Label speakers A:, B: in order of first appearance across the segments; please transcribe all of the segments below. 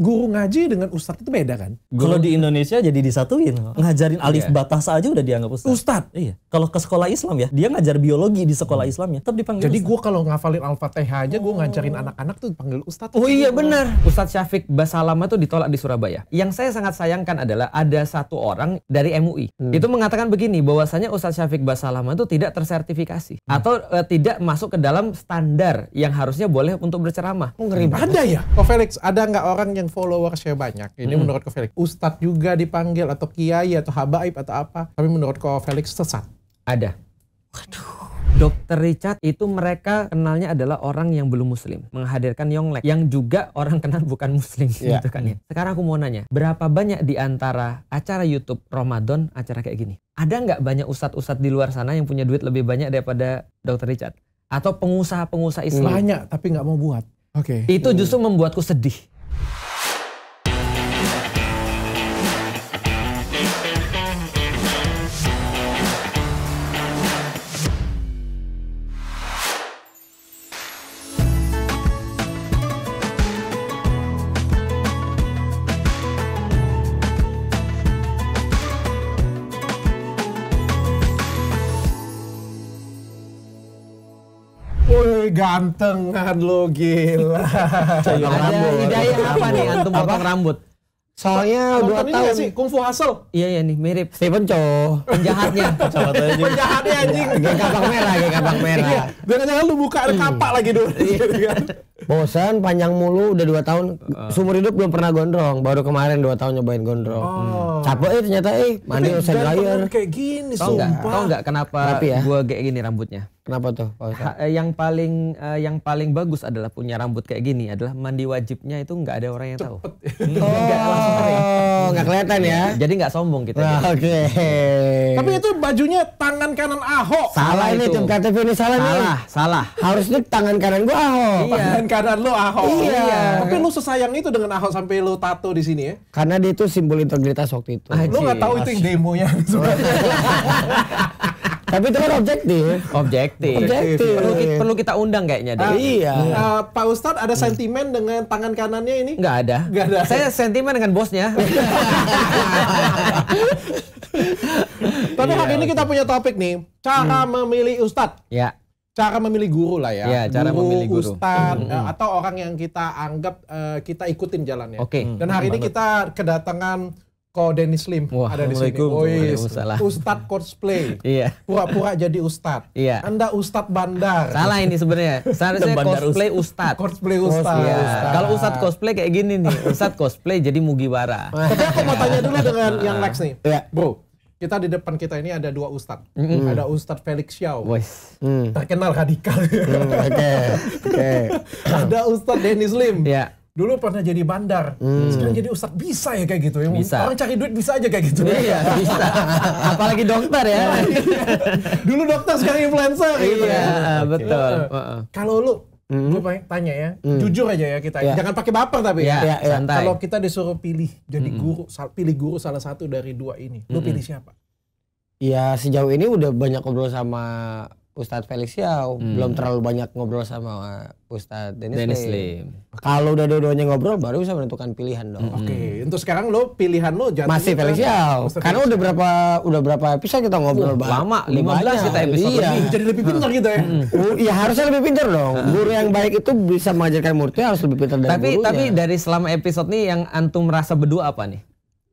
A: guru ngaji dengan ustadz itu beda kan? Kalau di Indonesia jadi disatuin, oh. ngajarin alif yeah. batas aja udah dianggap ustadz. Ustadz. Iya. Kalau ke sekolah Islam ya, dia ngajar biologi di sekolah hmm. Islam tetap dipanggil. Jadi gue
B: kalau ngafalin al-fatihah aja, gue oh. ngajarin anak-anak tuh dipanggil ustadz. Oh
A: iya benar. Ustadz Syafiq
C: Basalamah tuh ditolak di Surabaya. Yang saya sangat sayangkan adalah ada satu orang dari MUI hmm. itu mengatakan begini bahwasanya Ustadz Syafiq Basalamah itu tidak tersertifikasi hmm. atau e, tidak masuk ke dalam
B: standar
C: yang harusnya boleh untuk berceramah. Oh, ngeri ada ya.
B: Oh Felix, ada nggak orang yang followersnya banyak. Ini hmm. menurut Ko Felix. Ustadz juga dipanggil atau kiai atau habaib atau apa. Tapi menurut Ko Felix sesat. Ada. Waduh. Dokter Richard itu mereka
C: kenalnya adalah orang yang belum muslim menghadirkan Yonglek yang juga orang kenal bukan muslim yeah. gitu kan ya. Sekarang aku mau nanya, berapa banyak di antara acara YouTube Ramadan acara kayak gini? Ada nggak banyak ustadz-ustadz di luar sana yang punya duit lebih banyak daripada Dokter Richard? Atau pengusaha-pengusaha Islam? Banyak
B: tapi nggak mau buat. Oke. Okay.
C: Itu justru membuatku sedih.
B: kegantengan lo gila. ada rambut. Hidayah apa nih antum
D: potong
C: rambut? Soalnya dua tahun sih kungfu hasil. Iya iya nih mirip. Steven Chow.
B: Penjahatnya. Penjahatnya anjing. Gak kapak merah, gak kapak iya, merah. Gue nanya lu buka ada hmm. kapak lagi dulu. Iya. Gitu kan.
D: Bosan panjang mulu udah dua tahun. Eh. Seumur hidup belum pernah gondrong. Baru kemarin dua tahun nyobain gondrong. Oh. Hmm. Capek eh ternyata eh mandi usai layar. Kayak
C: gini sumpah. Tau enggak kenapa, kenapa ya? gua kayak gini rambutnya? Kenapa tuh? Pak Ustaz? Eh, yang paling uh, yang paling bagus adalah punya rambut kayak gini adalah mandi wajibnya itu nggak ada orang yang tahu. Hmm, oh, nggak kelihatan ya? Jadi nggak sombong kita. Nah, Oke. Okay.
D: Tapi
B: itu bajunya tangan kanan Ahok. Salah, salah ini tim
C: KTV ini salah, salah nih. Salah, salah.
B: Harusnya tangan kanan gua Ahok. Iya. Tangan kanan lo Ahok. Iya. iya. Tapi lu sesayang itu dengan Ahok sampai lu tato di sini ya?
D: Karena dia itu simbol integritas waktu itu. Aji. Lu nggak tahu Aji. itu yang
B: demonya. Tapi itu kan
C: objektif.
B: Objektif. Objektif. Perlu, kita, perlu kita undang
C: kayaknya deh. Uh, iya. Uh,
B: Pak Ustad, ada sentimen dengan tangan kanannya ini? Enggak ada. Enggak ada. Saya sentimen dengan bosnya. Tapi iya, hari ini kita punya topik nih, cara hmm. memilih Ustad, Ya. Cara memilih guru lah ya. ya cara guru, memilih guru. mm hmm. atau orang yang kita anggap uh, kita ikutin jalannya. Oke. Okay. Dan hari hmm. ini kita kedatangan Ko Dennis Lim Wah, ada di sini. Boys, Ustad cosplay. iya. Pura-pura jadi Ustad. Iya. Anda Ustad bandar. Salah ini sebenarnya. Seharusnya cosplay Ustad. Cosplay Ustad. Iya. Ustad. Kalau Ustad
C: cosplay kayak gini nih. Ustad cosplay jadi Mugiwara.
B: Tapi aku mau tanya dulu dengan yang Lex nah. nih. Iya. Bro, kita di depan kita ini ada dua Ustad. Mm. Ada Ustad Felix Xiao.
C: Wais. Mm.
B: Terkenal radikal. mm, Oke.
C: Okay. Okay.
B: ada Ustad Dennis Lim. Yeah dulu pernah jadi bandar, hmm. sekarang jadi ustadz bisa ya kayak gitu ya. Bisa. Orang cari duit bisa aja kayak gitu. Iya, bisa. Apalagi dokter ya. dulu dokter sekarang influencer iya, gitu. Iya, betul. Kalau lu Mm. Gue pengen tanya ya, mm. jujur aja ya kita. Yeah. Jangan pakai baper tapi yeah, ya. Yeah, Kalau kita disuruh pilih jadi mm guru, pilih guru salah satu dari dua ini, -mm. lu hmm. pilih siapa?
D: Ya sejauh ini udah banyak ngobrol sama Ustadz Felix Yao hmm. belum terlalu banyak ngobrol sama Ustadz Dennis, Dennis Lim. Lim. Kalau udah dua-duanya ngobrol baru bisa menentukan pilihan
B: dong. Hmm. Oke, okay. untuk sekarang lo pilihan lo jatuh masih Felix Yao. Karena udah
D: berapa udah berapa episode kita ngobrol uh, lama Lima belas. kita episode iya. lebih. Jadi lebih pintar gitu ya. Hmm.
B: Hmm. Oh, iya harusnya lebih pintar dong. Hmm. Guru
C: yang baik itu bisa mengajarkan muridnya harus lebih pintar dari tapi, gurunya. Tapi tapi dari selama episode nih yang antum merasa berdua apa nih?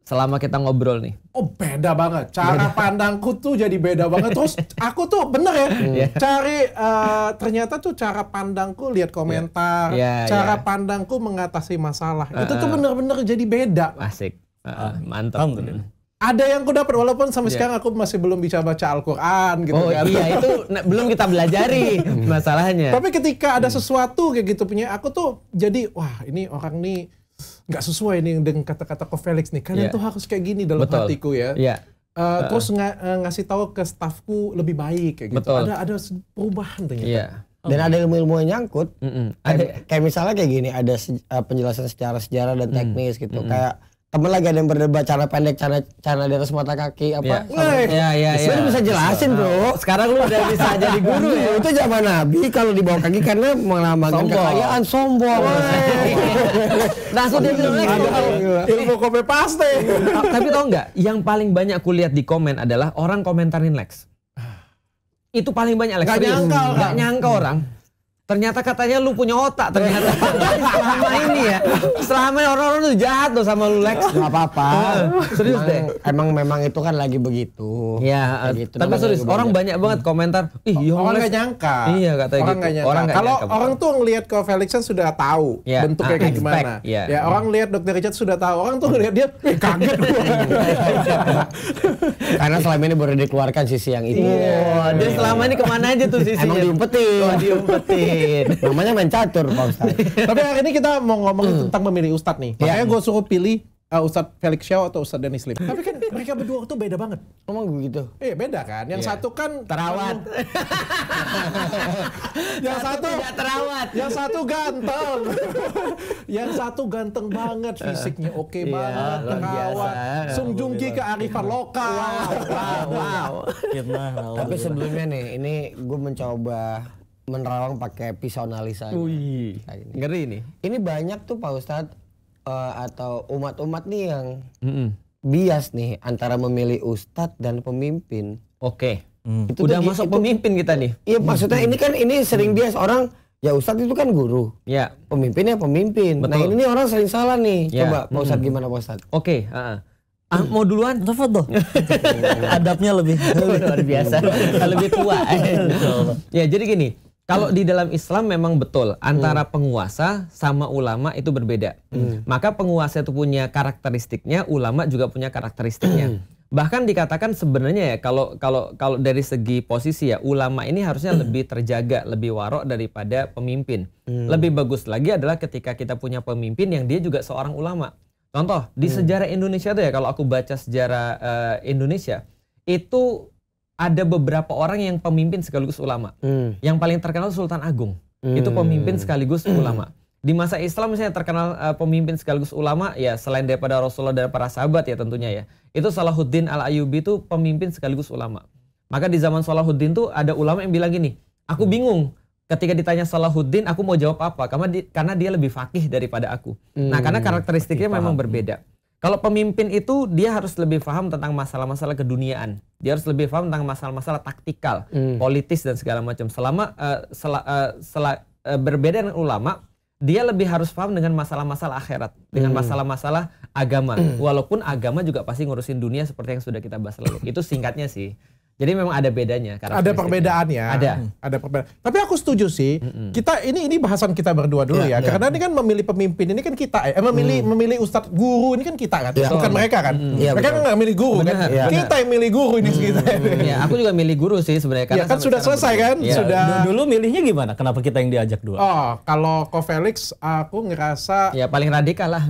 C: selama kita ngobrol nih?
B: Oh beda banget. Cara beda. pandangku tuh jadi beda banget. Terus aku tuh bener ya, hmm. yeah. cari uh, ternyata tuh cara pandangku lihat komentar, yeah. Yeah, cara yeah. pandangku mengatasi masalah. Uh, Itu tuh uh-uh. bener-bener jadi beda.
C: Asik, uh, uh, mantap. Hmm.
B: ada yang ku dapat walaupun sampai yeah. sekarang aku masih belum bisa baca Al-Qur'an gitu oh, kan. iya itu belum kita belajari hmm. masalahnya. Tapi ketika ada sesuatu kayak gitu punya aku tuh jadi wah ini orang nih nggak sesuai nih dengan kata-kata Ko Felix nih. Kalian yeah. tuh harus kayak gini dalam Betul. hatiku ya. Yeah. Iya. Uh, uh, terus ng eh, ngasih tahu ke stafku lebih baik kayak gitu. Betul. Ada ada perubahan ternyata. Yeah. Oh. Dan ada
D: ilmu-ilmu yang nyangkut. Mm -mm. Ada kayak, misalnya kayak gini, ada se uh, penjelasan secara sejarah dan mm. teknis mm -mm. gitu. Mm -mm. Kayak temen lagi ada yang berdebat cara pendek cara cara di atas mata kaki apa ya Iya, iya, iya. ya. bisa jelasin bro sekarang lu udah bisa jadi guru iya, ya itu zaman nabi kalau di bawah kaki karena mengalami kekayaan sombong langsung dia bilang
C: ilmu kopi paste iya. tapi tau nggak yang paling banyak kulihat di komen adalah orang komentarin Lex itu paling banyak Lex nggak nyangka gak nyangka orang Ternyata katanya lu punya otak ternyata. selama ini ya. Selama orang-orang tuh jahat loh sama lu Lex. Gak apa-apa. serius deh.
D: Emang memang itu kan lagi begitu.
C: Iya. Eh, gitu, tapi serius orang banyak banget hmm. komentar. Ih, iya, orang gak nyangka. Iya katanya gitu. orang Gak nyangka. Orang
B: Kalau orang tuh ngelihat ke Felixan sudah tahu ya, bentuknya kayak gimana. Iya. Ya orang lihat Dokter Richard sudah tahu. Orang tuh ngelihat dia eh, kaget
D: Karena selama ini baru dikeluarkan sisi yang itu. Iya. Dia selama
B: ini kemana aja tuh sisi? Emang diumpetin. Oh,
D: diumpetin
B: lain. Namanya main catur Pak Ustaz. Tapi hari ini kita mau ngomong hmm. tentang memilih Ustadz nih. Makanya iya. gue suruh pilih uh, Ustadz Felix Shaw atau Ustadz Dennis Lim. Tapi kan mereka berdua tuh beda banget. Ngomong begitu? Iya eh, beda kan. Yang yeah. satu kan terawat. yang satu, satu terawat. Yang satu ganteng. yang satu ganteng banget, fisiknya oke okay iya, yeah, banget, terawat. Sung Joong Ki kearifan lokal. Wow,
D: wow,
A: wow. Tapi sebelumnya
D: nih, ini gue mencoba menerawang pakai pisau nalisa.
A: ngeri
D: ini. Ini banyak tuh Pak Ustadz uh, atau umat-umat nih yang mm -mm. bias nih antara memilih ustadz dan pemimpin. Oke. Okay. Mm. Udah tuh, masuk itu, pemimpin kita nih. Iya maksudnya mm. ini kan ini sering mm. bias orang ya ustadz itu kan guru. Ya. Yeah. Pemimpinnya pemimpin. Nah, Betul. Nah ini nih orang sering salah nih. Yeah. Coba Pak Ustadz mm. gimana
C: Pak Ustadz? Oke. Okay. Uh -uh. Ah, mau duluan? dong Adabnya lebih luar biasa, lebih tua. ya, jadi gini, kalau hmm. di dalam Islam memang betul antara hmm. penguasa sama ulama itu berbeda. Hmm. Maka penguasa itu punya karakteristiknya, ulama juga punya karakteristiknya. Hmm. Bahkan dikatakan sebenarnya ya kalau kalau kalau dari segi posisi ya ulama ini harusnya hmm. lebih terjaga, lebih warok daripada pemimpin. Hmm. Lebih bagus lagi adalah ketika kita punya pemimpin yang dia juga seorang ulama. Contoh di hmm. sejarah Indonesia tuh ya kalau aku baca sejarah uh, Indonesia itu ada beberapa orang yang pemimpin sekaligus ulama. Hmm. Yang paling terkenal Sultan Agung. Hmm. Itu pemimpin sekaligus hmm. ulama. Di masa Islam misalnya terkenal uh, pemimpin sekaligus ulama ya selain daripada Rasulullah dan para sahabat ya tentunya ya. Itu Salahuddin Al-Ayyubi itu pemimpin sekaligus ulama. Maka di zaman Salahuddin tuh ada ulama yang bilang gini, aku hmm. bingung ketika ditanya Salahuddin aku mau jawab apa karena dia lebih fakih daripada aku. Hmm. Nah, karena hmm. karakteristiknya memang berbeda. Kalau pemimpin itu dia harus lebih paham tentang masalah-masalah keduniaan. Dia harus lebih paham tentang masalah-masalah taktikal, hmm. politis dan segala macam. Selama uh, eh, sel, uh, eh, sel, uh, eh, berbeda dengan ulama, dia lebih harus paham dengan masalah-masalah akhirat, dengan hmm. masalah-masalah agama. Hmm. Walaupun agama juga pasti ngurusin dunia seperti yang sudah kita bahas lalu. Itu singkatnya sih. Jadi memang ada bedanya. Ada
B: perbedaannya. Ada. Hmm. Ada perbedaan. Tapi aku setuju sih. mm Kita ini ini bahasan kita berdua dulu yeah, ya. Yeah. Ya. Karena ini kan memilih pemimpin ini kan kita eh memilih mm. memilih ustadz guru ini kan kita kan, yeah. bukan oh, mereka kan. Mm. Yeah, mereka kan betul. kan milih guru kan? Benar. kan. Yeah. Kita yang milih guru ini mm. kita.
A: Ya, aku juga milih guru sih sebenarnya. Karena ya, kan sudah selesai kan? Ya. Sudah. Dulu milihnya gimana? Kenapa kita yang diajak dua? Oh,
B: kalau Ko Felix aku ngerasa Ya paling radikal lah.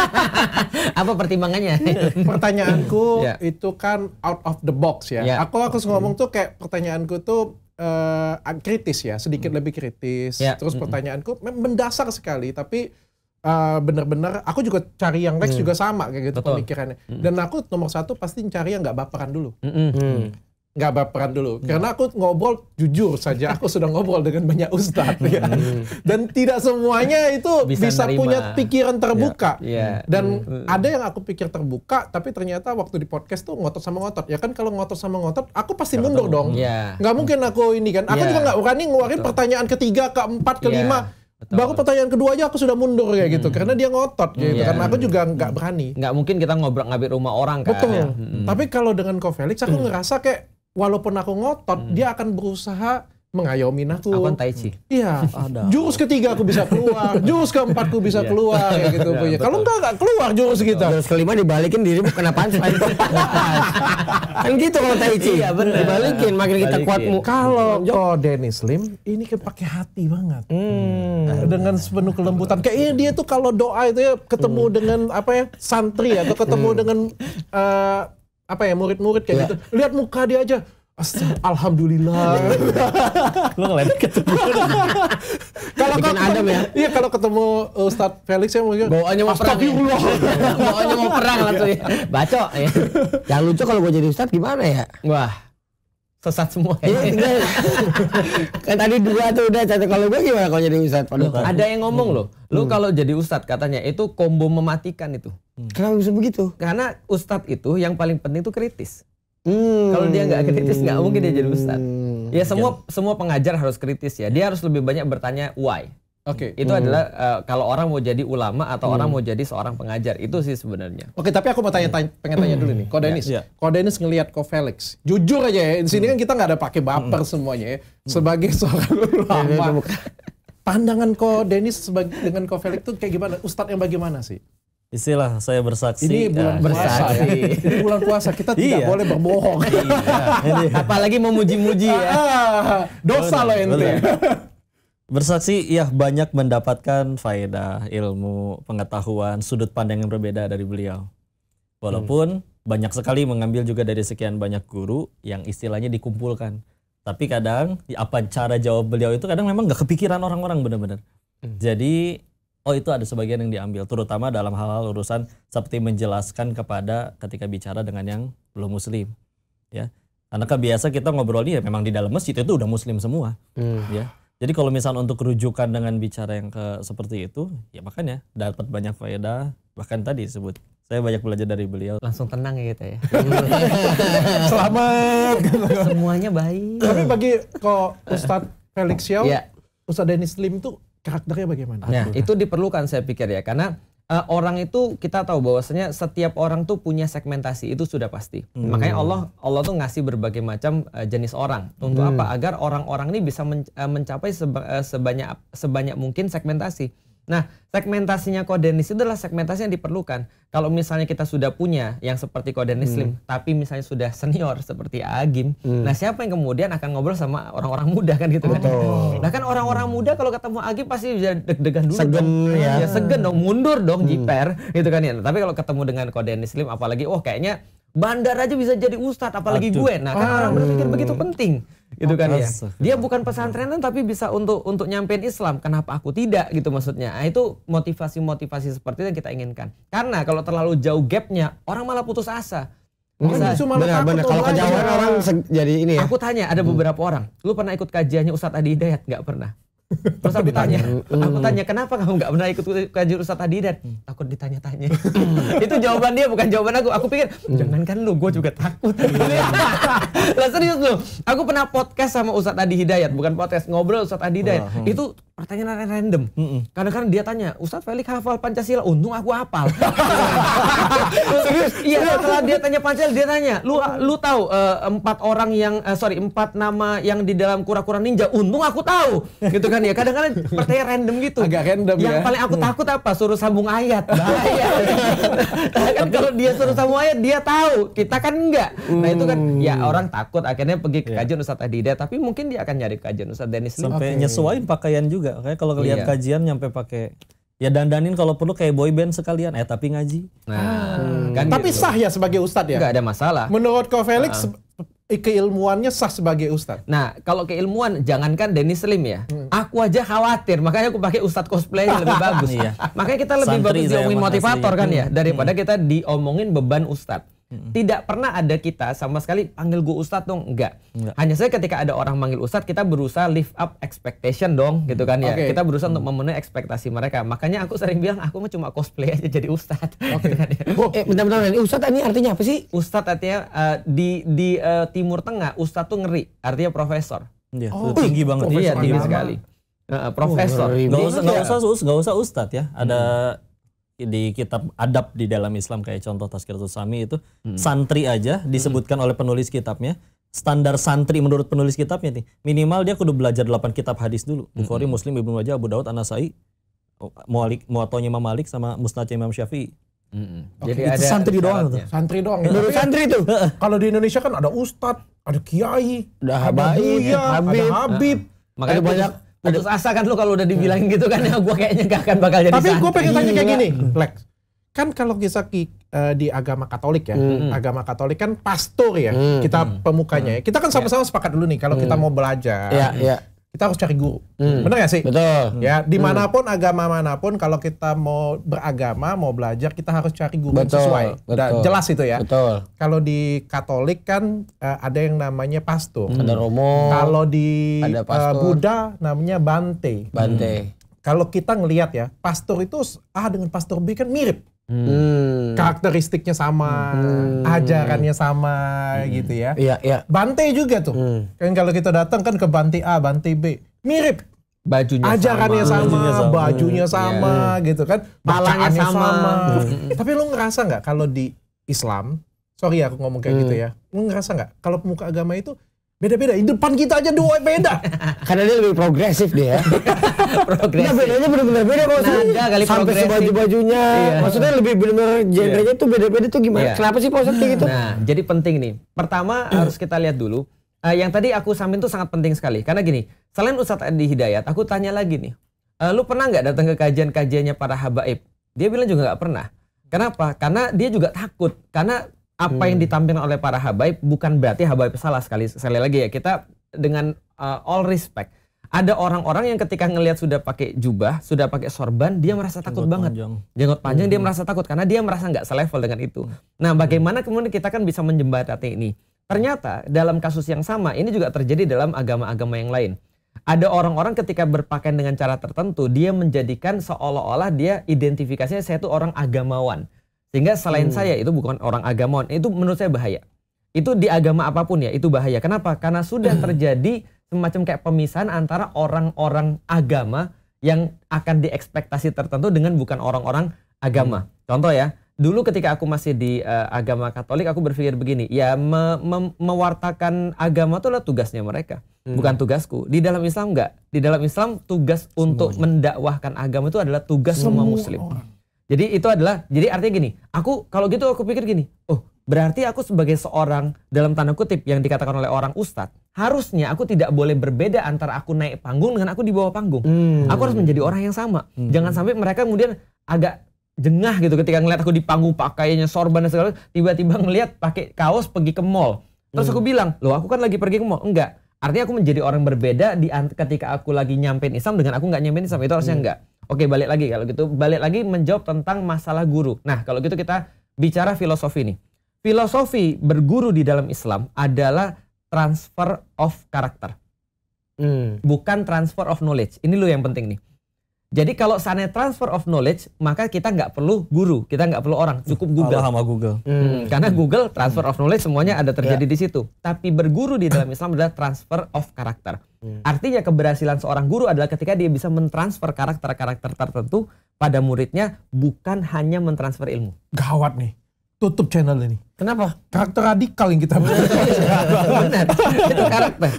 B: Apa pertimbangannya? Pertanyaanku ya. itu kan out of the box ya ya. ya. Aku aku okay. ngomong tuh kayak pertanyaanku tuh uh, kritis ya, sedikit hmm. lebih kritis. Ya. Terus hmm, hmm. pertanyaanku mendasar sekali, tapi uh, bener-bener aku juga cari yang lex hmm. juga sama kayak gitu Betul. pemikirannya. Hmm. Dan aku nomor satu pasti cari yang nggak baperan dulu. Hmm. Hmm. hmm nggak baperan dulu hmm. karena aku ngobrol jujur saja aku sudah ngobrol dengan banyak ustadz ya hmm. dan tidak semuanya itu bisa, bisa punya pikiran terbuka yeah. Yeah. dan hmm. hmm. ada yang aku pikir terbuka tapi ternyata waktu di podcast tuh ngotot sama ngotot ya kan kalau ngotot sama ngotot aku pasti Kalo mundur dong yeah. nggak mungkin aku ini kan aku yeah. juga nggak berani ngeluarin Betul. pertanyaan ketiga keempat iya. kelima yeah. Betul. Baru pertanyaan kedua aja aku sudah mundur kayak gitu. hmm. gitu karena dia ngotot gitu yeah. karena aku juga nggak berani.
C: Nggak mungkin kita ngobrol ngabir rumah
B: orang kan. Betul. Ya? Hmm. Tapi kalau dengan Ko Felix aku hmm. ngerasa kayak walaupun aku ngotot, hmm. dia akan berusaha mengayomi aku. Aku tai chi. Iya. jurus ketiga aku bisa keluar, jurus keempat aku bisa iya. keluar ya gitu ya, punya. Kalau enggak enggak keluar jurus kita. Jurus kelima dibalikin dirimu kenapa selain Kan
D: gitu kalau tai chi. Iya benar. Dibalikin makin kita kuatmu.
B: Kalau kau Dennis Lim ini pakai hati banget. Hmm. hmm. Dengan sepenuh kelembutan. Kayaknya dia tuh kalau doa itu ya ketemu hmm. dengan apa ya santri atau ketemu hmm. dengan uh, apa ya murid-murid kayak yeah. gitu lihat muka dia aja Astaga, Alhamdulillah. Lo ngeliat ketemu. kalau kan Adam ya. Iya kalau ketemu uh, Ustaz Felix ya mungkin. Bawaannya mau perang. Ya. Astagfirullah. Bawaannya mau perang langsung. Ya.
D: Baco. Ya. Yang lucu kalau gue jadi Ustaz gimana
C: ya? Wah sesat semua ya. Iya, kan tadi dua tuh udah catat kalau gue gimana kalau jadi ustad paduka ada yang ngomong loh hmm. lu hmm. kalau jadi ustad katanya itu combo mematikan itu hmm. kenapa bisa begitu karena ustad itu yang paling penting itu kritis hmm. kalau dia nggak kritis nggak mungkin dia jadi ustad hmm. ya semua semua pengajar harus kritis ya dia harus lebih banyak bertanya why Oke. Okay. Itu hmm. adalah uh, kalau orang mau jadi ulama atau hmm. orang mau jadi seorang pengajar itu sih sebenarnya.
B: Oke, okay, tapi aku mau tanya, tanya pengen tanya dulu nih, Ko iya. Denis. Yeah. Ko Denis ngelihat Ko Felix. Jujur aja ya, di sini kan hmm. kita nggak ada pakai baper hmm. semuanya ya. Hmm. Sebagai seorang iya, iya, ulama. Pandangan Ko Denis sebagai dengan Ko Felix itu kayak gimana? Ustadz yang bagaimana sih?
A: Istilah saya bersaksi. Ini eh, bulan ya. bersaksi. Puasa, Ini bulan puasa kita tidak boleh berbohong. iya.
C: Apalagi memuji-muji ya. Ah, dosa loh ente.
A: Bersaksi ya banyak mendapatkan faedah, ilmu, pengetahuan, sudut pandang yang berbeda dari beliau. Walaupun hmm. banyak sekali mengambil juga dari sekian banyak guru yang istilahnya dikumpulkan. Tapi kadang apa cara jawab beliau itu kadang memang nggak kepikiran orang-orang benar-benar. Hmm. Jadi oh itu ada sebagian yang diambil terutama dalam hal-hal urusan seperti menjelaskan kepada ketika bicara dengan yang belum muslim. Ya. Karena kebiasa biasa kita ngobrol ya memang di dalam masjid itu udah muslim semua. Hmm. Ya jadi kalau misalnya untuk rujukan dengan bicara yang ke seperti itu, ya makanya dapat banyak faedah. Bahkan tadi sebut saya banyak belajar dari beliau. Langsung tenang ya kita ya. Selamat.
B: Semuanya baik. Tapi bagi kok Ustadz Felix Xiao, yeah. Ustadz Denis Lim tuh karakternya bagaimana? Nah,
C: itu diperlukan saya pikir ya karena uh, orang itu kita tahu bahwasanya setiap orang tuh punya segmentasi itu sudah pasti. Hmm. Makanya Allah Allah tuh ngasih berbagai macam uh, jenis orang. Untuk hmm. apa? Agar orang-orang ini bisa men, uh, mencapai seba, uh, sebanyak sebanyak mungkin segmentasi. Nah, segmentasinya kodenis itu adalah segmentasi yang diperlukan. Kalau misalnya kita sudah punya yang seperti kodenis hmm. slim, tapi misalnya sudah senior seperti Agim, hmm. nah siapa yang kemudian akan ngobrol sama orang-orang muda kan gitu kan? Betul. kan? Nah kan orang-orang muda kalau ketemu Agim pasti bisa deg-degan dulu. Segen ya. ya. Segen dong, mundur dong, hmm. jiper gitu kan ya. Nah, tapi kalau ketemu dengan kodenis slim, apalagi oh kayaknya bandar aja bisa jadi ustadz apalagi Aduh. gue nah kan ah. orang berpikir begitu penting gitu kan ya. Dia bukan pesantrenan tapi bisa untuk untuk nyampein Islam. Kenapa aku tidak gitu maksudnya? Nah, itu motivasi-motivasi seperti itu yang kita inginkan. Karena kalau terlalu jauh gapnya, orang malah putus asa.
B: benar, benar. Kalau kejauhan orang
C: jadi ini ya. Aku tanya, ada beberapa hmm. orang. Lu pernah ikut kajiannya Ustadz Adi Hidayat? Gak pernah. Terus aku tanya, aku tanya kenapa kamu nggak pernah ikut kajian Ustadz tadi dan takut mm. ditanya-tanya. Mm. itu jawaban dia bukan jawaban aku. Aku pikir mm. jangan kan lu, gue juga takut. Iya. lah serius lu, aku pernah podcast sama Ustadz Adi Hidayat, bukan podcast ngobrol Ustadz Adi Hidayat. Hmm. itu pertanyaan random. Kadang-kadang dia tanya, Ustadz Felix hafal Pancasila, untung aku hafal. Serius? Iya setelah dia tanya Pancasila, dia tanya, lu lu tahu uh, empat orang yang uh, sorry empat nama yang di dalam kura-kura ninja, untung aku tahu. Gitu kan kan ya kadang-kadang pertanyaan random gitu agak random yang ya. paling aku hmm. takut apa suruh sambung ayat bahaya kan kalau dia suruh sambung ayat dia tahu kita kan enggak hmm. nah itu kan hmm. ya orang
A: takut akhirnya pergi ke iya. kajian Ustadz Adida tapi mungkin dia akan nyari kajian Ustaz Denis sampai okay. nyesuaiin pakaian juga kayak kalau lihat yeah. kajian nyampe pakai Ya dandanin kalau perlu kayak boyband sekalian, eh tapi ngaji.
E: Nah,
C: hmm. kan tapi gitu. sah
A: ya sebagai ustadz ya? Gak ada masalah. Menurut kau Felix, -uh
C: Eh, keilmuannya sah sebagai ustadz. Nah, kalau keilmuan jangankan Denny Slim ya. Hmm. Aku aja khawatir, makanya aku pakai ustadz cosplay yang lebih bagus. iya. Makanya kita lebih Santri bagus diomongin motivator kan ya hmm. daripada hmm. kita diomongin beban ustadz. Tidak pernah ada kita sama sekali panggil gue ustadz dong, enggak. enggak. Hanya saya ketika ada orang manggil ustadz, kita berusaha lift up expectation dong, gitu kan ya. Okay. Kita berusaha untuk mm. memenuhi ekspektasi mereka. Makanya aku sering bilang aku mah cuma cosplay aja jadi ustadz. Oke. Okay. gitu kan, ya. oh, eh, ustadz ini artinya apa sih? Ustadz artinya uh, di di uh, Timur Tengah ustadz tuh ngeri, artinya profesor.
A: Iya, oh, tinggi banget. Iya, tinggi sekali. Uh, profesor. Oh, gak usah, gak ya. usah, gak usah ustadz ya. Ada hmm di kitab adab di dalam Islam kayak contoh Tazkiratul Sami itu hmm. santri aja hmm. disebutkan hmm. oleh penulis kitabnya standar santri menurut penulis kitabnya nih minimal dia kudu belajar 8 kitab hadis dulu hmm. Bukhari Muslim Ibnu Majah Abu Daud Anasai Mualik Muatonya Imam Malik sama Musnad Imam Syafi'i
B: Mm -hmm. Jadi itu ada santri doang tuh. Santri doang. Menurut santri itu Kalau di Indonesia kan ada ustadz, ada kiai, ada habaib, ada Habib. Ada Habib. Nah, makanya banyak gitu ada asa kan lu kalau udah dibilang gitu kan ya gue kayaknya gak akan bakal jadi Tapi gue pengen tanya kayak iya. gini, Lex. Kan kalau kisah ki, uh, di agama Katolik ya, hmm. hmm. agama Katolik kan pastor ya, hmm. kita hmm. pemukanya ya. Kita kan iya. sama-sama sepakat dulu nih kalau hmm. kita mau belajar. Yeah, yeah kita harus cari guru. Hmm. Bener gak sih? Betul. Ya, hmm. dimanapun hmm. agama manapun, kalau kita mau beragama, mau belajar, kita harus cari guru betul, yang sesuai. Nah, betul. Da, jelas itu ya. Betul. Kalau di Katolik kan uh, ada yang namanya pastor. Hmm. Ada romo. Kalau di ada uh, Buddha namanya bante. Bante. Hmm. Kalau kita ngelihat ya, pastor itu ah dengan pastor B kan mirip. Hmm. hmm. Karakteristiknya sama, hmm. ajarannya sama hmm. gitu ya. Iya, iya. Bante juga tuh. Hmm. Kan kalau kita datang kan ke Bante A, Bante B, mirip. Bajunya ajarannya sama, sama, sama. bajunya iya. sama yeah. gitu kan. Palanya sama. sama. Hmm. Tapi lu ngerasa nggak kalau di Islam, sorry ya aku ngomong kayak gitu hmm. gitu ya. Lu ngerasa nggak kalau pemuka agama itu Beda-beda, di depan kita aja dua beda. Karena dia lebih progresif dia. progresif. Nah, bedanya benar-benar beda kok. Nada kali Sampai sebaju-bajunya. Iya. Maksudnya
D: lebih benar-benar genre iya. tuh beda-beda tuh gimana? Iya. Kenapa sih Pak gitu? Nah,
C: jadi penting nih. Pertama hmm. harus kita lihat dulu uh, yang tadi aku samin tuh sangat penting sekali. Karena gini, selain Ustadz Adi Hidayat, aku tanya lagi nih. Uh, lu pernah nggak datang ke kajian-kajiannya para habaib? Dia bilang juga nggak pernah. Kenapa? Karena dia juga takut. Karena apa hmm. yang ditampilkan oleh para habaib bukan berarti habaib salah sekali sekali lagi ya kita dengan uh, all respect ada orang-orang yang ketika ngelihat sudah pakai jubah, sudah pakai sorban, dia merasa takut jenggot banget. Panjang. Jenggot panjang, dia hmm. merasa takut karena dia merasa nggak selevel dengan itu. Hmm. Nah, hmm. bagaimana kemudian kita kan bisa menjembatani ini? Ternyata dalam kasus yang sama ini juga terjadi dalam agama-agama yang lain. Ada orang-orang ketika berpakaian dengan cara tertentu, dia menjadikan seolah-olah dia identifikasinya saya itu orang agamawan. Sehingga selain hmm. saya itu bukan orang agamawan, itu menurut saya bahaya. Itu di agama apapun ya, itu bahaya. Kenapa? Karena sudah hmm. terjadi semacam kayak pemisahan antara orang-orang agama yang akan diekspektasi tertentu dengan bukan orang-orang agama. Hmm. Contoh ya, dulu ketika aku masih di uh, agama Katolik aku berpikir begini, ya me me mewartakan agama itu adalah tugasnya mereka, hmm. bukan tugasku. Di dalam Islam enggak. Di dalam Islam tugas Semuanya. untuk mendakwahkan agama itu adalah tugas semua, semua muslim. Orang jadi itu adalah jadi artinya gini, aku kalau gitu aku pikir gini, oh berarti aku sebagai seorang dalam tanda kutip yang dikatakan oleh orang ustadz harusnya aku tidak boleh berbeda antara aku naik panggung dengan aku di bawah panggung. Hmm. Aku harus menjadi orang yang sama. Hmm. Jangan sampai mereka kemudian agak jengah gitu ketika ngeliat aku di panggung pakaiannya sorban dan segala tiba-tiba ngeliat pakai kaos pergi ke mall. Terus aku hmm. bilang, "Loh, aku kan lagi pergi ke mall." Enggak. Artinya aku menjadi orang berbeda di ketika aku lagi nyampein Islam dengan aku nggak nyampein Islam. Itu harusnya hmm. enggak. Oke, balik lagi kalau gitu, balik lagi menjawab tentang masalah guru. Nah, kalau gitu kita bicara filosofi nih. Filosofi berguru di dalam Islam adalah transfer of karakter. Hmm. Bukan transfer of knowledge. Ini lo yang penting nih. Jadi kalau sana transfer of knowledge, maka kita nggak perlu guru, kita nggak perlu orang, cukup Google. Allah sama Google. Hmm, hmm. Karena Google transfer of knowledge semuanya ada terjadi yeah. di situ. Tapi berguru di dalam Islam adalah transfer of karakter. Hmm. Artinya keberhasilan seorang guru adalah ketika dia bisa mentransfer karakter-karakter tertentu pada muridnya bukan hanya mentransfer ilmu.
B: Gawat nih. Tutup channel ini. Kenapa? Karakter radikal yang kita Benar.
C: itu karakter.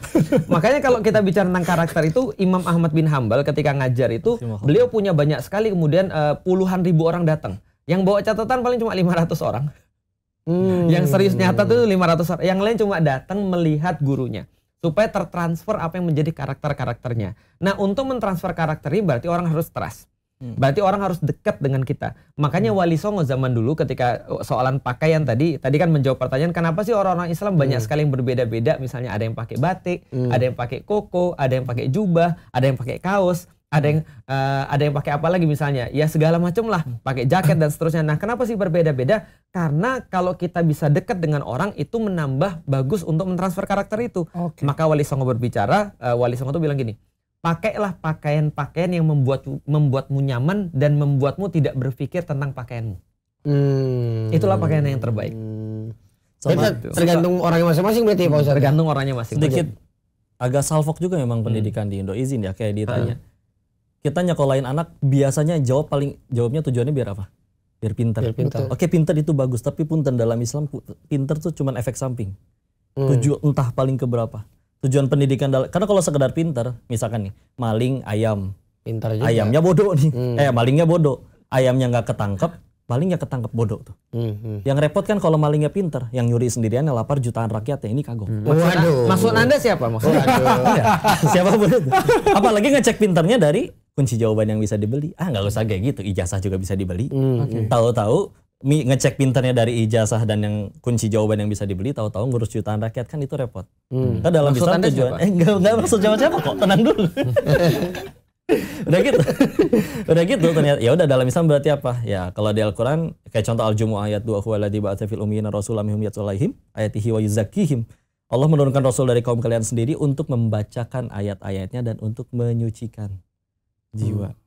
C: Makanya kalau kita bicara tentang karakter itu Imam Ahmad bin Hambal ketika ngajar itu beliau punya banyak sekali kemudian uh, puluhan ribu orang datang. Yang bawa catatan paling cuma 500 orang. Hmm. Yang serius nyata tuh 500 orang. Yang lain cuma datang melihat gurunya supaya tertransfer apa yang menjadi karakter-karakternya. Nah, untuk mentransfer karakter ini berarti orang harus trust. Hmm. Berarti orang harus dekat dengan kita. Makanya hmm. Wali Songo zaman dulu ketika oh, soalan pakaian tadi, tadi kan menjawab pertanyaan kenapa sih orang-orang Islam banyak hmm. sekali yang berbeda-beda, misalnya ada yang pakai batik, hmm. ada yang pakai koko, ada yang pakai jubah, ada yang pakai kaos, ada yang uh, ada yang pakai apa lagi misalnya. Ya segala macam lah, pakai jaket dan seterusnya. Nah, kenapa sih berbeda-beda? Karena kalau kita bisa dekat dengan orang itu menambah bagus untuk mentransfer karakter itu. Okay. Maka Wali Songo berbicara, uh, Wali Songo tuh bilang gini, pakailah pakaian-pakaian yang membuat membuatmu nyaman dan membuatmu tidak berpikir tentang pakaianmu. Hmm. Itulah pakaian yang terbaik. Hmm. Sama Jadi, tergantung orangnya masing-masing
D: berarti
A: ya, Pak Ustaz. Tergantung orangnya masing-masing. Sedikit agak salfok juga memang hmm. pendidikan hmm. di Indo izin ya kayak ditanya. Hmm. Kita nyekolahin anak biasanya jawab paling jawabnya tujuannya biar apa? biar pintar Biar pintar. Oke pintar itu bagus, tapi punten dalam Islam pintar tuh cuman efek samping. Hmm. Tujuh entah paling keberapa tujuan pendidikan dalam karena kalau sekedar pinter misalkan nih maling ayam pintar juga ayamnya bodoh nih hmm. eh malingnya bodoh ayamnya nggak ketangkep malingnya ketangkep bodoh tuh hmm, hmm. yang repot kan kalau malingnya pinter yang nyuri sendirian yang lapar jutaan rakyatnya ini kagok hmm. maksud, Waduh. maksud anda siapa maksud siapa boleh iya. apalagi ngecek pinternya dari kunci jawaban yang bisa dibeli ah nggak usah kayak gitu ijazah juga bisa dibeli hmm, okay. Hmm. tahu-tahu ngecek pinternya dari ijazah dan yang kunci jawaban yang bisa dibeli tahu-tahu ngurus jutaan rakyat kan itu repot. Hmm. Kan dalam Islam tujuan eh enggak enggak maksud siapa siapa kok, tenang dulu. udah gitu. udah gitu ternyata ya udah dalam Islam berarti apa? Ya kalau di Al-Qur'an kayak contoh Al-Jumu'ah ayat 2 huwaladzi ba'atsa fil ummiyina rasulan minhum ayat ayatihi wa yuzakkihim. Allah menurunkan rasul dari kaum kalian sendiri untuk membacakan ayat-ayatnya dan untuk menyucikan jiwa. Hmm.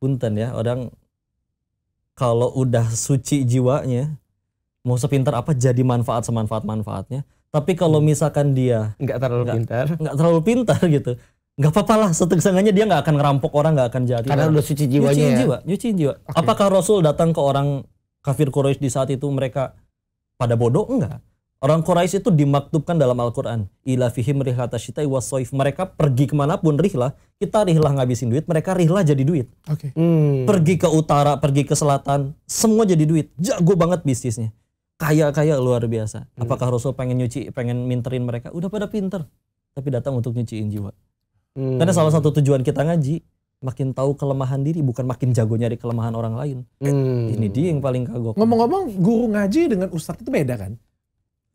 A: Punten ya, orang kalau udah suci jiwanya mau sepintar apa jadi manfaat semanfaat manfaatnya tapi kalau hmm. misalkan dia nggak terlalu gak, pintar nggak terlalu pintar gitu nggak apa-apa lah setengahnya dia nggak akan ngerampok orang nggak akan jahat karena udah suci jiwanya nyuciin ya? jiwa nyuciin jiwa okay. apakah Rasul datang ke orang kafir Quraisy di saat itu mereka pada bodoh enggak Orang Quraisy itu dimaktubkan dalam Al-Quran. Ila fihim Mereka pergi kemanapun rihlah, kita rihlah ngabisin duit, mereka rihlah jadi duit. Okay. Hmm. Pergi ke utara, pergi ke selatan, semua jadi duit. Jago banget bisnisnya. Kaya-kaya luar biasa. Hmm. Apakah Rasul pengen nyuci, pengen minterin mereka? Udah pada pinter. Tapi datang untuk nyuciin jiwa. Hmm. Karena salah satu tujuan kita ngaji, makin tahu kelemahan diri bukan makin jago nyari kelemahan orang lain. Hmm. Ini dia yang paling kagok.
B: Ngomong-ngomong guru ngaji dengan ustadz itu beda kan?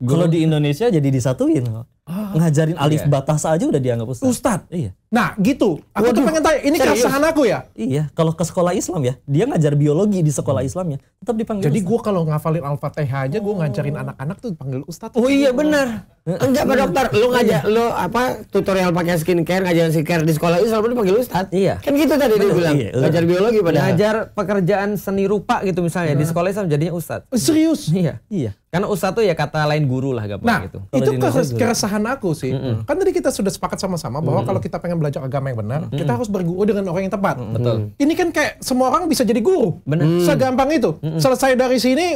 A: Kalau di Indonesia jadi disatuin. Ah, ngajarin alif yeah. batas aja udah dianggap ustad. Ustad? Iya.
B: Nah, gitu. Aku Waduh, tuh pengen tanya, ini serius? keresahan aku ya? Iya, kalau ke sekolah Islam ya, dia ngajar biologi di sekolah Islam ya, tetap dipanggil Jadi gue kalau ngafalin Al-Fatihah aja, gue ngajarin anak-anak tuh dipanggil Ustadz. Oh iya benar.
D: Enggak Pak Dokter, lu ngajar, lu apa, tutorial pakai skincare, ngajarin skincare di sekolah Islam, lu dipanggil Ustadz. Iya.
C: Kan gitu tadi dia bilang, iya, ngajar biologi padahal. Ngajar pekerjaan seni rupa gitu misalnya, di sekolah Islam jadinya Ustadz. Oh, serius? Iya. Iya. Karena ustad tuh ya kata lain guru lah gak nah, gitu. Nah, itu
B: keresahan aku sih. Mm Kan tadi kita sudah sepakat sama-sama bahwa kalau kita pengen dengan belajar agama yang benar, hmm. kita harus berguru dengan orang yang tepat. Hmm. Betul. Ini kan kayak semua orang bisa jadi guru. Benar. Hmm. Segampang itu. Hmm. Selesai dari sini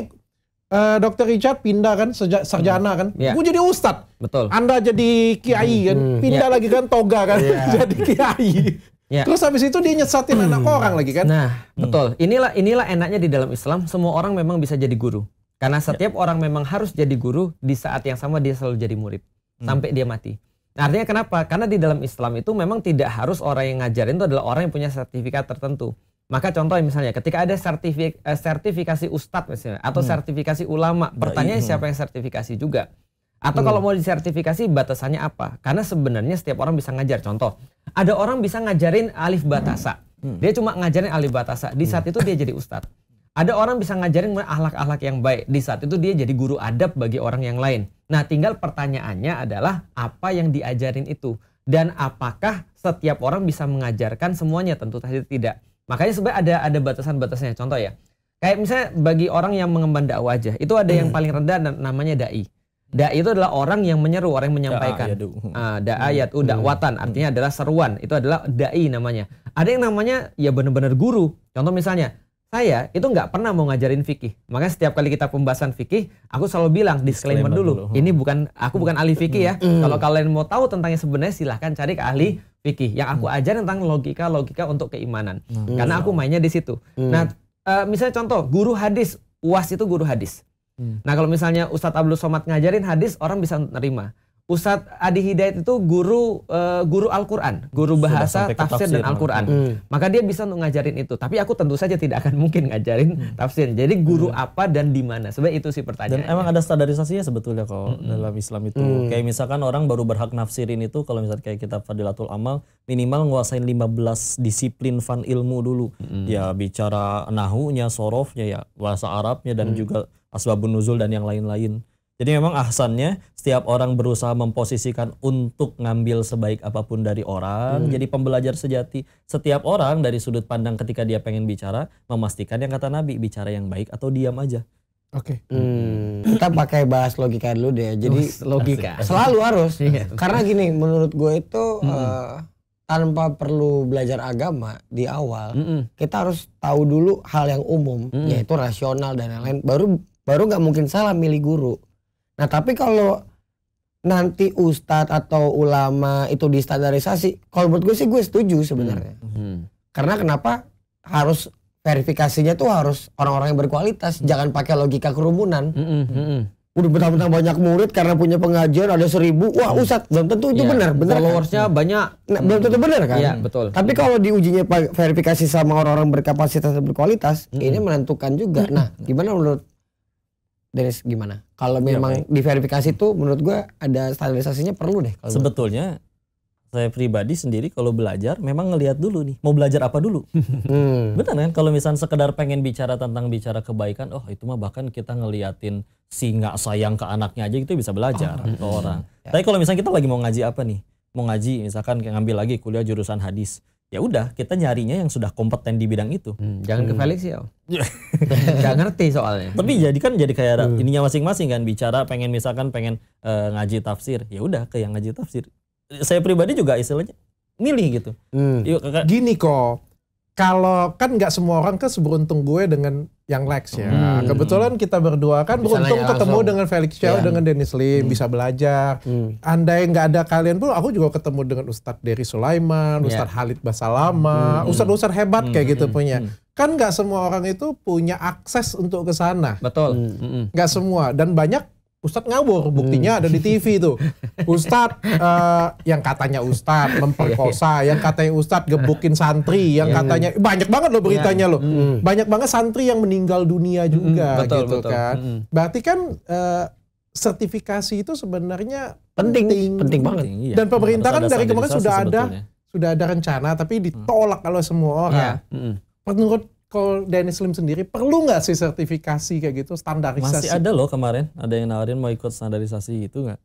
B: Uh, Dokter Richard pindah kan sejak sarjana kan, yeah. gue jadi ustad. Betul. Anda jadi kiai kan, pindah yeah. lagi kan toga kan, yeah. jadi kiai. Yeah. Terus habis itu dia nyesatin anak mm. orang lagi kan. Nah,
C: mm. betul. Inilah inilah enaknya di dalam Islam, semua orang memang bisa jadi guru. Karena ya. setiap ya. orang memang harus jadi guru di saat yang sama dia selalu jadi murid hmm. sampai dia mati. Nah, artinya kenapa? Karena di dalam Islam itu memang tidak harus orang yang ngajarin itu adalah orang yang punya sertifikat tertentu. Maka contohnya misalnya ketika ada sertifik, eh, sertifikasi ustadz misalnya atau hmm. sertifikasi ulama, pertanyaan nah, iya. siapa yang sertifikasi juga. Atau hmm. kalau mau disertifikasi batasannya apa? Karena sebenarnya setiap orang bisa ngajar. Contoh, ada orang bisa ngajarin alif batasa. Hmm. Dia cuma ngajarin alif batasa. Di saat hmm. itu dia jadi ustadz. Ada orang bisa ngajarin ahlak-ahlak yang baik. Di saat itu dia jadi guru adab bagi orang yang lain. Nah, tinggal pertanyaannya adalah apa yang diajarin itu dan apakah setiap orang bisa mengajarkan semuanya? Tentu saja tidak. Makanya sebenarnya ada ada batasan-batasnya. Contoh ya, kayak misalnya bagi orang yang mengemban dakwah aja, itu ada hmm. yang paling rendah namanya dai. Dai itu adalah orang yang menyeru, orang yang menyampaikan. Da'ayat, uh, ah, dakwatan, hmm. hmm. artinya adalah seruan. Itu adalah dai namanya. Ada yang namanya ya benar-benar guru. Contoh misalnya, saya itu nggak pernah mau ngajarin fikih. Makanya setiap kali kita pembahasan fikih, aku selalu bilang disclaimer, disclaimer dulu. dulu. Ini bukan aku bukan ahli fikih ya. Mm. Kalau kalian mau tahu tentangnya sebenarnya silahkan cari ke ahli fikih. Yang aku mm. ajar tentang logika-logika untuk keimanan. Mm. mm. Karena aku mainnya di situ. Mm. Nah, e, misalnya contoh guru hadis, UAS itu guru hadis. Mm. Nah, kalau misalnya Ustadz Abdul Somad ngajarin hadis, orang bisa nerima. Ustadz Adi Hidayat itu guru uh, guru Al-Quran, guru bahasa, tafsir, tafsir dan Al-Quran. Hmm. Maka dia bisa untuk ngajarin itu. Tapi aku tentu saja tidak akan mungkin ngajarin hmm. tafsir. Jadi guru hmm. apa
A: dan di mana? Sebenarnya itu sih pertanyaan. Dan emang ada standarisasinya sebetulnya kalau hmm. dalam Islam itu. Hmm. Kayak misalkan orang baru berhak nafsirin itu kalau misalnya kayak kita Fadilatul Amal minimal nguasain 15 disiplin fan ilmu dulu. Hmm. Ya bicara nahunya, sorofnya ya, bahasa Arabnya dan hmm. juga asbabun nuzul dan yang lain-lain. Jadi memang ahsannya setiap orang berusaha memposisikan untuk ngambil sebaik apapun dari orang. Hmm. Jadi pembelajar sejati setiap orang dari sudut pandang ketika dia pengen bicara memastikan yang kata Nabi bicara yang baik atau diam aja.
D: Oke. Okay. Hmm, kita pakai bahas logika dulu deh. Jadi logika selalu harus. Iya. Karena gini menurut gue itu hmm. uh, tanpa perlu belajar agama di awal, mm kita harus tahu dulu hal yang umum, mm itu yaitu rasional dan lain-lain. Baru baru nggak mungkin salah milih guru. Nah tapi kalau nanti ustadz atau ulama itu distandarisasi, kalau menurut gue sih gue setuju sebenarnya. Hmm. hmm. Karena kenapa harus verifikasinya tuh harus orang-orang yang berkualitas, hmm. jangan pakai logika kerumunan. Hmm, hmm, hmm, hmm. Udah benar-benar banyak murid karena punya pengajian ada seribu, wah ustadz belum tentu itu ya, benar, benar. Kan? Followersnya kan? banyak, nah, belum tentu benar kan? Iya betul. Tapi kalau diujinya verifikasi sama orang-orang berkapasitas dan berkualitas, hmm. ini menentukan juga. Nah, gimana menurut Dennis
A: gimana? Kalau iya, memang ya, diverifikasi
D: tuh, menurut gue ada standarisasinya
A: perlu deh. Kalau Sebetulnya gua. saya pribadi sendiri kalau belajar memang ngelihat dulu nih mau belajar apa dulu. hmm. Benar kan? Kalau misalnya sekedar pengen bicara tentang bicara kebaikan, oh itu mah bahkan kita ngeliatin si nggak sayang ke anaknya aja itu bisa belajar oh. Hmm. ke orang. Ya. Tapi kalau misalnya kita lagi mau ngaji apa nih? Mau ngaji misalkan ngambil lagi kuliah jurusan hadis ya udah kita nyarinya yang sudah kompeten di bidang itu. Hmm, jangan hmm. ke Felix ya. Gak ngerti soalnya. Tapi jadi kan jadi kayak hmm. ininya masing-masing kan bicara pengen misalkan pengen e, ngaji tafsir, ya udah
B: ke yang ngaji tafsir. Saya pribadi juga istilahnya milih gitu. Hmm. Yuk, Gini kok, kalau kan nggak semua orang kan seberuntung gue dengan yang Lex ya. Hmm. Kebetulan kita berdua kan bisa beruntung ketemu langsung. dengan Felix Chow, yeah. dengan Dennis Lim, hmm. bisa belajar. Hmm. Andai nggak ada kalian pun, aku juga ketemu dengan Ustadz Dery Sulaiman, yeah. Ustadz Halid Basalama, hmm. hmm. Ustadz-Ustadz hebat hmm. kayak gitu hmm. punya. Hmm. Kan nggak semua orang itu punya akses untuk ke sana. Betul. Hmm. Hmm. Nggak hmm. Gak semua. Dan banyak Ustadz ngawur, buktinya ada di hmm. TV itu. Ustadz uh, yang katanya Ustadz memperkosa, yang katanya Ustadz gebukin santri, yang iya. katanya banyak banget loh beritanya iya. loh. Hmm. Banyak banget santri yang meninggal dunia hmm, juga betul, gitu betul. kan. Berarti kan uh, sertifikasi itu sebenarnya penting penting, penting banget. Iya. Dan pemerintah kan dari kemarin sudah ada sudah ada rencana tapi ditolak kalau semua orang. Ya. Menurut kalau Dennis Lim sendiri perlu nggak sih sertifikasi kayak gitu standarisasi? Masih ada loh
A: kemarin ada yang nawarin mau ikut standarisasi gitu nggak?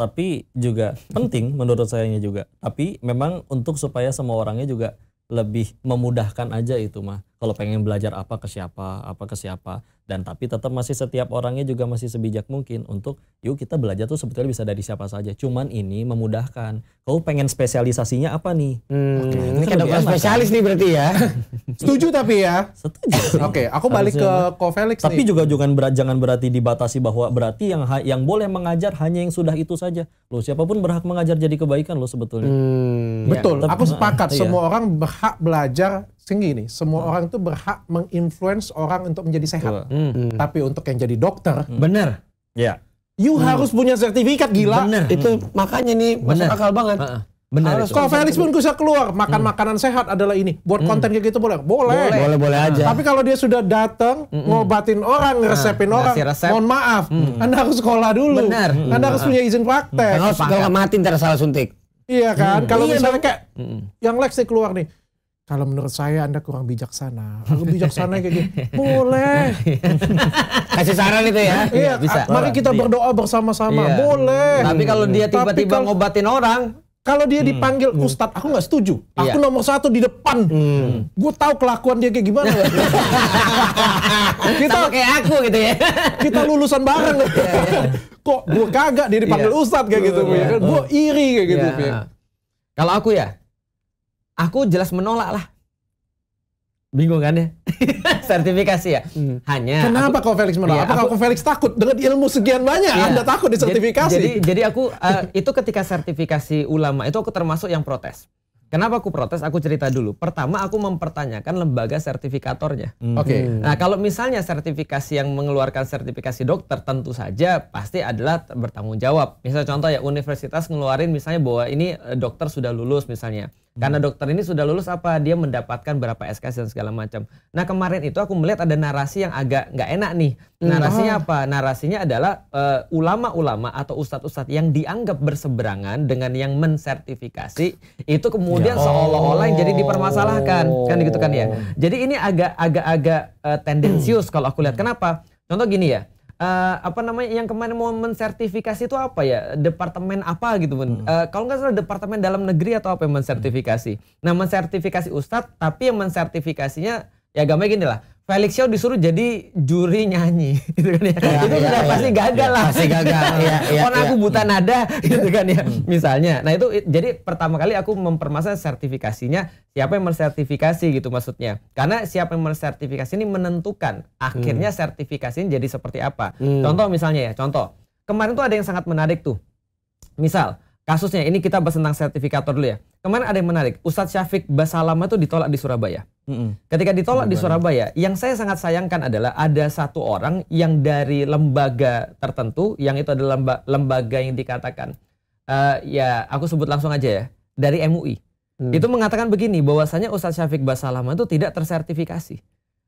A: Tapi juga penting menurut sayanya juga. Tapi memang untuk supaya semua orangnya juga lebih memudahkan aja itu mah kalau pengen belajar apa ke siapa, apa ke siapa. Dan tapi tetap masih setiap orangnya juga masih sebijak mungkin untuk yuk kita belajar tuh sebetulnya bisa dari siapa saja. Cuman ini memudahkan. Kau pengen spesialisasinya apa nih? Hmm, ini kan, kan? spesialis kan?
B: nih berarti ya. Setuju tapi ya.
A: Setuju. Oke, okay, aku balik Harusnya. ke Ko Felix Tapi nih. juga jangan berat jangan berarti dibatasi bahwa berarti yang yang boleh mengajar hanya yang sudah itu saja. Lo siapapun berhak mengajar jadi kebaikan lo sebetulnya. Hmm,
B: iya, Betul. Tapi, aku sepakat uh, semua orang berhak belajar sehingga nih. Semua hmm. orang tuh berhak menginfluence orang untuk menjadi sehat. Hmm. hmm. Tapi untuk yang jadi dokter, hmm. bener. Ya. Yeah. You hmm. harus punya sertifikat gila. Bener. Itu hmm. makanya nih bener. masuk akal banget. Uh -uh. Benar. Kalau Felix pun bisa keluar makan hmm. makanan sehat adalah ini. Buat hmm. konten kayak gitu boleh? Boleh. Boleh boleh nah, aja. Tapi kalau dia sudah datang hmm. ngobatin orang, resepin nah, orang, resep. mohon maaf, hmm. Anda harus sekolah dulu. Benar. Anda harus hmm. punya izin praktek. Kalau nggak mati ntar salah suntik. Iya kan? Hmm. Kalau iya misalnya kayak hmm. yang Lex keluar nih kalau menurut saya Anda kurang bijaksana. Kalau bijaksana kayak gini, boleh. Kasih saran itu ya. Iya, iya bisa. Mari kita iya. berdoa bersama-sama, iya. boleh. Tapi kalau dia tiba-tiba ngobatin orang, kalau dia hmm. dipanggil hmm. Ustadz, aku nggak setuju. Aku iya. nomor satu di depan. Hmm. Gue tahu kelakuan dia kayak gimana. kita Sama kayak aku gitu ya. kita lulusan bareng. yeah, Kok gue kagak dia dipanggil yeah. Ustadz kayak gitu. Yeah.
C: Gue iri kayak gitu. Yeah. Kalau aku ya, Aku jelas menolak lah. Bingung kan ya? sertifikasi ya. Hmm. Hanya Kenapa aku,
B: kau Felix menolak? Ya, Apa aku, kau Felix takut dengan ilmu sekian banyak? Ya, Anda takut di sertifikasi? Jadi
C: jadi aku uh, itu ketika sertifikasi ulama itu aku termasuk yang protes. Kenapa aku protes? Aku cerita dulu. Pertama, aku mempertanyakan lembaga sertifikatornya. Hmm. Oke. Okay. Nah, kalau misalnya sertifikasi yang mengeluarkan sertifikasi dokter, tentu saja pasti adalah bertanggung jawab. Misal contoh ya universitas ngeluarin misalnya bahwa ini eh, dokter sudah lulus misalnya. Karena hmm. dokter ini sudah lulus apa dia mendapatkan berapa SK dan segala macam. Nah kemarin itu aku melihat ada narasi yang agak nggak enak nih. Hmm. Narasinya oh. apa? Narasinya adalah eh, ulama-ulama atau ustadz-ustadz yang dianggap berseberangan dengan yang mensertifikasi itu kemudian ya. seolah-olah jadi dipermasalahkan kan gitu kan ya. Oh. Jadi ini agak agak-agak uh, eh, tendensius kalau aku lihat. Kenapa? Contoh gini ya uh, apa namanya yang kemarin mau mensertifikasi itu apa ya departemen apa gitu pun hmm. uh, kalau nggak salah departemen dalam negeri atau apa yang mensertifikasi hmm. nah mensertifikasi ustadz tapi yang mensertifikasinya ya gambarnya gini lah Felix Show disuruh jadi juri nyanyi gitu kan ya. ya itu ya, sudah ya, pasti gagal ya, lah. Pasti gagal. ya, ya, Orang aku iya. buta ya. nada gitu kan ya. Hmm. Misalnya. Nah, itu jadi pertama kali aku mempermasalah sertifikasinya siapa yang mensertifikasi gitu maksudnya. Karena siapa yang mensertifikasi ini menentukan akhirnya hmm. sertifikasinya jadi seperti apa. Hmm. Contoh misalnya ya, contoh. Kemarin tuh ada yang sangat menarik tuh. Misal kasusnya ini kita bahas tentang sertifikator dulu ya. Kemarin ada yang menarik, Ustadz Syafiq Basalamah itu ditolak di Surabaya. mm hmm Ketika ditolak Surabaya. di Surabaya, yang saya sangat sayangkan adalah ada satu orang yang dari lembaga tertentu, yang itu adalah lembaga, lembaga yang dikatakan, uh, ya aku sebut langsung aja ya, dari MUI. Mm. Itu mengatakan begini, bahwasanya Ustadz Syafiq Basalamah itu tidak tersertifikasi.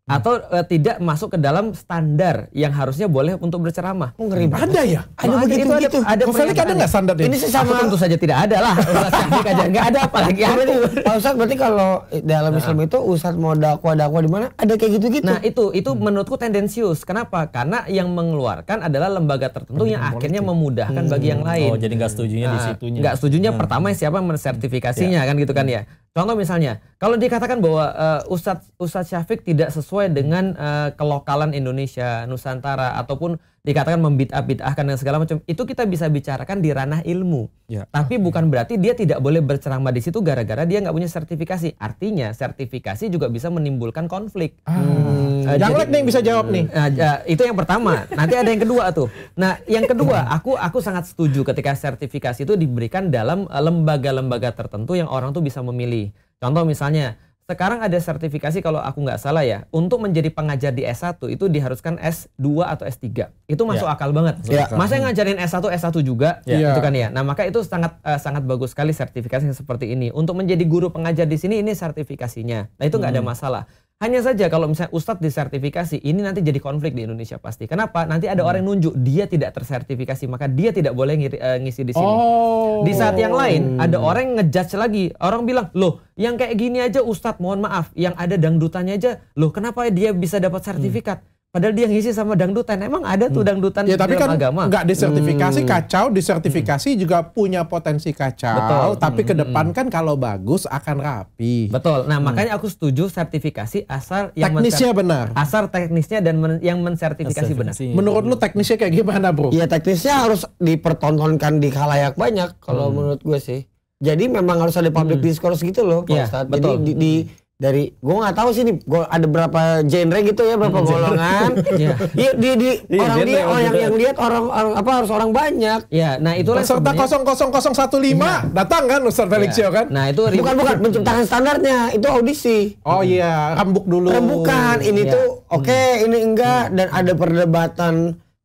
C: Hmm. atau uh, tidak masuk ke dalam standar yang harusnya boleh untuk berceramah. Oh, ngeri banget. Ada ya? Ada begitu itu gitu. Ada, ada ada nggak standar Ini sesama sama tentu saja tidak ada lah. Ustaz nggak ada apa lagi nih. Pak Ustaz berarti kalau dalam nah. Islam
D: itu Ustaz mau dakwah dakwah di mana ada kayak gitu-gitu. Nah,
C: itu itu hmm. menurutku tendensius. Kenapa? Karena yang mengeluarkan adalah lembaga tertentu yang akhirnya memudahkan hmm. bagi yang lain. Oh, jadi nggak setujunya nah, di ah, situnya. Nggak setujunya hmm. pertama siapa mensertifikasinya yeah. kan gitu kan hmm. ya. Contoh misalnya, kalau dikatakan bahwa uh, Ustadz Ustadz Syafiq tidak sesuai dengan uh, kelokalan Indonesia, Nusantara ataupun dikatakan membid'ah-bid'ahkan dan segala macam itu kita bisa bicarakan di ranah ilmu ya. tapi bukan berarti dia tidak boleh berceramah di situ gara-gara dia nggak punya sertifikasi artinya sertifikasi juga bisa menimbulkan konflik ah. hmm, uh, jangan nih yang bisa jawab nih uh, itu yang pertama nanti ada yang kedua tuh nah yang kedua iya. aku aku sangat setuju ketika sertifikasi itu diberikan dalam eh, lembaga-lembaga tertentu yang orang tuh bisa memilih contoh misalnya sekarang ada sertifikasi kalau aku nggak salah ya, untuk menjadi pengajar di S1 itu diharuskan S2 atau S3. Itu ya. masuk yeah. akal banget. Yeah. Masa yang ngajarin S1 S1 juga yeah. gitu kan ya. Nah, maka itu sangat uh, sangat bagus sekali sertifikasi seperti ini. Untuk menjadi guru pengajar di sini ini sertifikasinya. Nah, itu nggak hmm. ada masalah. Hanya saja kalau misalnya ustadz disertifikasi, ini nanti jadi konflik di Indonesia pasti. Kenapa? Nanti ada hmm. orang yang nunjuk dia tidak tersertifikasi, maka dia tidak boleh ngiri, uh, ngisi di sini. Oh. Di saat yang lain oh. ada orang yang ngejudge lagi. Orang bilang, "Loh, yang kayak gini aja ustadz, mohon maaf, yang ada dangdutannya aja. Loh, kenapa dia bisa dapat hmm. sertifikat?" Hmm. Padahal dia ngisi sama dangdutan.
B: Emang ada tuh hmm. dangdutan ya, tapi dalam kan agama? disertifikasi hmm. kacau, disertifikasi hmm. juga punya potensi kacau. Betul. Tapi hmm. ke hmm. depan kan kalau bagus akan rapi.
C: Betul. Nah, hmm. makanya aku setuju sertifikasi asal yang teknisnya benar. Asal teknisnya dan men yang mensertifikasi benar. Menurut
D: lu teknisnya kayak gimana, Bro? Iya, teknisnya harus dipertontonkan di kalayak banyak kalau hmm. menurut gue sih. Jadi memang harus ada public hmm. discourse gitu loh, Iya Betul. Jadi di, di hmm dari gue nggak tahu sih nih gua ada berapa genre gitu ya berapa hmm, golongan iya. iya di, di,
B: di ya, orang dia orang yang, yang
D: lihat orang, orang apa harus orang banyak ya nah itulah peserta
B: 00015 ya. Iya. datang kan Ustaz Felixio iya. kan nah itu bukan bukan, bukan
D: menciptakan standarnya itu audisi oh iya rembuk dulu rembukan ini tuh hmm. oke okay, hmm. ini enggak hmm. dan ada perdebatan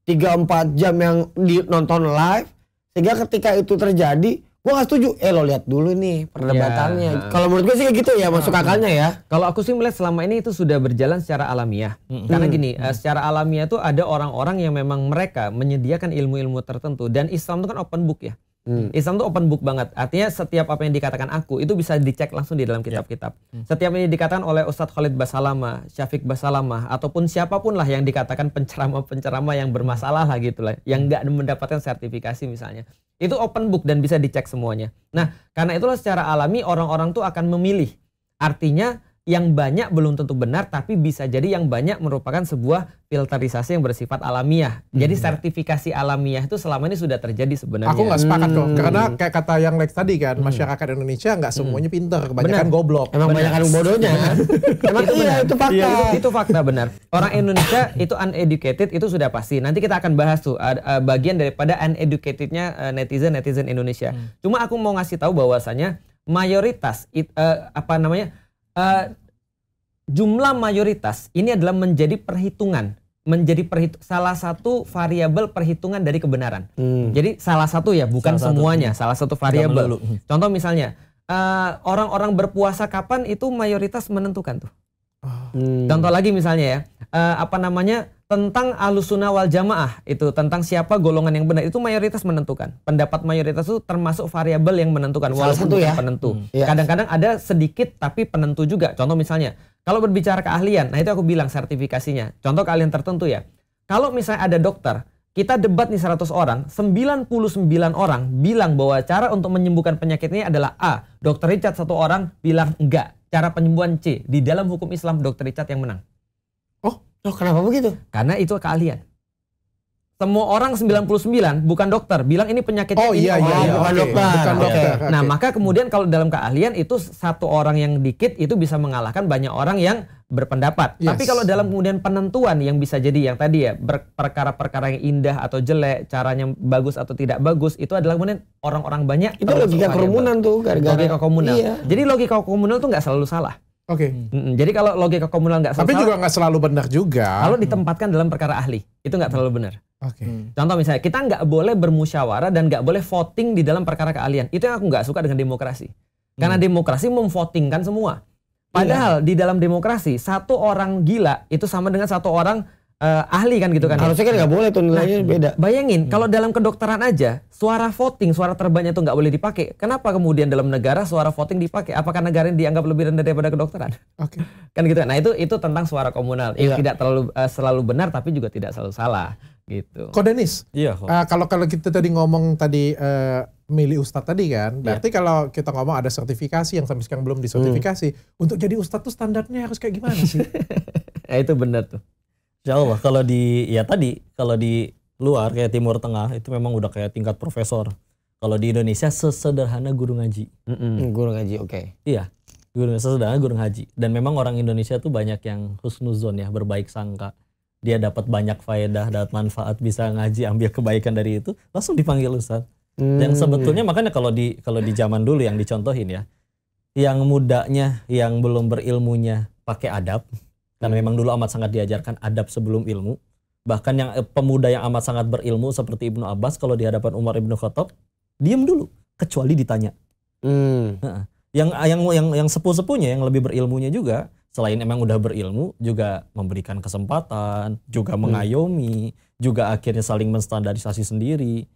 D: 3 4 jam yang di nonton live sehingga ketika itu terjadi gua gak setuju eh lo lihat dulu nih perdebatannya yeah. kalau menurut gue sih kayak gitu ya iya. masuk akalnya
C: ya kalau aku sih melihat selama ini itu sudah berjalan secara alamiah mm -hmm. karena gini mm -hmm. secara alamiah tuh ada orang-orang yang memang mereka menyediakan ilmu-ilmu tertentu dan Islam itu kan open book ya Hmm. Islam tuh open book banget. Artinya setiap apa yang dikatakan aku itu bisa dicek langsung di dalam kitab-kitab. Yeah. Hmm. Setiap ini dikatakan oleh Ustadz Khalid Basalama, Syafiq Basalama, ataupun siapapun lah yang dikatakan penceramah-penceramah yang bermasalah lah gitu lah, yang nggak mendapatkan sertifikasi misalnya. Itu open book dan bisa dicek semuanya. Nah, karena itulah secara alami orang-orang tuh akan memilih. Artinya yang banyak belum tentu benar tapi bisa jadi yang banyak merupakan sebuah filterisasi yang bersifat alamiah. Hmm. Jadi sertifikasi alamiah itu selama ini sudah terjadi sebenarnya. Aku nggak sepakat kok, hmm. karena kayak
B: kata yang Lex tadi kan, hmm. masyarakat Indonesia nggak hmm. semuanya pinter, kebanyakan benar. goblok. Emang banyak yang bodohnya.
C: Emang itu iya, itu fakta. Iya, itu, itu fakta benar. Orang Indonesia itu uneducated itu sudah pasti. Nanti kita akan bahas tuh eh, bagian daripada uneducatednya eh, netizen netizen Indonesia. Hmm. Cuma aku mau ngasih tahu bahwasanya mayoritas it, uh, apa namanya Eh, jumlah mayoritas ini adalah menjadi perhitungan menjadi perhitung, salah satu variabel perhitungan dari kebenaran. Hmm. Jadi salah satu ya, bukan salah semuanya, satu. salah satu variabel. Contoh misalnya eh, orang-orang uh, berpuasa kapan itu mayoritas menentukan tuh. Hmm. Contoh lagi misalnya ya, uh, apa namanya tentang alusuna wal jamaah itu tentang siapa golongan yang benar itu mayoritas menentukan. Pendapat mayoritas itu termasuk variabel yang menentukan Salah walaupun satu ya. penentu. Kadang-kadang hmm. iya. Kadang-kadang ada sedikit tapi penentu juga. Contoh misalnya kalau berbicara keahlian, nah itu aku bilang sertifikasinya. Contoh keahlian tertentu ya. Kalau misalnya ada dokter, kita debat nih 100 orang, 99 orang bilang bahwa cara untuk menyembuhkan penyakitnya adalah A. Dokter Richard satu orang bilang enggak cara penyembuhan C di dalam hukum Islam dokter Richard yang menang. Oh, oh kenapa begitu? Karena itu keahlian. Semua orang 99 bukan dokter bilang ini penyakitnya oh, ini. Iya, iya oh iya, iya, bukan okay. dokter. Bukan dokter. Okay. Nah, maka kemudian kalau dalam keahlian itu satu orang yang dikit itu bisa mengalahkan banyak orang yang berpendapat. Yes. Tapi kalau dalam kemudian penentuan yang bisa jadi yang tadi ya perkara-perkara yang indah atau jelek, caranya bagus atau tidak bagus itu adalah kemudian orang-orang banyak itu logika kerumunan tuh gara-gara logika komunal. Iya. Jadi logika komunal tuh nggak selalu salah. Oke. Okay. Jadi kalau logika komunal nggak salah. Tapi juga nggak selalu benar juga. Kalau ditempatkan hmm. dalam perkara ahli itu nggak terlalu benar. Oke. Okay. Hmm. Contoh misalnya kita nggak boleh bermusyawarah dan nggak boleh voting di dalam perkara keahlian. Itu yang aku nggak suka dengan demokrasi. Karena hmm. demokrasi memvotingkan semua. Padahal iya. di dalam demokrasi satu orang gila itu sama dengan satu orang uh, ahli kan gitu kan. Kalau saya kan nggak boleh tuh nilainya nah, beda. Bayangin hmm. kalau dalam kedokteran aja suara voting, suara terbanyak itu nggak boleh dipakai. Kenapa kemudian dalam negara suara voting dipakai? Apakah negara ini dianggap lebih rendah daripada kedokteran? Oke. Okay. Kan gitu kan. Nah, itu itu tentang suara komunal. Yang iya. tidak terlalu uh, selalu benar tapi juga tidak selalu salah gitu. Denis?
B: Iya. Kok. Uh, kalau kalau kita tadi ngomong tadi uh, milih ustadz tadi kan, iya. berarti kalau kita ngomong ada sertifikasi yang sampai sekarang belum disertifikasi, hmm. untuk jadi ustadz tuh standarnya harus kayak gimana sih?
A: ya itu benar tuh. Insya Allah kalau di ya tadi kalau di luar kayak Timur Tengah itu memang udah kayak tingkat profesor. Kalau di Indonesia sesederhana guru ngaji. Mm -mm. Guru ngaji, oke. Okay. Iya, guru sesederhana guru ngaji. Dan memang orang Indonesia tuh banyak yang husnuzon ya berbaik sangka dia dapat banyak faedah, dapat manfaat, bisa ngaji, ambil kebaikan dari itu, langsung dipanggil ustadz.
E: Hmm. Dan sebetulnya
A: makanya kalau di kalau di zaman dulu yang dicontohin ya, yang mudanya, yang belum berilmunya pakai adab, karena memang dulu amat sangat diajarkan adab sebelum ilmu. Bahkan yang eh, pemuda yang amat sangat berilmu seperti Ibnu Abbas kalau di hadapan Umar Ibnu Khattab, diam dulu kecuali ditanya. Hmm. Yang yang yang yang sepuh sepunya, yang lebih berilmunya juga selain emang udah berilmu juga memberikan kesempatan, juga hmm. mengayomi, juga akhirnya saling menstandarisasi sendiri.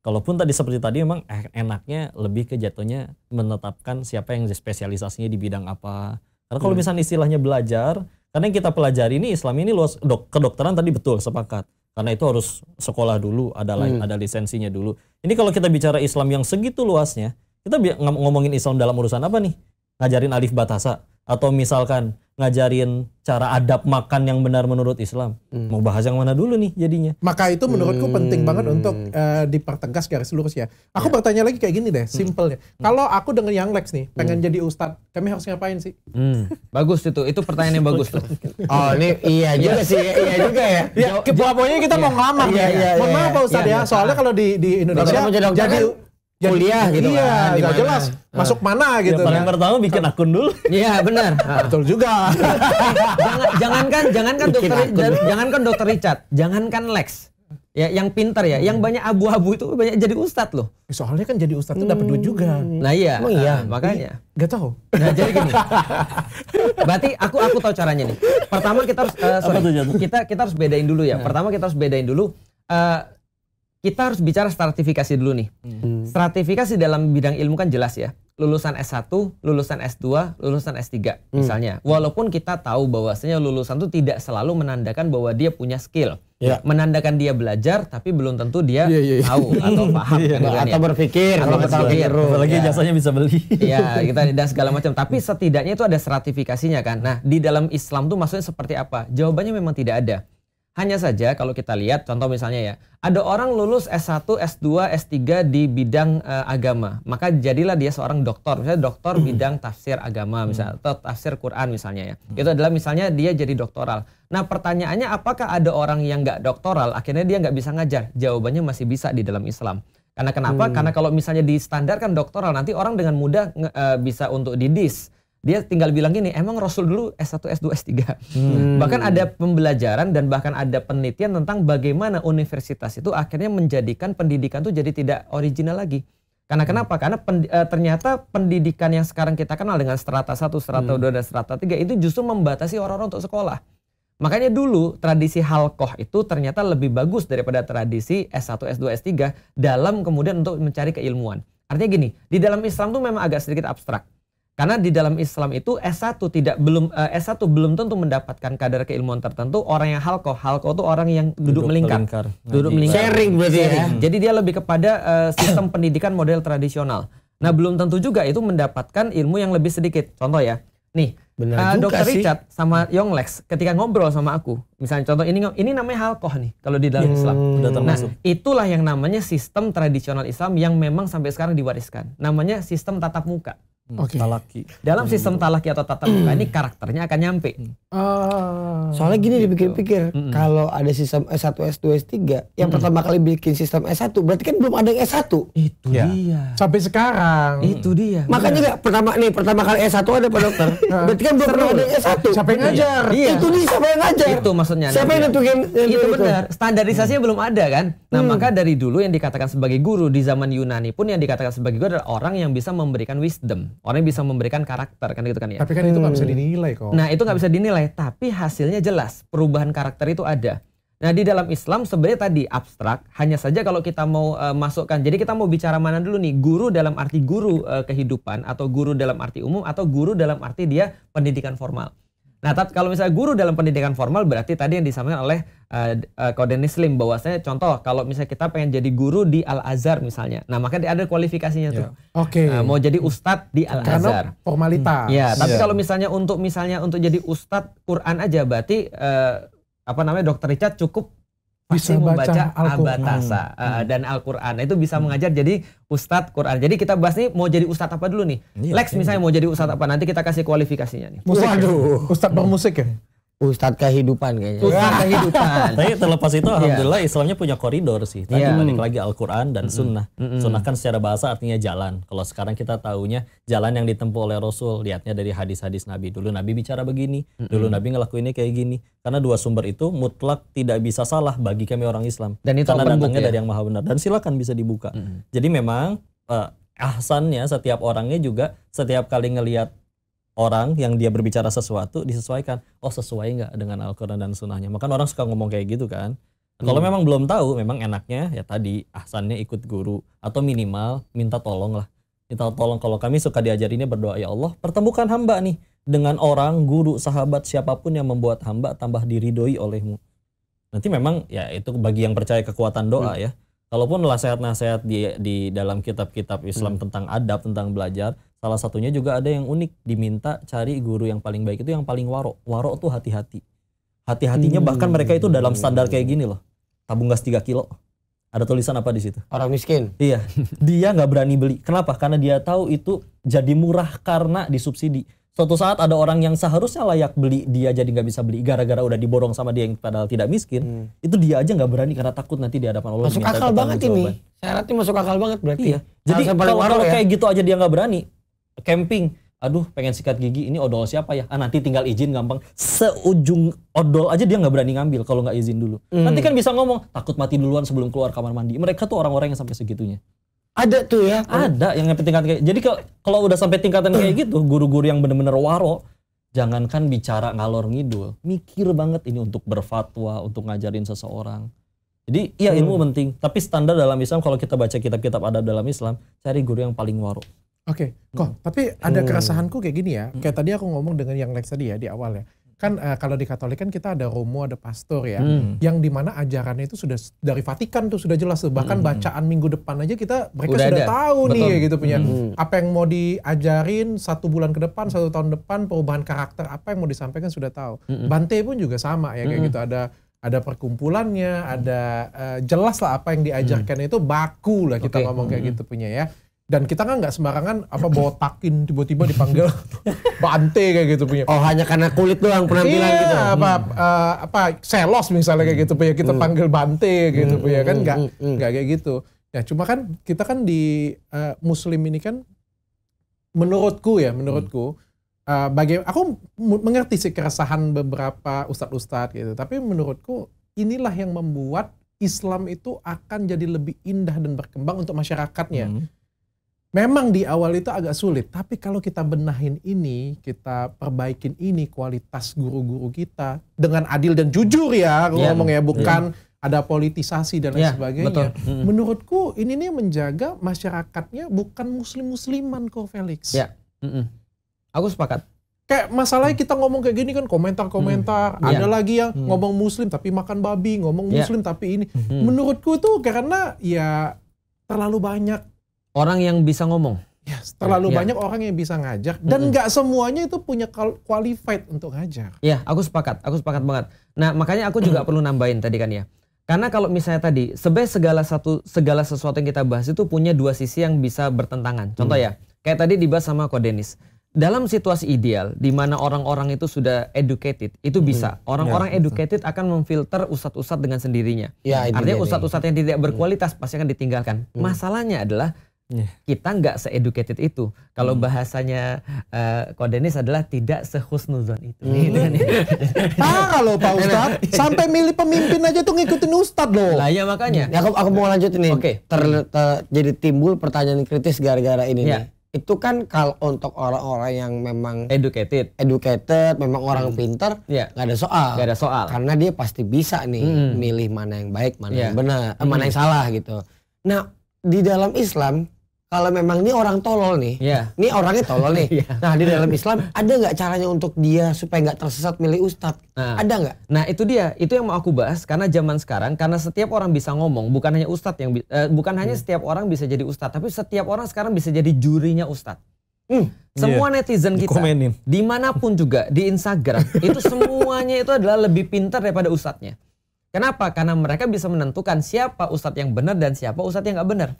A: Kalaupun tadi seperti tadi emang eh, enaknya lebih ke jatuhnya menetapkan siapa yang spesialisasinya di bidang apa. Karena kalau hmm. misalnya istilahnya belajar, karena yang kita pelajari ini Islam ini luas dok, kedokteran tadi betul sepakat. Karena itu harus sekolah dulu, ada lain, hmm. ada lisensinya dulu. Ini kalau kita bicara Islam yang segitu luasnya, kita ngomongin Islam dalam urusan apa nih? Ngajarin alif batasa, atau misalkan ngajarin cara adab makan yang benar menurut Islam. Hmm. Mau bahas yang mana dulu nih
B: jadinya? Maka itu menurutku hmm. penting banget untuk uh, dipertegas garis lurus ya. Aku ya. bertanya lagi kayak gini deh, hmm. simpelnya. Hmm. Kalau aku dengan yang Lex nih, pengen hmm. jadi ustad kami harus ngapain sih? Hmm.
C: Bagus itu, itu pertanyaan yang bagus tuh. Oh ini iya, iya juga sih, iya, juga ya. ya pokoknya kita mau ngelamar. Iya, iya, iya, Mohon iya, maaf Pak iya, Ustadz ya, soalnya kalau
B: di, di Indonesia jadi jadi, kuliah gitu iya, kan. Iya, gak jelas. Masuk mana ah. gitu. Ya, paling kan. pertama bikin kan- akun dulu. Iya, benar. Ah. Betul
C: juga. jangan, jangankan jangankan bikin dokter akun. jangankan dokter Richard, jangankan Lex. Ya, yang pintar ya, yang banyak abu-abu itu banyak jadi ustadz loh. Eh, soalnya kan jadi ustadz itu hmm.
B: dapat duit juga. Hmm. Nah iya, Emang iya. Uh, makanya. Ini, iya, gak tau. Nah jadi gini.
C: Berarti aku aku tahu caranya nih. Pertama kita harus uh, sorry, kita kita harus bedain dulu ya. Nah. Pertama kita harus bedain dulu uh, kita harus bicara stratifikasi dulu nih. Hmm. Stratifikasi dalam bidang ilmu kan jelas ya. Lulusan S1, lulusan S2, lulusan S3 hmm. misalnya. Walaupun kita tahu bahwasanya lulusan itu tidak selalu menandakan bahwa dia punya skill. Ya. Menandakan dia belajar tapi belum tentu dia ya, ya, ya. tahu atau paham Ya, kan, atau ya. berpikir atau berpikir. Apalagi ya. jasanya bisa beli. Iya, kita dan segala macam. Tapi setidaknya itu ada stratifikasinya kan. Nah, di dalam Islam tuh maksudnya seperti apa? Jawabannya memang tidak ada. Hanya saja kalau kita lihat contoh misalnya ya, ada orang lulus S1, S2, S3 di bidang uh, agama, maka jadilah dia seorang doktor, misalnya doktor hmm. bidang tafsir agama misalnya hmm. atau tafsir Quran misalnya ya. Hmm. Itu adalah misalnya dia jadi doktoral. Nah, pertanyaannya apakah ada orang yang nggak doktoral akhirnya dia nggak bisa ngajar? Jawabannya masih bisa di dalam Islam. Karena kenapa? Hmm. Karena kalau misalnya di standar kan doktoral nanti orang dengan mudah uh, bisa untuk didis dia tinggal bilang gini, emang Rasul dulu S1, S2, S3. Hmm. Bahkan ada pembelajaran dan bahkan ada penelitian tentang bagaimana universitas itu akhirnya menjadikan pendidikan itu jadi tidak original lagi. Karena hmm. kenapa? Karena pen, e, eh, ternyata pendidikan yang sekarang kita kenal dengan strata 1, strata hmm. 2, dan strata 3 itu justru membatasi orang-orang untuk sekolah. Makanya dulu tradisi halkoh itu ternyata lebih bagus daripada tradisi S1, S2, S3 dalam kemudian untuk mencari keilmuan. Artinya gini, di dalam Islam tuh memang agak sedikit abstrak karena di dalam Islam itu S1 tidak belum eh, S1 belum tentu mendapatkan kadar keilmuan tertentu orang yang halko. Halko itu orang yang duduk, duduk melingkar. melingkar. Duduk nah, melingkar. Sharing berarti ya. Jadi dia lebih kepada uh, sistem pendidikan model tradisional. Nah, belum tentu juga itu mendapatkan ilmu yang lebih sedikit. Contoh ya. Nih, uh, Dokter Richard sama Yonglex ketika ngobrol sama aku, Misalnya contoh ini ini namanya halkoh nih kalau di dalam Islam. Hmm. Nah, itulah yang namanya sistem tradisional Islam yang memang sampai sekarang diwariskan. Namanya sistem tatap muka. Hmm, okay. Talaki. Dalam sistem talaki atau tatap muka ini hmm. karakternya akan nyampe. Hmm.
D: Oh. Soalnya gini gitu. dipikir-pikir, mm -mm. kalau ada sistem S1, S2, S3, yang mm -mm. pertama kali bikin sistem S1, berarti kan belum ada yang S1. Itu ya. dia. Sampai sekarang. Itu dia. Makanya nggak pertama nih, pertama kali S1 ada Pak Dokter. Nah. berarti kan belum pernah ada S1. Siapa yang iya. ngajar? Iya. Itu nih siapa yang ngajar? Itu mas maksudnya. Siapa yang nentuin? Itu benar.
C: Standarisasinya hmm. belum ada kan. Nah hmm. maka dari dulu yang dikatakan sebagai guru di zaman Yunani pun yang dikatakan sebagai guru adalah orang yang bisa memberikan wisdom, orang yang bisa memberikan karakter kan gitu kan ya. Tapi kan hmm. itu nggak bisa hmm. dinilai kok. Nah itu nggak bisa dinilai, tapi hasilnya jelas perubahan karakter itu ada. Nah di dalam Islam sebenarnya tadi abstrak, hanya saja kalau kita mau uh, masukkan, jadi kita mau bicara mana dulu nih, guru dalam arti guru uh, kehidupan atau guru dalam arti umum atau guru dalam arti dia pendidikan formal. Nah, tapi kalau misalnya guru dalam pendidikan formal berarti tadi yang disampaikan oleh uh, eh, uh, eh, Koden Islim bahwasanya contoh kalau misalnya kita pengen jadi guru di Al Azhar misalnya. Nah, maka ada kualifikasinya tuh. Yeah. Oke. Okay. Uh, eh, mau jadi ustadz di Al Azhar. Karena
B: formalitas. Hmm. Ya, tapi yeah. kalau
C: misalnya untuk misalnya untuk jadi ustadz Quran aja berarti uh, apa namanya Dokter Richard cukup bisa membaca Al-Batasa Al hmm. uh, eh, dan Al-Qur'an. Nah, itu bisa hmm. mengajar jadi ustadz Qur'an. Jadi kita bahas nih mau jadi ustadz apa dulu nih? Iya, Lex iya. misalnya mau jadi ustadz apa? Nanti kita kasih kualifikasinya nih. Musik. Ya?
D: Waduh, ustadz bang musik ya? Ustadz kehidupan kayaknya. Ustadz kehidupan. Tapi terlepas itu iya. alhamdulillah
A: Islamnya punya koridor sih. Tadi yeah. balik lagi Al-Qur'an dan sunnah. Mm-hmm. Sunnah kan secara bahasa artinya jalan. Kalau sekarang kita tahunya jalan yang ditempuh oleh Rasul, lihatnya dari hadis-hadis Nabi. Dulu Nabi bicara begini, dulu Nabi ngelakuinnya kayak gini. Karena dua sumber itu mutlak tidak bisa salah bagi kami orang Islam. Dan itu Karena datangnya ya? dari yang Maha Benar dan silakan bisa dibuka. Mm-hmm. Jadi memang uh, ahsannya setiap orangnya juga setiap kali ngelihat orang yang dia berbicara sesuatu disesuaikan. Oh sesuai nggak dengan Al-Quran dan Sunnahnya? Maka orang suka ngomong kayak gitu kan. Hmm. Kalau memang belum tahu, memang enaknya ya tadi ahsannya ikut guru atau minimal minta tolong lah. Minta tolong kalau kami suka ini berdoa ya Allah pertemukan hamba nih dengan orang, guru, sahabat, siapapun yang membuat hamba tambah diridoi olehmu. Nanti memang ya itu bagi yang percaya kekuatan doa hmm. ya. Kalaupun nasihat-nasihat di, di dalam kitab-kitab Islam hmm. tentang adab, tentang belajar, Salah satunya juga ada yang unik, diminta cari guru yang paling baik itu yang paling waro. Waro tuh hati-hati. Hati-hatinya hmm. bahkan mereka itu dalam standar kayak gini loh. Tabung gas 3 kilo. Ada tulisan apa di situ? Orang miskin. Iya. Dia nggak berani beli. Kenapa? Karena dia tahu itu jadi murah karena disubsidi suatu saat ada orang yang seharusnya layak beli dia jadi nggak bisa beli gara-gara udah diborong sama dia yang padahal tidak miskin hmm. itu dia aja nggak berani karena takut nanti di hadapan Allah masuk akal banget ini
D: syaratnya masuk akal banget berarti iya. jadi kalau, kalau ya? kayak
A: gitu aja dia nggak berani camping aduh pengen sikat gigi ini odol siapa ya ah nanti tinggal izin gampang seujung odol aja dia nggak berani ngambil kalau nggak izin dulu hmm. nanti kan bisa ngomong takut mati duluan sebelum keluar kamar mandi mereka tuh orang-orang yang sampai segitunya ada tuh ya ada yang sampai tingkatan kayak jadi kalau udah sampai tingkatan kayak gitu guru-guru yang bener-bener waro jangankan bicara ngalor ngidul mikir banget ini untuk berfatwa untuk ngajarin seseorang jadi iya ilmu hmm. penting tapi standar dalam Islam kalau kita baca kitab-kitab ada dalam Islam cari guru yang paling
B: waro Oke, okay. kok hmm. tapi ada hmm. keresahanku kayak gini ya. Hmm. Kayak tadi aku ngomong dengan yang Lex tadi ya di awal ya. Kan uh, kalau di Katolik kan kita ada romo, ada pastor ya. Hmm. Yang dimana ajarannya itu sudah dari Vatikan tuh sudah jelas tuh. Bahkan hmm. bacaan minggu depan aja kita mereka Udah sudah ada. tahu Betul. nih gitu punya. Hmm. Apa yang mau diajarin satu bulan ke depan, satu tahun depan, perubahan karakter apa yang mau disampaikan sudah tahu. Hmm. Bante pun juga sama ya kayak hmm. gitu. Ada ada perkumpulannya, ada uh, jelas lah apa yang diajarkan hmm. itu baku lah kita okay. ngomong kayak hmm. gitu punya ya dan kita kan nggak sembarangan apa bawa takin tiba-tiba dipanggil bante kayak gitu punya. Oh hanya karena kulit doang penampilan iya, gitu. apa hmm. uh, apa selos misalnya kayak gitu punya kita hmm. panggil bante gitu hmm, punya kan hmm, nggak hmm, hmm, nggak kayak gitu. Ya cuma kan kita kan di uh, muslim ini kan menurutku ya menurutku hmm. uh, eh, bagaimana aku mengerti sih keresahan beberapa ustadz-ustadz gitu tapi menurutku inilah yang membuat Islam itu akan jadi lebih indah dan berkembang untuk masyarakatnya. Hmm Memang di awal itu agak sulit, tapi kalau kita benahin ini, kita perbaikin ini kualitas guru-guru kita dengan adil dan jujur ya, ngomongnya yeah. ngomong ya, bukan yeah. ada politisasi dan lain yeah, sebagainya. Betul. Menurutku ini nih menjaga masyarakatnya bukan muslim-musliman kok Felix. Ya, yeah. mm -mm. aku sepakat. Kayak masalahnya kita ngomong kayak gini kan komentar-komentar, hmm, ada iya. lagi yang hmm. ngomong muslim tapi makan babi, ngomong iya. muslim yeah. tapi ini. Hmm. Menurutku tuh karena ya terlalu banyak Orang yang bisa ngomong. Yes, terlalu ya. banyak orang yang bisa ngajak dan nggak semuanya itu punya qualified untuk ngajak.
C: Ya, aku sepakat, aku sepakat banget. Nah, makanya aku juga perlu nambahin tadi kan ya. Karena kalau misalnya tadi sebenarnya segala satu segala sesuatu yang kita bahas itu punya dua sisi yang bisa bertentangan. Contoh hmm. ya, kayak tadi dibahas sama Ko Denis. Dalam situasi ideal di mana orang-orang itu sudah educated, itu bisa. Orang-orang ya, educated akan memfilter ustadz-ustadz dengan sendirinya. Ya, Artinya ustadz-ustadz yang tidak mm. berkualitas pasti akan ditinggalkan. Mm. Masalahnya adalah Yeah. Kita nggak se itu. Kalau hmm. bahasanya uh, eh, kodenis adalah tidak sehusnuzon itu. Hmm. Gitu kan ya.
B: Parah loh Pak Ustadz. Sampai milih pemimpin aja tuh ngikutin Ustadz loh.
D: Lah ya makanya. Ya, aku, aku mau lanjutin nih. Oke. Okay. jadi timbul pertanyaan kritis gara-gara ini yeah. nih itu kan kalau untuk orang-orang yang memang educated, educated, memang orang hmm. pinter, yeah. nggak ada soal, Gak ada soal, karena dia pasti bisa nih hmm. milih mana yang baik, mana yeah. yang benar, eh, hmm. mana yang salah gitu. Nah di dalam Islam kalau memang ini orang
C: tolol nih, yeah. ini orangnya tolol nih. yeah. Nah di dalam Islam ada nggak caranya untuk dia supaya nggak tersesat milih ustadz? Nah, ada nggak? Nah itu dia, itu yang mau aku bahas karena zaman sekarang karena setiap orang bisa ngomong, bukan hanya ustadz yang eh, bukan hmm. hanya setiap orang bisa jadi ustadz, tapi setiap orang sekarang bisa jadi jurinya ustadz. Hmm. Iya. Semua yeah. netizen kita, Dikomenin. dimanapun juga di Instagram itu semuanya itu adalah lebih pintar daripada ustadznya. Kenapa? Karena mereka bisa menentukan siapa ustadz yang benar dan siapa ustadz yang nggak benar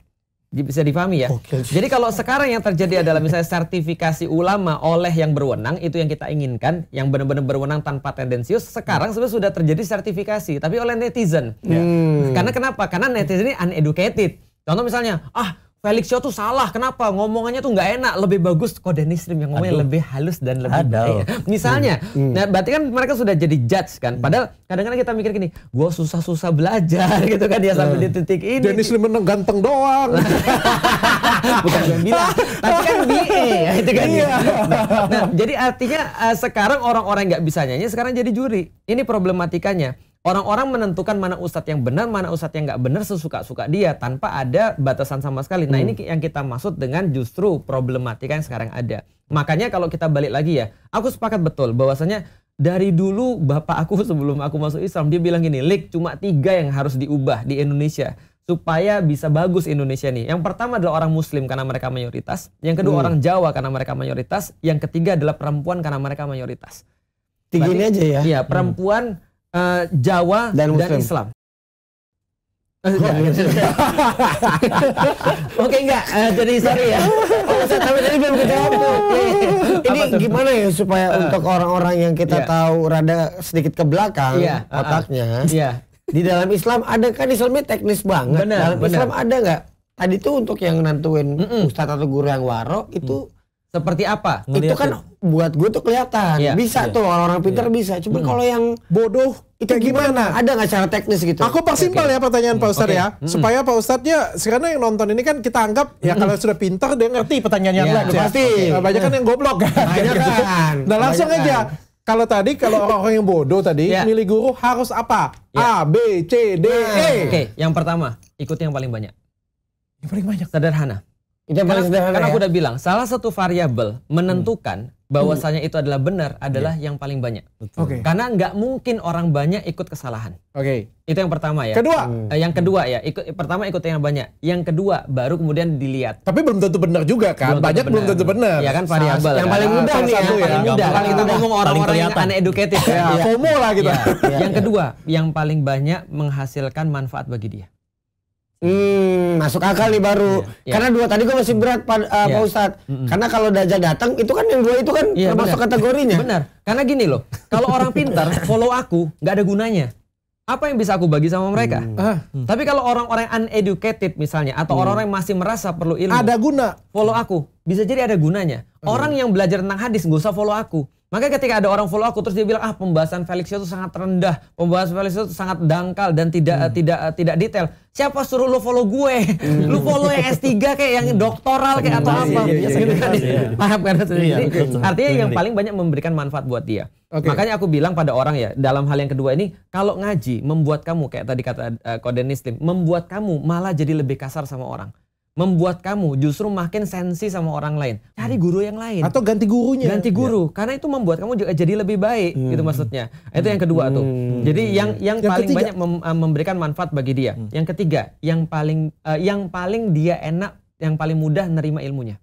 C: bisa difahami ya. Okay. Jadi kalau sekarang yang terjadi adalah misalnya sertifikasi ulama oleh yang berwenang itu yang kita inginkan, yang benar-benar berwenang tanpa tendensius. Sekarang sebenarnya sudah terjadi sertifikasi, tapi oleh netizen. Hmm. Karena kenapa? Karena netizen ini uneducated. Contoh misalnya, ah Felix Show tuh salah. Kenapa? Ngomongannya tuh nggak enak. Lebih bagus kok Dennis Lim yang ngomongnya Aduh. lebih halus dan lebih Aduh. baik. Hmm. Misalnya, hmm. nah berarti kan mereka sudah jadi judge kan. Hmm. Padahal kadang-kadang kita mikir gini, gue susah-susah belajar gitu kan ya sampai hmm. di
B: titik ini. Dennis Lim menang ganteng doang.
C: Bukan yang bilang,
E: tapi kan BA e, ya, itu kan. Ya. Iya.
C: Nah, nah, jadi artinya uh, sekarang orang-orang nggak bisa nyanyi sekarang jadi juri. Ini problematikanya Orang-orang menentukan mana ustadz yang benar, mana ustadz yang nggak benar sesuka-suka dia tanpa ada batasan sama sekali. Nah hmm. ini yang kita maksud dengan justru problematika yang sekarang ada. Makanya kalau kita balik lagi ya, aku sepakat betul bahwasanya dari dulu bapak aku sebelum aku masuk Islam dia bilang gini, lik cuma tiga yang harus diubah di Indonesia supaya bisa bagus Indonesia nih. Yang pertama adalah orang Muslim karena mereka mayoritas, yang kedua hmm. orang Jawa karena mereka mayoritas, yang ketiga adalah perempuan karena mereka mayoritas.
D: Tiga ini aja ya. Iya hmm.
C: perempuan. Hmm Eh, Jawa dan, dan Islam. Eh, Oke enggak, uh, jadi sorry ya. Oh, saya tahu tadi belum kejawab iya,
D: iya, iya. Ini gimana ya supaya uh, untuk orang-orang yang kita yeah. tahu rada sedikit ke belakang yeah. otaknya. Uh, yeah. Di dalam Islam ada kan Islamnya teknis banget. Bener, dalam bener. Islam ada nggak? Tadi tuh untuk yang nentuin mm -mm. ustadz atau guru yang waro itu mm
C: seperti apa?
D: Itu kan buat gue tuh kelihatan. Ya, bisa iya. tuh orang-orang
B: pintar iya. bisa. Cuma hmm. kalau yang bodoh itu kayak gimana? gimana? Ada nggak cara teknis gitu? Aku pak simpel okay. ya pertanyaan hmm. Pak Ustad okay. ya. Hmm. Supaya Pak Ustadnya sekarang yang nonton ini kan kita anggap ya hmm. kalau sudah pintar dia ngerti pertanyaannya yeah. lagi. Pasti. Okay. Nah, banyak kan yang goblok kan. Banyak kan. nah langsung aja. Kan. Kalau tadi kalau orang-orang yang bodoh tadi yeah. milih guru harus apa? Yeah. A, B, C, D, e. nah. E. Oke, okay.
C: yang pertama ikut yang paling banyak. Yang paling banyak. Sederhana. Itu karena, sederhana karena ya? aku udah bilang salah satu variabel menentukan hmm. bahwasannya itu adalah benar adalah yeah. yang paling banyak. Betul. Okay. Karena nggak mungkin orang banyak ikut kesalahan. Oke. Okay. Itu yang pertama ya. Kedua. Hmm. Eh, yang kedua ya, ikut pertama ikut yang banyak. Yang kedua baru kemudian dilihat.
B: Tapi belum tentu benar juga kan. Belum banyak belum tentu benar. Iya kan variabel. Kan. Yang paling mudah nih, yang ya. paling ya. mudah. Kalau kita ngomong orang-orang yang
C: uneducated ya, iya. FOMO lah gitu. Iya. Iya. yang kedua, yang paling banyak menghasilkan manfaat bagi dia.
D: Hmm, masuk akal nih baru. Yeah, yeah. Karena dua tadi gue masih berat Pak, uh, eh, yeah.
C: Pak Ustad. Mm -mm. Karena kalau Daja datang itu kan yang dua itu kan yeah, termasuk bener. kategorinya. Benar. Karena gini loh, kalau orang pintar follow aku nggak ada gunanya. Apa yang bisa aku bagi sama mereka? Hmm. Ah. Hmm. Tapi kalau orang-orang uneducated misalnya atau orang-orang hmm. yang masih merasa perlu ilmu, ada guna. Follow aku, bisa jadi ada gunanya. Hmm. Orang yang belajar tentang hadis nggak usah follow aku maka ketika ada orang follow aku terus dia bilang ah pembahasan Felix itu sangat rendah, pembahasan Felix itu sangat dangkal dan tidak hmm. tidak tidak detail. Siapa suruh lu follow gue? Hmm. Lu follow yang S3 kayak yang hmm. doktoral kayak atau iya, apa? Iya, iya, gitu kan? Paham kan? artinya yang paling banyak memberikan manfaat buat dia. Okay. Makanya aku bilang pada orang ya, dalam hal yang kedua ini kalau ngaji membuat kamu kayak tadi kata uh, Koden Islim, membuat kamu malah jadi lebih kasar sama orang membuat kamu justru makin sensi sama orang lain. Cari hmm. guru yang lain. Atau ganti gurunya. Ganti ya. guru, ya. karena itu membuat kamu juga jadi lebih baik, hmm. gitu maksudnya. Itu yang kedua hmm. Jadi yang yang, yang paling banyak mem, eh, memberikan manfaat bagi dia. Hmm. Yang ketiga, yang paling uh, yang paling dia enak, yang paling mudah nerima ilmunya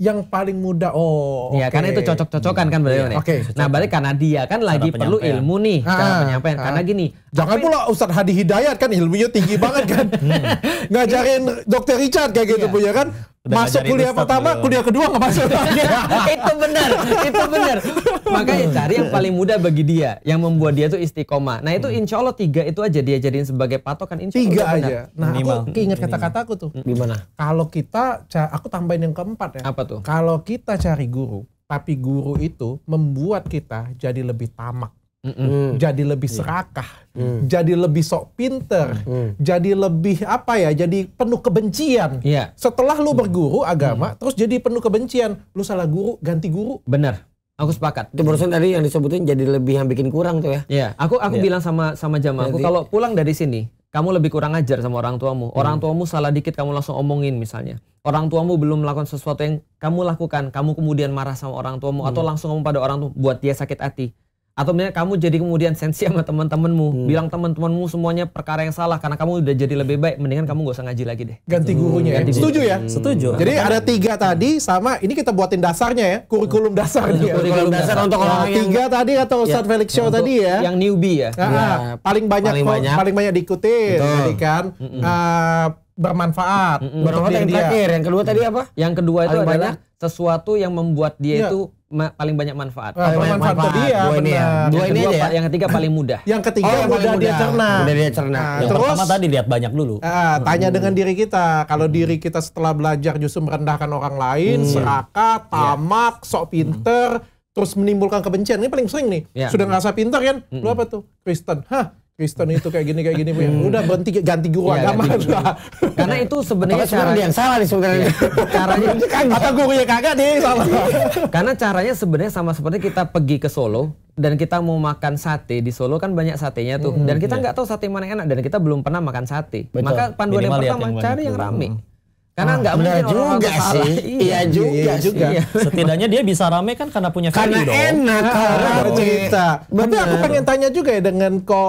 B: yang paling muda. Oh. Iya, okay. karena itu
C: cocok-cocokan hmm, kan beliau iya. nih. Oke. Okay. Nah, balik karena dia kan lagi perlu ilmu nih ah, cara penyampaian. Ah. Karena gini.
B: Jangan pula Ustadz Hadi Hidayat kan ilmunya tinggi banget kan. Hmm. Ngajarin Dokter Richard kayak gitu iya. punya kan. Udah masuk kuliah pertama, dulu. kuliah kedua nggak masuk itu benar, itu benar.
C: Makanya cari yang paling mudah bagi dia, yang membuat dia tuh istiqomah. Nah itu hmm. insya Allah tiga itu aja dia jadiin sebagai patokan insya
B: Tiga aja. Nah Minimal. aku keinget kata-kata aku tuh. Hmm. Gimana? Kalau kita, aku tambahin yang keempat ya. Apa tuh? Kalau kita cari guru, tapi guru itu membuat kita jadi lebih tamak. Mm -mm. Jadi lebih iya. serakah, mm. jadi lebih sok pinter, mm. jadi lebih apa ya? Jadi penuh kebencian. Yeah. Setelah lu hmm. berguru agama, mm. terus jadi penuh kebencian. Lu salah guru, ganti guru. Bener. Aku sepakat. Itu barusan tadi yang disebutin jadi
C: lebih yang bikin kurang tuh ya. Iya, yeah. aku aku yeah. bilang sama sama jamaah aku kalau pulang dari sini, kamu lebih kurang ajar sama orang tuamu. Hmm. Orang tuamu salah dikit kamu langsung omongin misalnya. Orang tuamu belum melakukan sesuatu yang kamu lakukan, kamu kemudian marah sama orang tuamu hmm. atau langsung ngomong pada orang tuh buat dia sakit hati atau misalnya kamu jadi kemudian sensi sama teman-temanmu hmm. bilang teman-temanmu semuanya perkara yang salah karena kamu udah jadi lebih baik mendingan kamu gak usah ngaji lagi deh ganti gurunya hmm. ganti setuju ya hmm. setuju jadi ada
B: tiga tadi sama ini kita buatin dasarnya ya kurikulum dasar hmm. ya. kurikulum dasar, dasar untuk orang yang tiga tadi atau ya. Ustadz ya, Felix Show tadi ya yang newbie ya, nah, ya. paling banyak paling banyak, paling banyak diikutin Betul. tadi kan mm -mm. Uh, bermanfaat mm -mm. bermanfaat yang dia. terakhir yang kedua tadi apa yang kedua itu paling adalah
C: banyak. sesuatu yang membuat dia ya. itu ma paling banyak manfaat. Paling banyak manfaat, manfaat dia, dua ini ya. Dua ini aja ya. Yang ketiga paling mudah. Yang ketiga oh, yang mudah, mudah dia cerna. Mudah dia cerna. Nah, yang terus, pertama tadi lihat
A: banyak dulu.
B: Uh, tanya hmm. dengan diri kita. Kalau hmm. diri kita setelah belajar justru merendahkan orang lain, hmm. serakah, iya. tamak, yeah. sok hmm. pinter, hmm. terus menimbulkan kebencian. Ini paling sering nih. Yeah. Sudah ngerasa pinter kan? Hmm. Lu apa tuh? Kristen. Hah, Kristen itu kayak gini kayak gini punya. Hmm. Udah berhenti ganti guru ya, agama. Ganti guru. Karena itu sebenarnya Atau cara yang
D: salah nih sebenarnya. Iya.
B: caranya atau
D: gurunya kagak deh salah. Iya.
C: Karena caranya sebenarnya sama seperti kita pergi ke Solo dan kita mau makan sate di Solo kan banyak satenya tuh hmm, dan kita iya. nggak iya. tahu sate mana yang enak dan kita belum pernah makan sate.
A: Betul. Maka panduan yang pertama yang cari yang rame. Hmm.
C: Karena nggak benar juga iya, iya, iya, sih. Iya
A: juga, juga. Setidaknya dia bisa rame kan karena punya karena dong. enak ah, karena ah, cerita.
B: Tapi aku pengen tanya juga ya dengan ko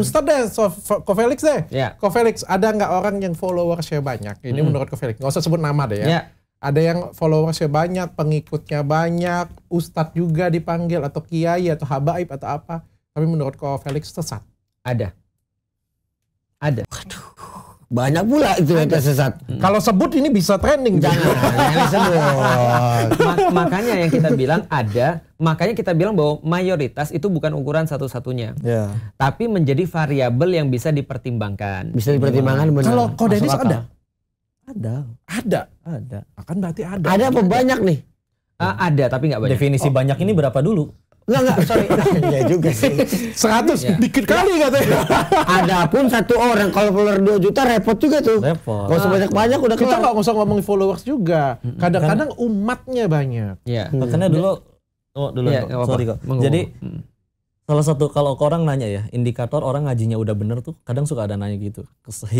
B: Ustad Ustadz deh, so, ko Felix deh. Ya. Ko Felix ada nggak orang yang followersnya banyak? Ini hmm. menurut ko Felix nggak usah sebut nama deh ya. ya. Ada yang followersnya banyak, pengikutnya banyak, Ustadz juga dipanggil atau Kiai atau Habaib atau apa. Tapi menurut ko Felix sesat. Ada. Ada. Aduh
C: banyak
D: pula itu yang tersesat. Hmm.
B: Kalau sebut ini bisa trending. Jangan, jangan sebut.
C: Ma makanya yang kita bilang ada, makanya kita bilang bahwa mayoritas itu bukan ukuran satu-satunya. Yeah. Tapi menjadi variabel yang bisa dipertimbangkan.
A: Bisa dipertimbangkan benar. Kalau ini ada? Ada.
C: Ada. Ada.
B: Akan berarti ada. Ada
A: apa banyak nih? Uh, ada tapi nggak banyak. Definisi oh. banyak ini berapa dulu?
C: Enggak, enggak, sorry.
B: Iya juga sih. 100 ya. dikit kali ya. ada pun satu orang kalau follower 2 juta repot juga tuh. Repot. Kalau sebanyak-banyak udah Kita nggak usah ngomongin followers juga. Kadang-kadang umatnya banyak. Iya. Hmm. Makanya dulu iya. oh dulu ya,
A: kok. sorry kok. Mengumum. Jadi mm. salah satu kalau orang nanya ya, indikator orang ngajinya udah bener tuh kadang suka ada nanya gitu.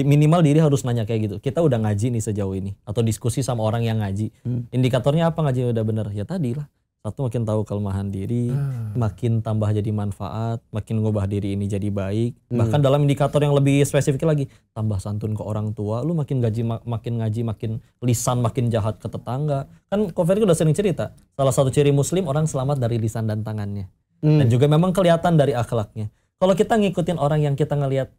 A: Minimal diri harus nanya kayak gitu. Kita udah ngaji nih sejauh ini atau diskusi sama orang yang ngaji. Mm. Indikatornya apa ngaji udah bener? Ya tadi lah satu makin tahu kelemahan diri, hmm. makin tambah jadi manfaat, makin ngubah diri ini jadi baik. Hmm. Bahkan dalam indikator yang lebih spesifik lagi, tambah santun ke orang tua, lu makin gaji mak makin ngaji, makin lisan makin jahat ke tetangga. Kan Kofir udah sering cerita, salah satu ciri muslim orang selamat dari lisan dan tangannya. Hmm. Dan juga memang kelihatan dari akhlaknya. Kalau kita ngikutin orang yang kita ngelihat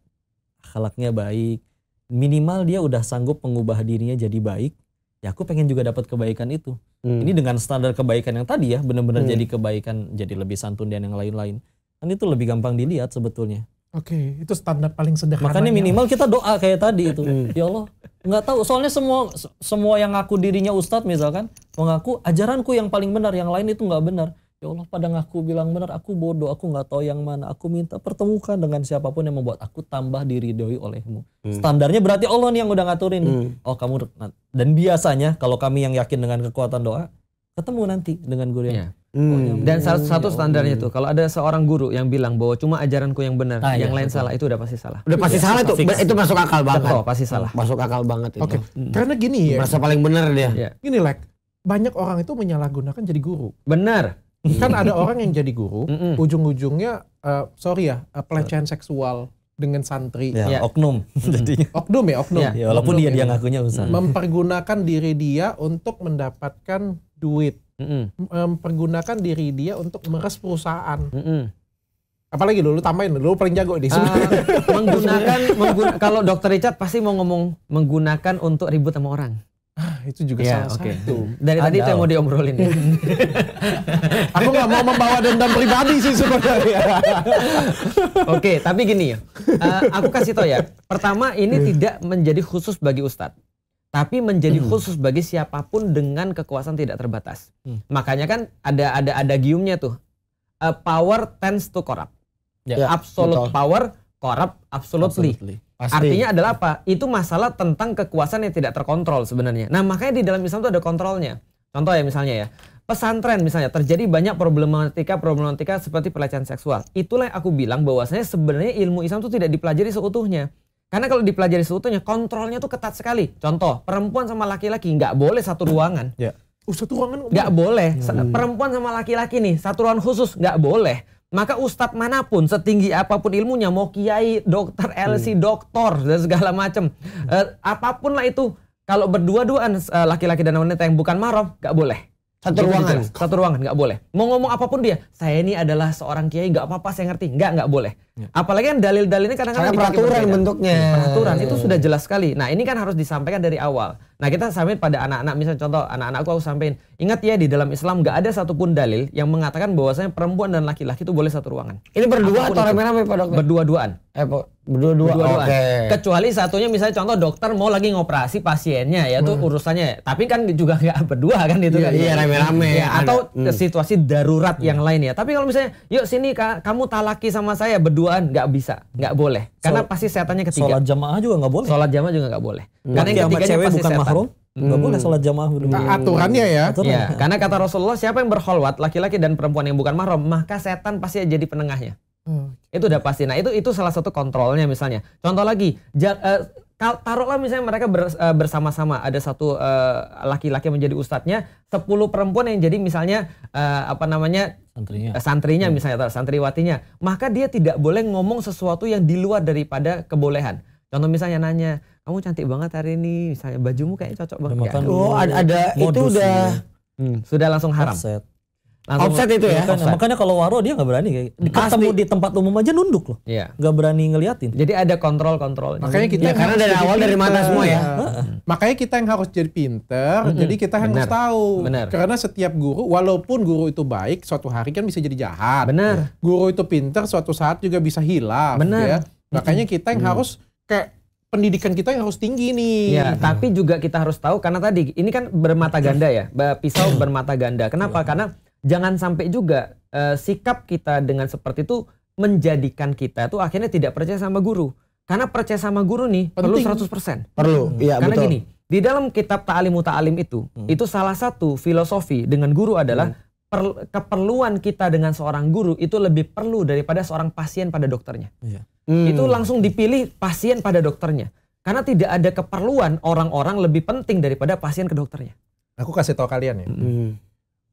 A: akhlaknya baik, minimal dia udah sanggup mengubah dirinya jadi baik, ya aku pengen juga dapat kebaikan itu. Hmm. Ini dengan standar kebaikan yang tadi ya, benar-benar hmm. jadi kebaikan, jadi lebih santun dan yang lain-lain. Kan itu lebih gampang dilihat sebetulnya.
B: Oke, okay, itu standar paling sederhana. Makanya ya. minimal kita
A: doa kayak tadi itu. Hmm. ya Allah, nggak tahu. Soalnya semua semua yang ngaku dirinya ustadz misalkan mengaku ajaranku yang paling benar, yang lain itu nggak benar. Ya Allah pada ngaku bilang benar aku bodoh, aku nggak tahu yang mana. Aku minta pertemukan dengan siapapun yang membuat aku tambah diridhoi olehmu. Hmm. Standarnya berarti Allah nih yang udah ngaturin. Hmm. Oh kamu nah, dan biasanya kalau kami yang yakin dengan kekuatan doa ketemu nanti dengan guru yang iya. oh, Hmm. Dan salah satu ya standarnya itu kalau ada seorang
C: guru yang bilang bahwa cuma ajaranku yang benar, nah, yang ya, lain betul. salah itu udah pasti salah. Udah pasti ya, salah itu, fix. itu masuk akal banget. Betul, pasti salah. Hmm, masuk akal banget itu. Okay. Hmm. Karena gini ya. Merasa paling benar dia. ya.
B: Gini Lek, like, banyak orang itu menyalahgunakan jadi guru. Benar kan ada orang yang jadi guru, ujung-ujungnya uh, sorry ya uh, pelecehan seksual dengan santri. Ya, ya. oknum jadinya. Oknum ya, oknum. Ya, ya walaupun oknum dia yang dia ngakunya usaha Mempergunakan diri dia untuk mendapatkan duit. Mempergunakan diri dia untuk meres perusahaan. apalagi Apalagi dulu tambahin dulu paling jago di ah, sini. Uh, menggunakan menggun, kalau dokter Richard
C: pasti mau ngomong menggunakan untuk ribut sama orang. Ah, itu juga ya, salah okay. satu. Dari tadi itu yang mau diobrolin ya. Aku nggak mau membawa dendam pribadi sih sebenarnya. Oke, okay, tapi gini ya. Uh, aku kasih tau ya. Pertama ini hmm. tidak menjadi khusus bagi Ustadz. Tapi menjadi hmm. khusus bagi siapapun dengan kekuasaan tidak terbatas. Hmm. Makanya kan ada ada ada giumnya tuh. Uh, power tends to corrupt.
E: Yeah. Absolute betul.
C: power corrupt absolutely. absolutely. Pasti. Artinya adalah apa? Itu masalah tentang kekuasaan yang tidak terkontrol sebenarnya. Nah, makanya di dalam Islam itu ada kontrolnya. Contoh ya misalnya ya, pesantren misalnya terjadi banyak problematika problematika seperti pelecehan seksual. Itulah yang aku bilang bahwasanya sebenarnya ilmu Islam itu tidak dipelajari seutuhnya. Karena kalau dipelajari seutuhnya, kontrolnya tuh ketat sekali. Contoh, perempuan sama laki-laki nggak boleh satu ruangan. Ya. Oh, satu ruangan nggak boleh. Hmm. Perempuan sama laki-laki nih, satu ruangan khusus nggak boleh maka ustadz manapun, setinggi apapun ilmunya, mau kiai, dokter, LC, hmm. doktor, dan segala macam, uh, eh, apapun lah itu, kalau berdua-duaan uh, laki-laki dan wanita yang bukan marom, gak boleh. Satu ruangan. Satu ruangan nggak boleh. Mau ngomong apapun dia, saya ini adalah seorang kiai nggak apa-apa saya ngerti. Nggak nggak boleh. Ya. Apalagi yang dalil-dalilnya kadang-kadang peraturan bentuknya. Iya, peraturan itu iya. sudah jelas sekali. Nah, ini kan harus disampaikan dari awal. Nah, kita sampaikan pada anak-anak misal contoh anak-anakku aku sampaikan, ingat ya di dalam Islam nggak ada satupun dalil yang mengatakan bahwasanya perempuan dan laki-laki itu boleh satu ruangan.
D: Ini berdua apapun atau ramai-ramai Pak Dokter? Berdua-duaan. Eh, Berdua-dua. okay.
C: Kecuali satunya misalnya contoh dokter mau lagi ngoperasi pasiennya ya itu hmm. urusannya. Tapi kan juga nggak berdua kan itu yeah, kan. Iya rame-rame. Ya, atau hmm. situasi darurat hmm. yang lain ya. Tapi kalau misalnya yuk sini kak, kamu talaki sama saya berduaan nggak bisa, nggak boleh. Karena so, pasti setannya ketiga. Sholat jamaah juga nggak boleh. Sholat jamaah juga nggak boleh. Hmm. Karena yang ketiga cewek bukan Mahrum.
A: Gak hmm. boleh sholat jamaah berdua. Nah, Aturannya ya. Aturannya. ya.
C: Karena kata Rasulullah siapa yang berkholwat laki-laki dan perempuan yang bukan mahram maka setan pasti jadi penengahnya. Oh, itu gitu. udah pasti. Nah itu itu salah satu kontrolnya misalnya. Contoh lagi, uh, taruhlah misalnya mereka ber, uh, eh, bersama-sama ada satu laki eh, laki-laki menjadi ustadznya, 10 perempuan yang jadi misalnya uh, apa namanya santrinya, uh, santrinya hmm. misalnya atau santriwatinya, maka dia tidak boleh ngomong sesuatu yang di luar daripada kebolehan. Contoh misalnya nanya, kamu cantik banget hari ini, misalnya bajumu kayaknya cocok banget. Ya. Oh ada, ada itu udah hmm, sudah langsung haram. Upset. Langsung offset itu ya. Makanya, makanya
A: kalau Waro dia nggak berani kayak ketemu
B: di tempat umum aja nunduk loh. Iya. Gak berani ngeliatin. Jadi ada kontrol kontrol. Makanya kita ya, karena dari awal dari mata semua ya. Hmm. Makanya kita yang harus jadi pinter. hmm Jadi kita harus tahu. Bener. Karena setiap guru, walaupun guru itu baik, suatu hari kan bisa jadi jahat. Benar. Guru itu pinter, suatu saat juga bisa hilang. Benar. Ya. Makanya hmm. kita yang mm. harus kayak pendidikan kita yang harus tinggi nih. Ya, tapi juga kita harus tahu karena tadi ini kan bermata ganda ya,
C: pisau bermata ganda. Kenapa? Iya. Karena jangan sampai juga uh, sikap kita dengan seperti itu menjadikan kita tuh akhirnya tidak percaya sama guru. Karena percaya sama guru nih Penting. perlu 100%. Hmm. Perlu. Iya, Karena betul. gini, di dalam kitab taalim Ta'alim itu, hmm. itu salah satu filosofi dengan guru adalah hmm. per, keperluan kita dengan seorang guru itu lebih perlu daripada seorang pasien pada dokternya. Yeah. Hmm. Itu langsung dipilih pasien pada dokternya.
B: Karena tidak ada keperluan orang-orang lebih penting daripada pasien ke dokternya. Aku kasih tahu kalian ya. Hmm.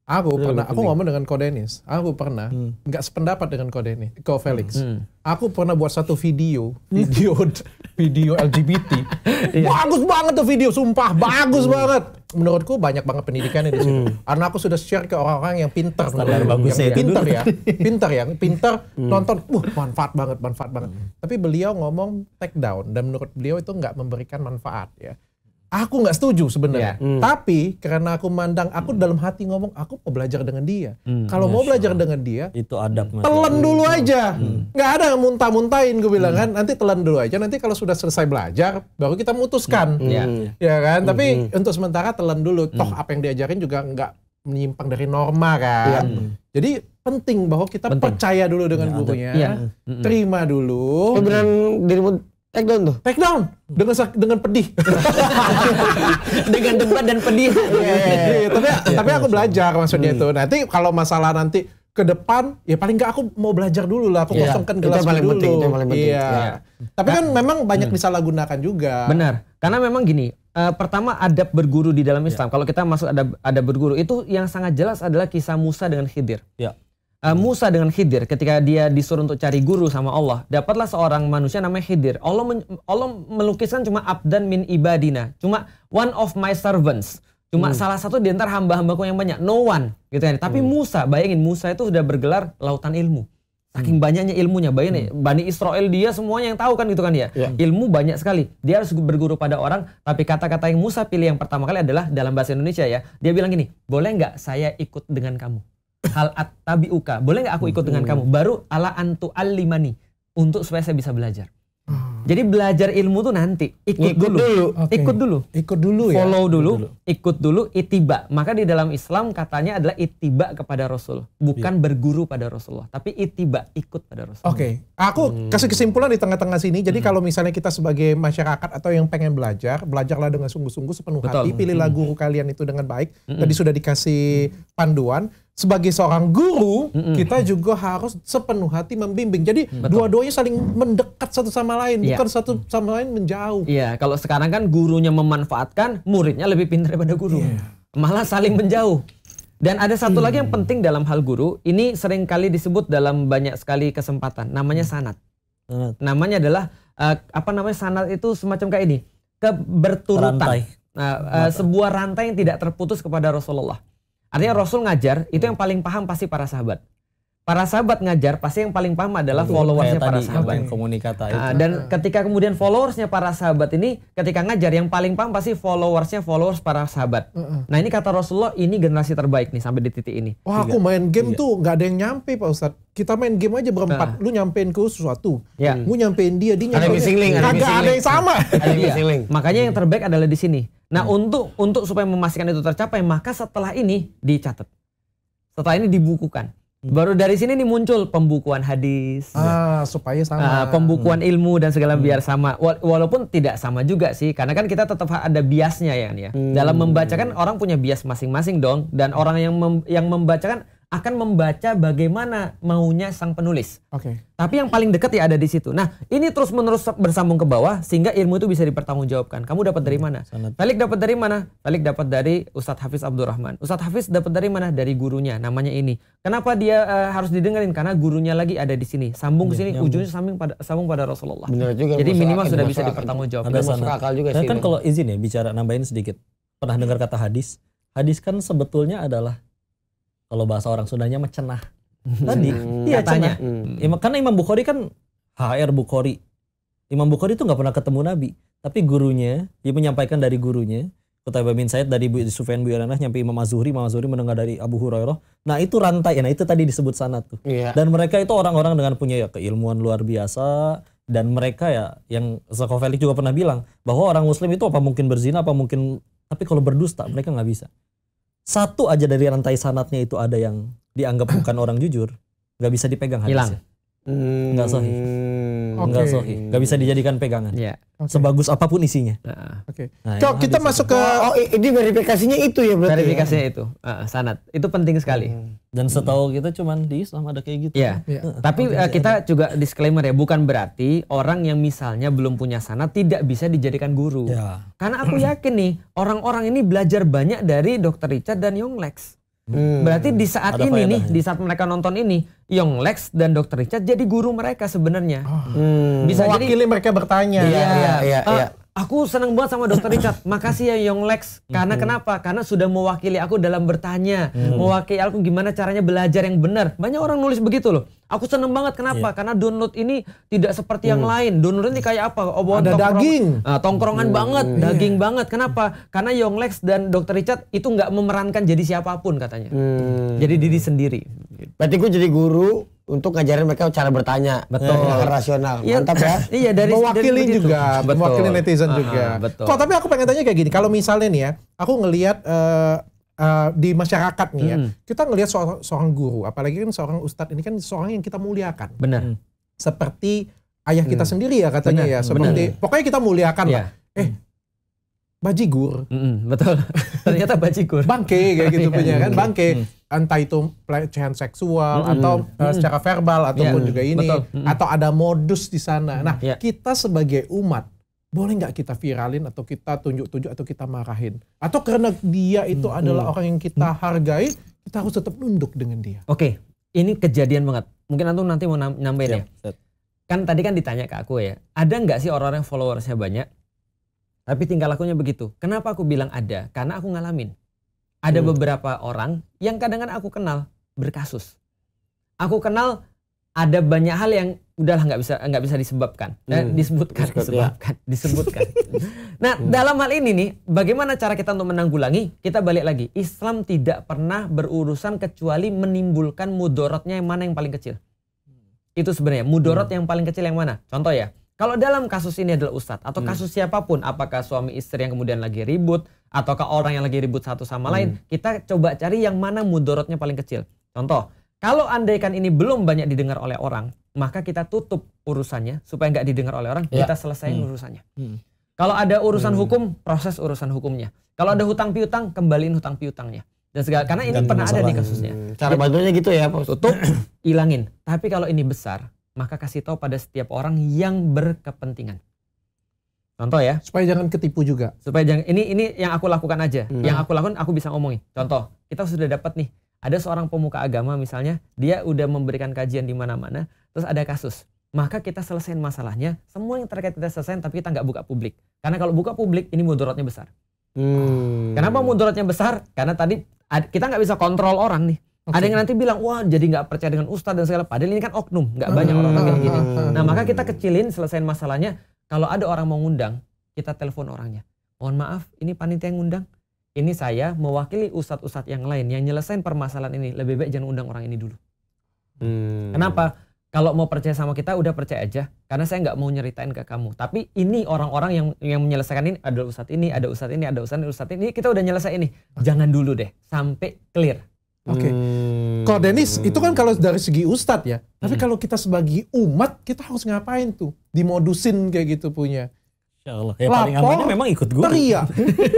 B: Aku Itu pernah, aku ngomong dengan Kodenis. Aku pernah hmm. nggak hmm. sependapat dengan Kodenis, Ko Felix. Hmm. Aku pernah buat satu video, video video LGBT. Iya. bagus banget tuh video, sumpah bagus hmm. banget. Menurutku banyak banget pendidikan di situ. Hmm. Karena aku sudah share ke orang-orang yang pinter, yang, bagus yang pinter ya, pinter yang pinter nonton, wah manfaat banget, manfaat banget. Hmm. Tapi beliau ngomong take down dan menurut beliau itu nggak memberikan manfaat ya. Aku nggak setuju sebenarnya, yeah. mm. tapi karena aku mandang, aku mm. dalam hati ngomong aku mau belajar dengan dia. Mm. Kalau yeah, mau belajar dengan dia, itu adab. Telan hmm. dulu aja, hmm. nggak mm. ada muntah-muntahin gue bilang mm. kan. Nanti telan dulu aja. Nanti kalau sudah selesai belajar, baru kita memutuskan, mm. yeah. ya iya kan. Mm. Tapi hmm. untuk sementara telan dulu. Mm. Toh apa yang diajarin juga nggak menyimpang dari norma kan. Mm. Jadi penting bahwa kita penting. percaya dulu dengan ya, gurunya, ya. terima dulu. Kebenaran dirimu Take down tuh. Take down dengan dengan pedih. dengan debat dan pedih. yeah, iya, iya. iya, tapi tapi aku belajar maksudnya hmm. itu. Nanti kalau masalah nanti ke depan ya paling nggak aku mau belajar dulu lah aku yeah. kosongkan gelas dulu. itu penting yeah. Yeah. tapi kan nah, memang banyak hmm. gunakan juga
C: benar karena memang gini uh, pertama adab berguru di dalam Islam yeah. kalau kita masuk adab adab berguru itu yang sangat jelas adalah kisah Musa dengan Khidir yeah. Uh, Musa dengan Khidir ketika dia disuruh untuk cari guru sama Allah, dapatlah seorang manusia namanya Khidir. Allah, men, Allah melukiskan cuma abdan min ibadina, cuma one of my servants, cuma hmm. salah satu di antara hamba-hambaku yang banyak, no one gitu kan. Tapi hmm. Musa, bayangin Musa itu sudah bergelar lautan ilmu. Saking hmm. banyaknya ilmunya, bayangin hmm. Bani Israel dia semuanya yang tahu kan gitu kan ya. Yeah. Ilmu banyak sekali. Dia harus berguru pada orang, tapi kata-kata yang Musa pilih yang pertama kali adalah dalam bahasa Indonesia ya. Dia bilang gini, "Boleh nggak saya ikut dengan kamu?" hal Tabiuka, boleh nggak aku ikut dengan kamu baru ala antu alimani untuk supaya saya bisa belajar hmm. Jadi belajar ilmu tuh nanti, ikut, Ngikut dulu. dulu. Okay. Ikut
B: dulu. Ikut dulu ya. Follow dulu, ikut dulu,
C: ikut dulu itiba. Maka di dalam Islam katanya adalah itiba kepada Rasul, bukan yeah. berguru pada Rasulullah, tapi itiba, ikut
B: pada Rasul. Oke. Okay. Aku hmm. kasih kesimpulan di tengah-tengah sini. Jadi hmm. kalau misalnya kita sebagai masyarakat atau yang pengen belajar, belajarlah dengan sungguh-sungguh sepenuh Betul. hati, pilihlah hmm. guru kalian itu dengan baik. Hmm. Tadi sudah dikasih panduan sebagai seorang guru mm -mm. kita juga harus sepenuh hati membimbing. Jadi dua-duanya saling mendekat satu sama lain. Iya. bukan satu sama lain menjauh. Iya,
C: kalau sekarang kan gurunya memanfaatkan, muridnya lebih pintar daripada guru. Yeah. Malah saling menjauh. Dan ada satu hmm. lagi yang penting dalam hal guru, ini sering kali disebut dalam banyak sekali kesempatan, namanya hmm. sanat. sanat. Namanya adalah uh, apa namanya sanat itu semacam kayak ini, keberturutan. Nah, uh, sebuah rantai yang tidak terputus kepada Rasulullah. Artinya Rasul ngajar, itu yang paling paham pasti para sahabat para sahabat ngajar pasti yang paling paham adalah Betul, followersnya para tadi, sahabat
A: komunikata itu. Nah, dan hmm.
C: ketika kemudian followersnya para sahabat ini ketika ngajar yang paling paham pasti followersnya followers para sahabat hmm. nah ini kata Rasulullah ini generasi terbaik nih sampai di titik ini wah Tiga. aku
B: main game Tiga. tuh nggak ada yang nyampe pak Ustadz kita main game aja berempat nah. lu nyampein ke sesuatu ya. Yeah. nyampein dia dia nyampein ada missing link ada, ada yang sama ada yang
C: iya. link makanya yang terbaik adalah di sini nah hmm. untuk untuk supaya memastikan itu tercapai maka setelah ini dicatat setelah ini dibukukan Hmm. Baru dari sini nih muncul pembukuan hadis. Ah,
B: supaya sama. Uh, pembukuan
C: hmm. ilmu dan segala hmm. biar sama. Walaupun tidak sama juga sih, karena kan kita tetap ada biasnya ya, ya. Hmm. Dalam membacakan orang punya bias masing-masing dong dan orang yang mem yang membacakan akan membaca bagaimana maunya sang penulis. Oke. Okay. Tapi yang paling dekat ya ada di situ. Nah, ini terus menerus bersambung ke bawah sehingga ilmu itu bisa dipertanggungjawabkan. Kamu dapat dari mana? Sangat. Talik dapat dari mana? Talik dapat dari Ustadz Hafiz Abdurrahman. Ustadz Hafiz dapat dari mana? Dari gurunya. Namanya ini. Kenapa dia uh, harus didengerin? Karena gurunya lagi ada di sini.
A: Sambung ya, sini, nyambung. ujungnya sambung pada sambung pada Rasulullah. Benar juga. Jadi minimal sudah bisa dipertanggungjawabkan. Ada masuk akal juga kan sih. Kan kalau izin ya bicara nambahin sedikit. Pernah dengar kata hadis? Hadis kan sebetulnya adalah kalau bahasa orang Sundanya mencenah.
E: Hmm. Tadi, hmm. iya cenah. Ya,
A: karena Imam Bukhari kan HR Bukhari. Imam Bukhari itu nggak pernah ketemu Nabi, tapi gurunya dia menyampaikan dari gurunya kata bin Said dari Bu Sufyan Bu Iranah nyampe Imam Azuri, Imam Azuri mendengar dari Abu Hurairah. Nah, itu rantai. Nah, itu tadi disebut sana tuh. Yeah. Dan mereka itu orang-orang dengan punya ya keilmuan luar biasa dan mereka ya yang Zakofelik juga pernah bilang bahwa orang muslim itu apa mungkin berzina apa mungkin tapi kalau berdusta mereka nggak bisa satu aja dari rantai sanatnya itu ada yang dianggap bukan orang jujur, nggak bisa dipegang hadisnya. Enggak hmm. sahih nggak okay. sahih nggak bisa dijadikan pegangan yeah. okay. sebagus apapun isinya nah. oke okay. nah, Cok, kita masuk ke oh, ini verifikasinya itu ya berarti ya? verifikasinya ya? itu uh, ah, sanat itu penting sekali hmm. dan setahu hmm. kita cuman di Islam ada kayak gitu yeah. ya yeah. Ya. tapi okay. uh, eh,
C: kita juga disclaimer ya bukan berarti orang yang misalnya belum punya sanat tidak bisa dijadikan guru yeah. karena aku yakin nih orang-orang ini belajar banyak dari Dr. Richard dan Young Lex Hmm. Berarti di saat Ada ini nih, di saat mereka nonton ini, Young Lex dan Dr. Richard jadi guru mereka sebenarnya.
B: Oh. Hmm. Bisa Mewakili jadi, mereka bertanya. Iya, iya, iya. iya. iya. Eh,
C: Aku senang banget sama Dokter Richard. Makasih ya Young Lex. Karena mm -hmm. kenapa? Karena sudah mewakili aku dalam bertanya, mm -hmm. mewakili aku gimana caranya belajar yang benar. Banyak orang nulis begitu loh. Aku seneng banget kenapa? Yeah. Karena download ini tidak seperti yang mm. lain. Download ini kayak apa? Obon oh, Ada tongkrong, daging. Nah, tongkrongan mm. banget, iya. daging yeah. banget. Kenapa? Karena Young Lex dan Dokter Richard itu nggak memerankan jadi siapapun katanya.
D: Mm.
C: Jadi diri sendiri. Berarti gue jadi guru, untuk ngajarin mereka cara
B: bertanya
D: betul nah, rasional ya, mantap ya iya dari mewakili juga betul. mewakili netizen Aha, juga betul kok
B: tapi aku pengen tanya kayak gini kalau misalnya nih ya aku ngelihat uh, uh, di masyarakat nih ya hmm. kita ngelihat seorang, seorang guru apalagi kan seorang ustadz ini kan seorang yang kita muliakan benar hmm. seperti ayah kita hmm. sendiri ya katanya Bener. ya seperti Bener. pokoknya kita muliakan ya. lah iya. eh hmm. bajigur mm betul ternyata bajigur bangke kayak gitu punya iya, iya. kan bangke entah itu pelecehan seksual mm -hmm. atau mm -hmm. secara verbal ataupun yeah. juga ini Mm -hmm. atau ada modus di sana. Nah, yeah. kita sebagai umat boleh nggak kita viralin atau kita tunjuk-tunjuk atau kita marahin atau karena dia itu hmm. adalah orang yang kita hargai kita harus tetap nunduk dengan dia oke
C: okay. ini kejadian banget mungkin antum nanti mau nambahin iya, ya, ya. kan tadi kan ditanya ke aku ya ada nggak sih orang-orang followersnya banyak tapi tinggal lakunya begitu kenapa aku bilang ada karena aku ngalamin ada hmm. beberapa orang yang kadang-kadang kan aku kenal berkasus. Aku kenal ada banyak hal yang udahlah nggak bisa nggak bisa disebabkan eh, hmm. disebutkan Disebut, disebabkan ya. disebutkan. nah hmm. dalam hal ini nih bagaimana cara kita untuk menanggulangi kita balik lagi Islam tidak pernah berurusan kecuali menimbulkan mudorotnya yang mana yang paling kecil hmm. itu sebenarnya mudorot hmm. yang paling kecil yang mana contoh ya kalau dalam kasus ini adalah ustadz atau hmm. kasus hmm. siapapun, apakah suami istri yang kemudian lagi ribut ataukah orang yang lagi ribut satu sama hmm. lain, kita coba cari yang mana mudorotnya paling kecil. Contoh, kalau andaikan ini belum banyak didengar oleh orang, maka kita tutup urusannya supaya nggak didengar oleh orang, ya. kita selesaikan hmm. urusannya. Hmm. Kalau ada urusan hmm. hukum, proses urusan hukumnya. Kalau ada hutang piutang, kembaliin hutang piutangnya dan segala karena ini dan pernah ada di kasusnya. Cara bantunya gitu ya, Pak. Tutup, hilangin. Tapi kalau ini besar, maka kasih tahu pada setiap orang yang berkepentingan. Contoh ya. Supaya jangan ketipu juga. Supaya jangan ini ini yang aku lakukan aja. Hmm. Yang aku lakukan aku bisa ngomongin. Contoh, kita sudah dapat nih ada seorang pemuka agama misalnya, dia udah memberikan kajian di mana-mana, terus ada kasus. Maka kita selesaikan masalahnya, semua yang terkait kita selesaikan tapi kita nggak buka publik. Karena kalau buka publik ini mudaratnya besar.
E: Hmm. Kenapa
C: mudaratnya besar? Karena tadi kita nggak bisa kontrol orang nih. Okay. Ada yang nanti bilang, wah jadi nggak percaya dengan ustadz dan segala. Padahal ini kan oknum, nggak banyak orang-orang kayak hmm. gini. Hmm. Nah maka kita kecilin, selesaiin masalahnya. Kalau ada orang mau ngundang, kita telepon orangnya. Mohon maaf, ini panitia yang ngundang. Ini saya mewakili ustadz-ustadz yang lain yang nyelesain permasalahan ini. Lebih baik jangan undang orang ini dulu.
E: Hmm. Kenapa?
C: Kalau mau percaya sama kita, udah percaya aja. Karena saya nggak mau nyeritain ke kamu. Tapi ini orang-orang yang yang menyelesaikan ini ada ustadz ini, ada ustadz ini, ada ustadz ini, ustadz ini. Kita udah nyelesain ini. Jangan dulu deh, sampai
B: clear. Oke. Okay.
E: Hmm. Kalau
B: itu kan kalau dari segi ustadz ya. Tapi hmm. kalau kita sebagai umat kita harus ngapain tuh? Dimodusin kayak gitu punya.
A: Insya Allah. Ya, paling aman memang ikut guru. Teriak.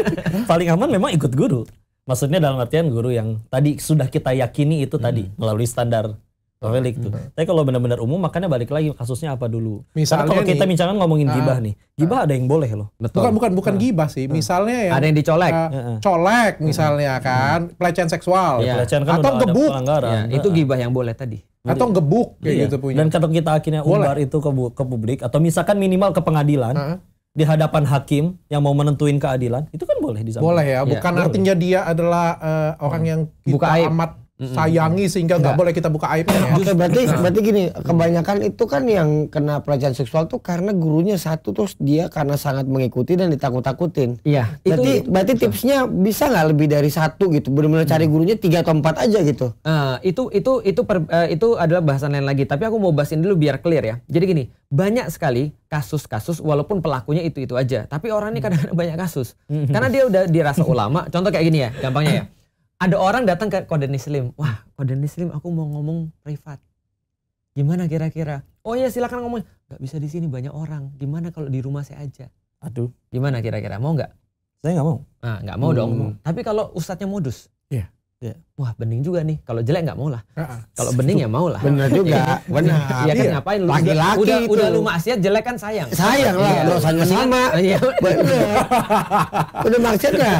A: paling aman memang ikut guru. Maksudnya dalam artian guru yang tadi sudah kita yakini itu hmm. tadi melalui standar Relik tuh. Hmm. Tapi kalau benar-benar umum makanya balik lagi kasusnya apa dulu. Misalnya kalau kita nih, misalkan ngomongin ah. gibah nih,
B: gibah uh, ada yang boleh loh. Betul. Bukan bukan bukan uh, gibah sih, misalnya ya. ada yang dicolek, uh, colek misalnya uh, kan, uh, pelecehan seksual, ya. pelecehan kan atau gebuk. Ya, itu gibah yang boleh tadi. Atau gebuk kayak iya. gitu punya. Dan kalau
A: kita akhirnya umbar boleh. itu ke, ke publik atau misalkan minimal ke pengadilan, uh, di hadapan hakim yang mau menentuin keadilan itu kan boleh disampaikan. Boleh ya, iya, bukan ya, artinya
B: boleh. dia adalah uh, orang hmm. yang kita amat sayangi sehingga nggak iya. boleh kita buka aibnya. Oke, okay, berarti nah. berarti gini, kebanyakan
D: itu kan yang kena pelecehan seksual tuh karena gurunya satu terus dia karena sangat mengikuti dan ditakut-takutin.
C: Iya. Berarti
D: itu, berarti tipsnya bisa nggak lebih dari satu gitu, benar-benar cari hmm. gurunya
C: tiga atau empat aja gitu. Uh, itu itu itu per, uh, itu adalah bahasan lain lagi, tapi aku mau bahasin dulu biar clear ya. Jadi gini, banyak sekali kasus-kasus walaupun pelakunya itu-itu aja, tapi orang ini hmm. kadang-kadang banyak kasus. Hmm. Karena dia udah dirasa ulama, contoh kayak gini ya, gampangnya ya ada orang datang ke Koden Slim. Wah, Koden Slim, aku mau ngomong privat. Gimana kira-kira? Oh iya silakan ngomong. Gak bisa di sini banyak orang. Gimana kalau di rumah saya aja? Aduh. Gimana kira-kira? Mau nggak? Saya nggak mau. Nah, nggak mau hmm. dong. Tapi kalau ustadznya modus. Iya. Yeah. Yeah. Wah bening juga nih. Kalau jelek nggak mau lah. Uh-uh. Kalau bening ya mau lah. Benar juga. Benar. Iya ya kan iya. ngapain lu laki-laki udah, itu. udah lu maksiat jelek kan sayang. Sayang lah. Iya. Dosanya sama. Iya. Bener. udah maksiat ya.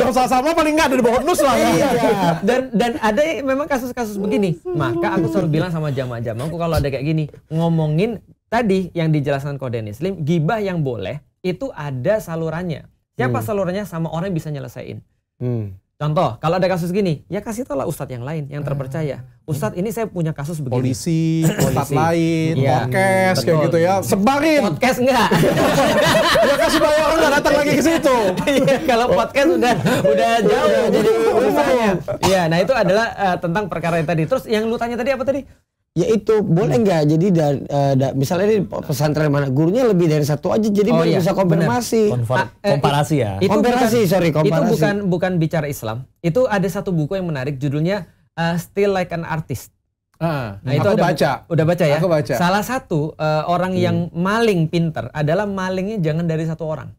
C: Dosa sama paling nggak ada di nus lah. Iya. Dan dan ada memang kasus-kasus begini. Maka aku selalu bilang sama jamaah-jamaahku kalau ada kayak gini ngomongin tadi yang dijelaskan kau Denis Lim, gibah yang boleh itu ada salurannya. Siapa hmm. salurannya sama orang yang bisa nyelesain. Hmm Contoh, kalau ada kasus gini, ya kasih tau lah ustadz yang lain, yang terpercaya. Hmm. Ustadz ini saya punya kasus begini.
B: Polisi, ustadz
D: lain, ya, podcast, betul. kayak gitu
B: ya. Sebarin! Podcast enggak.
D: ya
B: kasih banyak orang nggak datang lagi ke situ. ya, kalau podcast udah udah jauh jadi urusannya.
C: Iya, nah itu adalah uh, tentang perkara yang tadi. Terus yang lu tanya tadi apa tadi? Ya itu boleh hmm. nggak?
D: Jadi dan uh, eh, da, misalnya di pesantren mana gurunya lebih dari satu aja, jadi oh, iya. bisa konfirmasi. Konfor, ah, eh, komparasi ya. Itu komparasi, bukan, sorry komparasi. Itu bukan
C: bukan bicara Islam. Itu ada satu buku yang menarik, judulnya uh, Still Like an Artist. Uh, nah, itu aku ada, baca. Udah baca ya. Aku baca. Salah satu uh, orang hmm. yang maling pinter adalah malingnya jangan dari satu orang.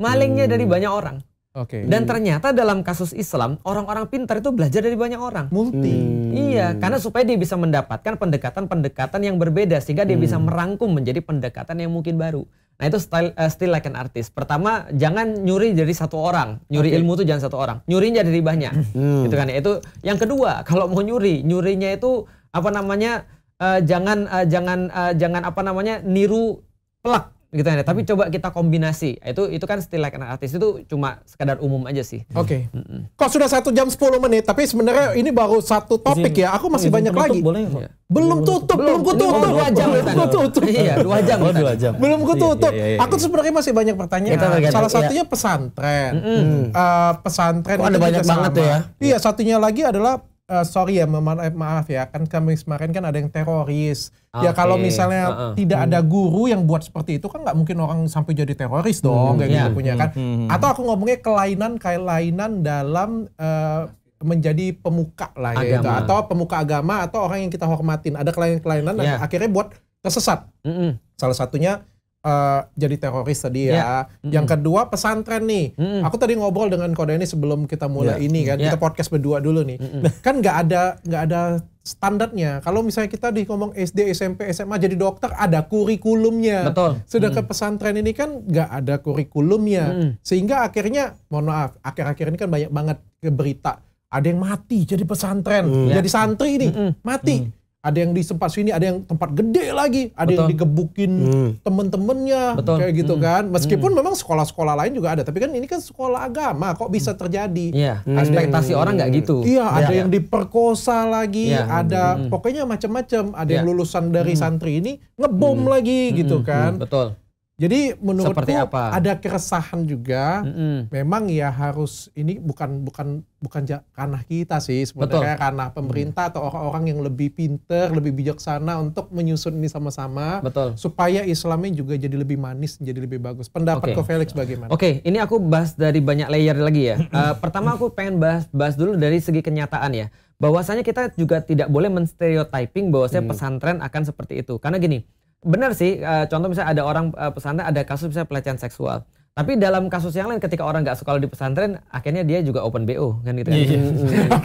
C: Malingnya hmm. dari banyak orang. Oke. Okay. Dan ternyata dalam kasus Islam orang-orang pintar itu belajar dari banyak orang. Multi. Hmm. Iya, karena supaya dia bisa mendapatkan pendekatan-pendekatan yang berbeda sehingga dia bisa hmm. merangkum menjadi pendekatan yang mungkin baru. Nah itu style uh, still like an artist. Pertama jangan nyuri dari satu orang, nyuri okay. ilmu itu jangan satu orang, nyurinya dari banyak, hmm. gitu kan? Ya. Itu yang kedua. Kalau mau nyuri, nyurinya itu apa namanya? Uh, jangan uh, jangan uh, jangan apa namanya niru pelak gitu kan Tapi hmm. coba kita kombinasi. Itu itu kan still like an artist itu cuma sekadar umum aja sih. Oke. Okay. Mm
B: Kok sudah satu jam 10 menit, tapi sebenarnya ini baru satu topik ya. Aku masih banyak lagi. Boleh, ya. Belum tutup, belum kututup. Dua jam, belum kututup. Iya, dua jam. Oh, dua jam. Belum iya, kututup. Iya, iya, Aku sebenarnya masih banyak pertanyaan. Kita Salah satunya pesantren. -hmm. uh, pesantren. oh, ada banyak banget sama. ya. Iya, satunya lagi adalah uh, sorry ya maaf eh, maaf ya kan kami kemarin kan ada yang teroris okay. ya ah, kalau misalnya uh -uh. tidak hmm. ada guru yang buat seperti itu kan nggak mungkin orang sampai jadi teroris dong hmm, kayak yeah. gitu punya kan hmm, hmm, hmm. atau aku ngomongnya kelainan kelainan dalam uh, menjadi pemuka lah ya gitu. agama. atau pemuka agama atau orang yang kita hormatin ada kelainan kelainan yeah. akhirnya buat tersesat Hmm. hmm. salah satunya uh, jadi teroris tadi ya. Yeah. Mm. Yang kedua pesantren nih. Mm. Aku tadi ngobrol dengan Kode ini sebelum kita mulai yeah. ini kan. Yeah. Kita podcast berdua dulu nih. Mm -mm. Kan nggak ada nggak ada standarnya. Kalau misalnya kita di ngomong SD, SMP, SMA jadi dokter ada kurikulumnya. Betul. Sudah mm. ke pesantren ini kan nggak ada kurikulumnya. Mm. Sehingga akhirnya mohon maaf, akhir-akhir ini kan banyak banget berita ada yang mati jadi pesantren, mm. jadi ya. santri nih, mm -mm. mati. Mm ada yang di tempat sini, ada yang tempat gede lagi, ada Betul. yang digebukin hmm. temen-temennya, Betul. kayak gitu hmm. kan. Meskipun hmm. memang sekolah-sekolah lain juga ada, tapi kan ini kan sekolah agama, kok bisa terjadi? Iya, hmm. ekspektasi hmm. orang nggak gitu. Iya, iya ada ya. yang diperkosa lagi, ya. ada hmm. pokoknya macam-macam, ada ya. yang iya. lulusan dari hmm. santri ini ngebom hmm. lagi gitu hmm. gitu kan. Hmm. Betul. Jadi menurutku apa? ada keresahan juga. Mm -hmm. Memang ya harus ini bukan bukan bukan ranah kita sih sebenarnya ranah pemerintah mm. atau orang-orang yang lebih pinter, lebih bijaksana untuk menyusun ini sama-sama Betul. supaya Islamnya juga jadi lebih manis, jadi lebih bagus. Pendapat okay. ke Felix bagaimana? Oke,
C: okay. ini aku bahas dari banyak layer lagi ya. uh, pertama aku pengen bahas bahas dulu dari segi kenyataan ya. Bahwasanya kita juga tidak boleh menstereotyping bahwasanya hmm. pesantren akan seperti itu. Karena gini, benar sih uh, contoh misalnya ada orang uh, pesantren ada kasus misalnya pelecehan seksual tapi dalam kasus yang lain ketika orang nggak sekolah di pesantren akhirnya dia juga open bo kan gitu kan,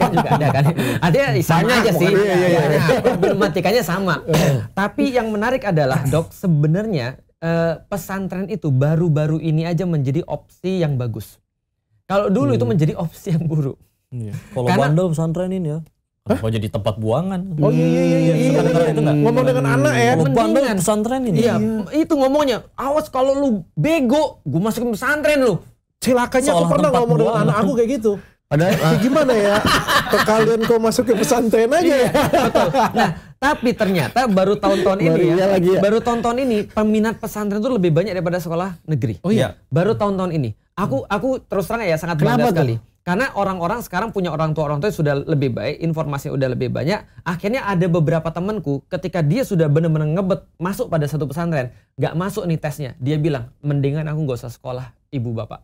C: kan juga ada kan artinya sama, aja sih iya, iya sama tapi yang menarik adalah dok sebenarnya uh, pesantren itu baru-baru ini aja menjadi opsi yang bagus kalau dulu hmm. itu menjadi opsi yang buruk
A: yeah. kalau bandel
C: pesantren ini ya
A: Kenapa jadi tempat buangan? Oh iya iya iya. iya, iya, iya. iya. Ngomong dengan anak ya. Ngomong
C: dengan pesantren ini. Iya, iya, itu ngomongnya. Awas kalau lu bego, gue masukin
B: pesantren lu. Celakanya aku pernah ngomong dengan anak aku kayak gitu. Ada. ah. Ya, gimana ya? Kalian kok masuk ke pesantren aja ya? Iya, betul. Nah, tapi ternyata baru tahun-tahun ini ya, lagi ya. Baru
C: tahun-tahun ini peminat pesantren itu lebih banyak daripada sekolah negeri. Oh iya. Baru tahun-tahun ini. Aku aku terus terang ya sangat bangga sekali. Tuh? Karena orang-orang sekarang punya orang tua orang tua sudah lebih baik, informasi udah lebih banyak. Akhirnya ada beberapa temanku ketika dia sudah benar-benar ngebet masuk pada satu pesantren, nggak masuk nih tesnya. Dia bilang, mendingan aku nggak usah sekolah, ibu bapak.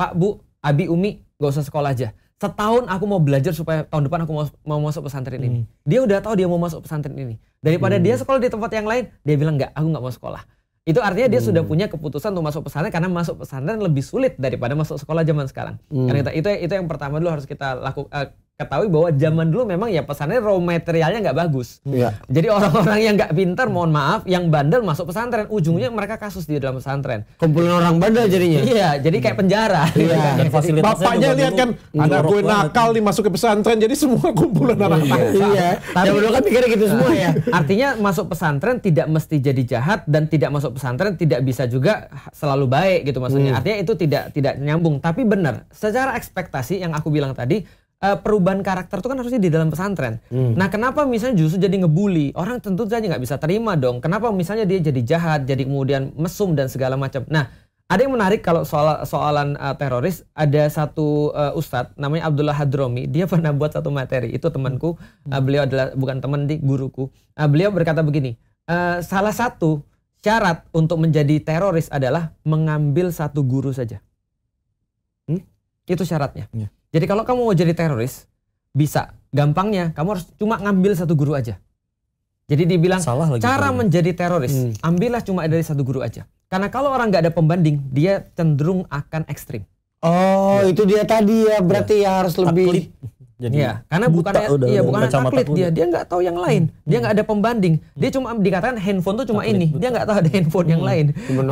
C: Pak bu, abi umi nggak usah sekolah aja. Setahun aku mau belajar supaya tahun depan aku mau, masuk pesantren hmm. ini. Dia udah tahu dia mau masuk pesantren ini. Daripada hmm. dia sekolah di tempat yang lain, dia bilang nggak, aku nggak mau sekolah itu artinya dia hmm. sudah punya keputusan untuk masuk pesantren karena masuk pesantren lebih sulit daripada masuk sekolah zaman sekarang. Hmm. Karena itu, itu yang pertama dulu harus kita lakukan eh, ketahui bahwa zaman dulu memang ya pesannya raw materialnya nggak bagus. Ya. Jadi orang-orang yang nggak pintar, mohon maaf, yang bandel masuk pesantren, ujungnya mereka kasus di dalam pesantren. Kumpulan orang bandel jadinya. Iya, jadi kayak penjara. Iya. Ya. Bapaknya lihat kan, anak gue nakal
B: nih masuk ke pesantren, jadi semua kumpulan anak nakal. Iya. iya. Tapi dulu kan pikirnya gitu semua ya.
C: Artinya masuk pesantren tidak mesti jadi jahat dan tidak masuk pesantren tidak bisa juga selalu baik gitu maksudnya. Hmm. Artinya itu tidak tidak nyambung. Tapi benar, secara ekspektasi yang aku bilang tadi uh, perubahan karakter itu kan harusnya di dalam pesantren. Hmm. Nah, kenapa misalnya justru jadi ngebully? Orang tentu saja nggak bisa terima dong. Kenapa misalnya dia jadi jahat, jadi kemudian mesum dan segala macam. Nah, ada yang menarik kalau soal soalan uh, teroris ada satu uh, ustadz namanya Abdullah Hadromi dia pernah buat satu materi itu temanku uh, beliau adalah bukan teman di guruku uh, beliau berkata begini uh, salah satu syarat untuk menjadi teroris adalah mengambil satu guru saja hmm? itu syaratnya yeah. Jadi kalau kamu mau jadi teroris, bisa. Gampangnya, kamu harus cuma ngambil satu guru aja. Jadi dibilang Salah lagi cara menjadi teroris, hmm. ambillah cuma dari satu guru aja. Karena kalau orang nggak ada pembanding, dia cenderung akan ekstrim. Oh, ya. itu dia tadi ya, iya. berarti ya, ya harus lebih. Taklit. Iya, jadi ya, karena bukan udah, iya bukan taklit udah. dia, dia nggak tahu yang lain, hmm. dia nggak ada pembanding, hmm. dia cuma dikatakan handphone tuh cuma taklit, ini, dia nggak tahu ada handphone hmm. yang lain.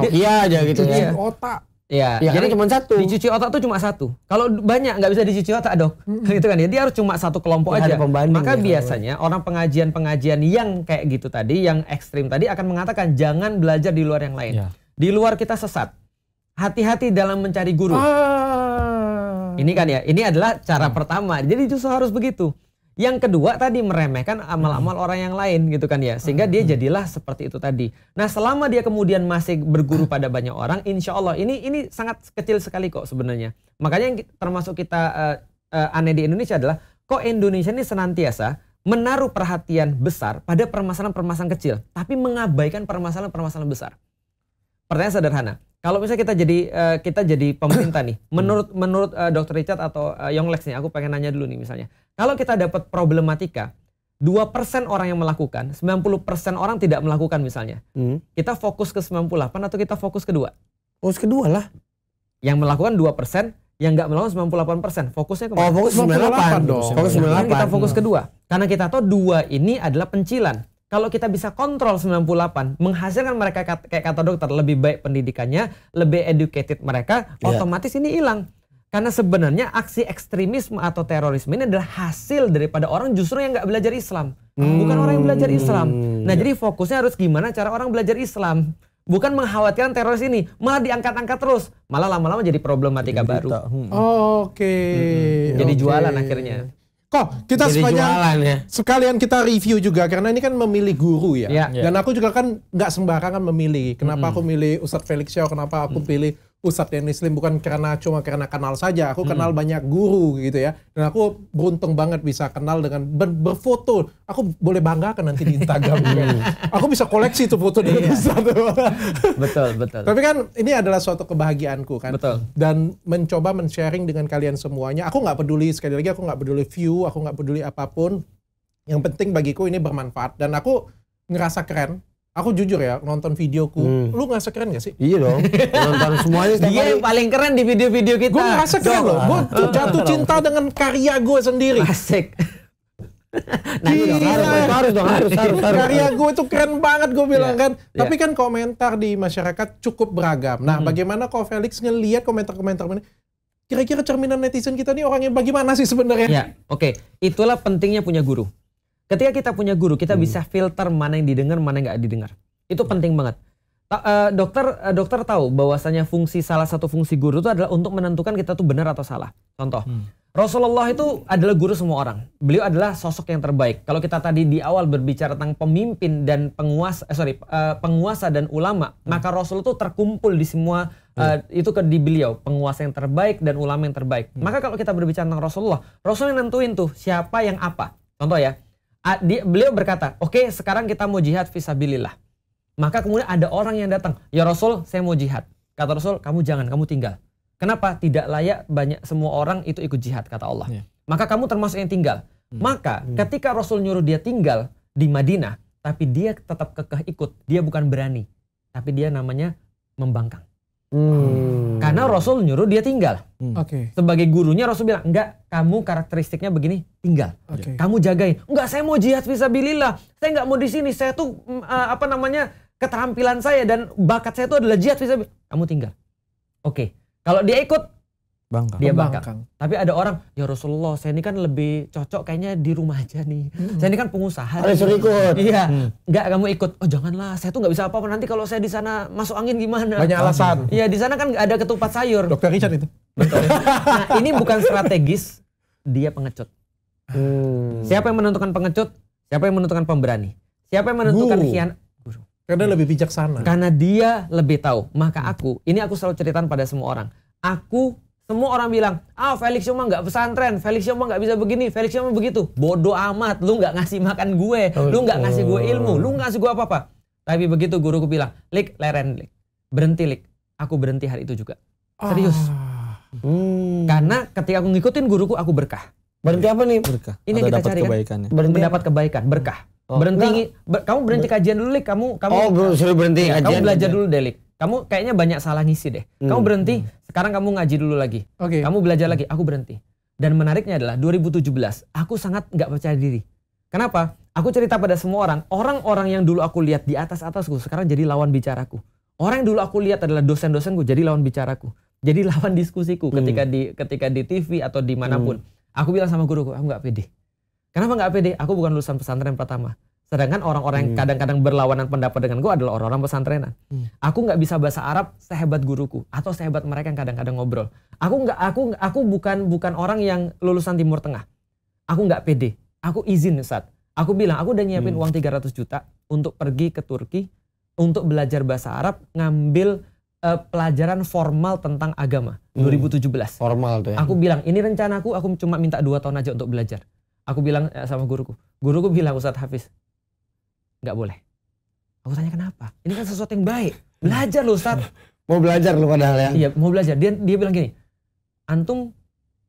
C: Iya aja gitu iya. ya. Otak Iya. Ya, jadi cuma satu. Dicuci otak tuh cuma satu. Kalau banyak nggak bisa dicuci otak dok. Hmm. gitu kan. Ya, dia harus cuma satu kelompok ya, aja. Maka ya, biasanya kalau. orang pengajian-pengajian yang kayak gitu tadi, yang ekstrim tadi akan mengatakan jangan belajar di luar yang lain. Ya. Di luar kita sesat. Hati-hati dalam mencari guru. Ah. Ini kan ya. Ini adalah cara hmm. pertama. Jadi justru harus begitu. Yang kedua tadi meremehkan amal-amal hmm. orang yang lain gitu kan ya. Sehingga dia hmm. jadilah seperti itu tadi. Nah selama dia kemudian masih berguru pada banyak orang. Insya Allah ini, ini sangat kecil sekali kok sebenarnya. Makanya yang termasuk kita uh, uh, aneh di Indonesia adalah. Kok Indonesia ini senantiasa menaruh perhatian besar pada permasalahan-permasalahan kecil. Tapi mengabaikan permasalahan-permasalahan besar. Pertanyaan sederhana. Kalau misalnya kita jadi eh, kita jadi pemerintah nih, hmm. menurut menurut Dr. Richard atau Young Lex nih, aku pengen nanya dulu nih misalnya. Kalau kita dapat problematika, 2% orang yang melakukan, 90% orang tidak melakukan misalnya. Hmm. Kita fokus ke 98 atau kita fokus kedua? Fokus kedua lah. Yang melakukan 2%, yang nggak melawan 98%. Fokusnya ke Oh, fokus 98, 98 dong. Fokus 98. kita fokus kedua. Karena kita tahu dua ini adalah pencilan. Kalau kita bisa kontrol 98, menghasilkan mereka kayak kata dokter lebih baik pendidikannya, lebih educated mereka, yeah. otomatis ini hilang. Karena sebenarnya aksi ekstremisme atau terorisme ini adalah hasil daripada orang justru yang nggak belajar Islam, hmm. bukan orang yang belajar hmm, Islam. Nah, iya. jadi fokusnya harus gimana cara orang belajar Islam, bukan mengkhawatirkan teroris ini, malah diangkat-angkat terus, malah lama-lama jadi problematika jadi baru. Hmm.
B: Oh, Oke. Okay. Hmm, hmm. Jadi okay. jualan akhirnya. Kok kita Jadi sepanjang jualan, ya? sekalian kita review juga karena ini kan memilih guru ya. ya. ya. Dan aku juga kan nggak sembarangan memilih. Kenapa -hmm. aku milih Ustadz Felix Shaw? Kenapa aku -hmm. pilih pusat yang Islam bukan karena cuma karena kenal saja. Aku hmm. kenal hmm. banyak guru gitu ya. Dan aku beruntung banget bisa kenal dengan ber berfoto. Aku boleh banggakan nanti di Instagram. Ya. Hmm. aku bisa koleksi tuh foto dengan iya. betul, betul. Tapi kan ini adalah suatu kebahagiaanku kan. Betul. Dan mencoba men-sharing dengan kalian semuanya. Aku nggak peduli sekali lagi aku nggak peduli view, aku nggak peduli apapun. Yang penting bagiku ini bermanfaat dan aku ngerasa keren Aku jujur ya, nonton videoku, hmm. lu nggak sekeren gak sih? Iya dong, nonton semuanya Dia yang paling keren di video-video kita. Gue ngerasa keren loh, gue jatuh cinta dengan karya gue sendiri. Asik.
A: nah, Gila. Harus, harus dong, harus, harus, harus. Karya gue
B: itu keren banget gue bilang iya. kan. Yeah. Tapi kan komentar di masyarakat cukup beragam. Nah, hmm. bagaimana kok Felix ngeliat komentar-komentar ini? Kira-kira cerminan netizen kita nih orangnya bagaimana sih sebenarnya? yeah.
C: oke. Okay. Itulah pentingnya punya guru. Ketika kita punya guru, kita hmm. bisa filter mana yang didengar, mana yang gak didengar. Itu penting banget. Ta uh, dokter uh, dokter tahu bahwasanya fungsi salah satu fungsi guru itu adalah untuk menentukan kita tuh benar atau salah. Contoh, hmm. Rasulullah itu adalah guru semua orang. Beliau adalah sosok yang terbaik. Kalau kita tadi di awal berbicara tentang pemimpin dan penguasa, eh, sorry, uh, penguasa dan ulama, hmm. maka Rasul itu terkumpul di semua Uh, itu ke di beliau penguasa yang terbaik dan ulama yang terbaik. Hmm. Maka kalau kita berbicara tentang Rasulullah, Rasul yang nentuin tuh siapa yang apa. Contoh ya, dia, beliau berkata, oke okay, sekarang kita mau jihad visabilillah. Maka kemudian ada orang yang datang, ya Rasul saya mau jihad. Kata Rasul, kamu jangan, kamu tinggal. Kenapa? Tidak layak banyak semua orang itu ikut jihad, kata Allah. Yeah. Maka kamu termasuk yang tinggal. Hmm. Maka hmm. ketika Rasul nyuruh dia tinggal di Madinah, tapi dia tetap kekeh ikut, dia bukan berani. Tapi dia namanya membangkang.
E: Hmm. Karena
C: Rasul nyuruh dia tinggal. Hmm. Oke. Okay. Sebagai gurunya Rasul bilang, "Enggak, kamu karakteristiknya begini, tinggal. Okay. Kamu jagain. Enggak, saya mau jihad visabilillah. Saya enggak mau di sini. Saya tuh uh, apa namanya? keterampilan saya dan bakat saya itu adalah jihad bisa Kamu tinggal." Oke. Okay. Kalau dia ikut, Bangkang. Dia Bangkang. Bangkang. Tapi ada orang, ya Rasulullah, saya ini kan lebih cocok kayaknya di rumah aja nih. Hmm. Saya ini kan pengusaha. Harus suruh ikut. Iya. Hmm. kamu ikut. Oh janganlah, saya tuh nggak bisa apa-apa nanti kalau saya di sana masuk angin gimana? Banyak alasan. Iya, di sana kan ada ketupat sayur. Dokter Richard itu. Betul. nah, ini bukan strategis, dia pengecut. Hmm. Siapa yang menentukan pengecut? Siapa yang menentukan pemberani? Siapa yang menentukan kian, Karena lebih bijaksana. Karena dia lebih tahu. Maka aku, ini aku selalu ceritakan pada semua orang. Aku semua orang bilang, ah Felix cuma nggak pesantren, Felix cuma nggak bisa begini, Felix cuma begitu. Bodoh amat, lu nggak ngasih makan gue, lu nggak ngasih gue ilmu, lu nggak ngasih gue apa-apa. Tapi begitu guruku bilang, Lik, leren, Lik. Berhenti, Lik. Aku berhenti hari itu juga. Serius. Ah. Hmm. Karena ketika aku ngikutin guruku, aku berkah. Berhenti apa nih? Berkah. Ini yang kita cari kebaikan, kan? Berhenti mendapat kebaikan, berkah. Oh. Berhenti, ber, kamu berhenti kajian dulu, Lik. Kamu, kamu. Oh, suruh berhenti iya, kajian. Kamu belajar dulu, Delik kamu kayaknya banyak salah ngisi deh. Hmm. Kamu berhenti, hmm. sekarang kamu ngaji dulu lagi. Okay. Kamu belajar lagi, aku berhenti. Dan menariknya adalah 2017, aku sangat nggak percaya diri. Kenapa? Aku cerita pada semua orang, orang-orang yang dulu aku lihat di atas atasku sekarang jadi lawan bicaraku. Orang yang dulu aku lihat adalah dosen-dosenku jadi lawan bicaraku. Jadi lawan diskusiku hmm. ketika di ketika di TV atau dimanapun. Hmm. Aku bilang sama guruku, aku nggak pede. Kenapa nggak pede? Aku bukan lulusan pesantren pertama Sedangkan orang-orang yang hmm. kadang-kadang berlawanan pendapat dengan gue adalah orang-orang pesantrenan. Hmm. Aku nggak bisa bahasa Arab sehebat guruku atau sehebat mereka yang kadang-kadang ngobrol. Aku nggak, aku, aku bukan bukan orang yang lulusan Timur Tengah. Aku nggak pede. Aku izin saat. Aku bilang aku udah nyiapin hmm. uang 300 juta untuk pergi ke Turki untuk belajar bahasa Arab ngambil uh, pelajaran formal tentang agama hmm. 2017. Formal tuh ya. Aku bilang ini rencanaku. Aku cuma minta dua tahun aja untuk belajar. Aku bilang eh, sama guruku. Guruku bilang Ustadz Hafiz, nggak boleh. Aku tanya kenapa? Ini kan sesuatu yang baik. Belajar loh Ustaz. mau belajar lo padahal ya? Iya, mau belajar. Dia dia bilang gini, antum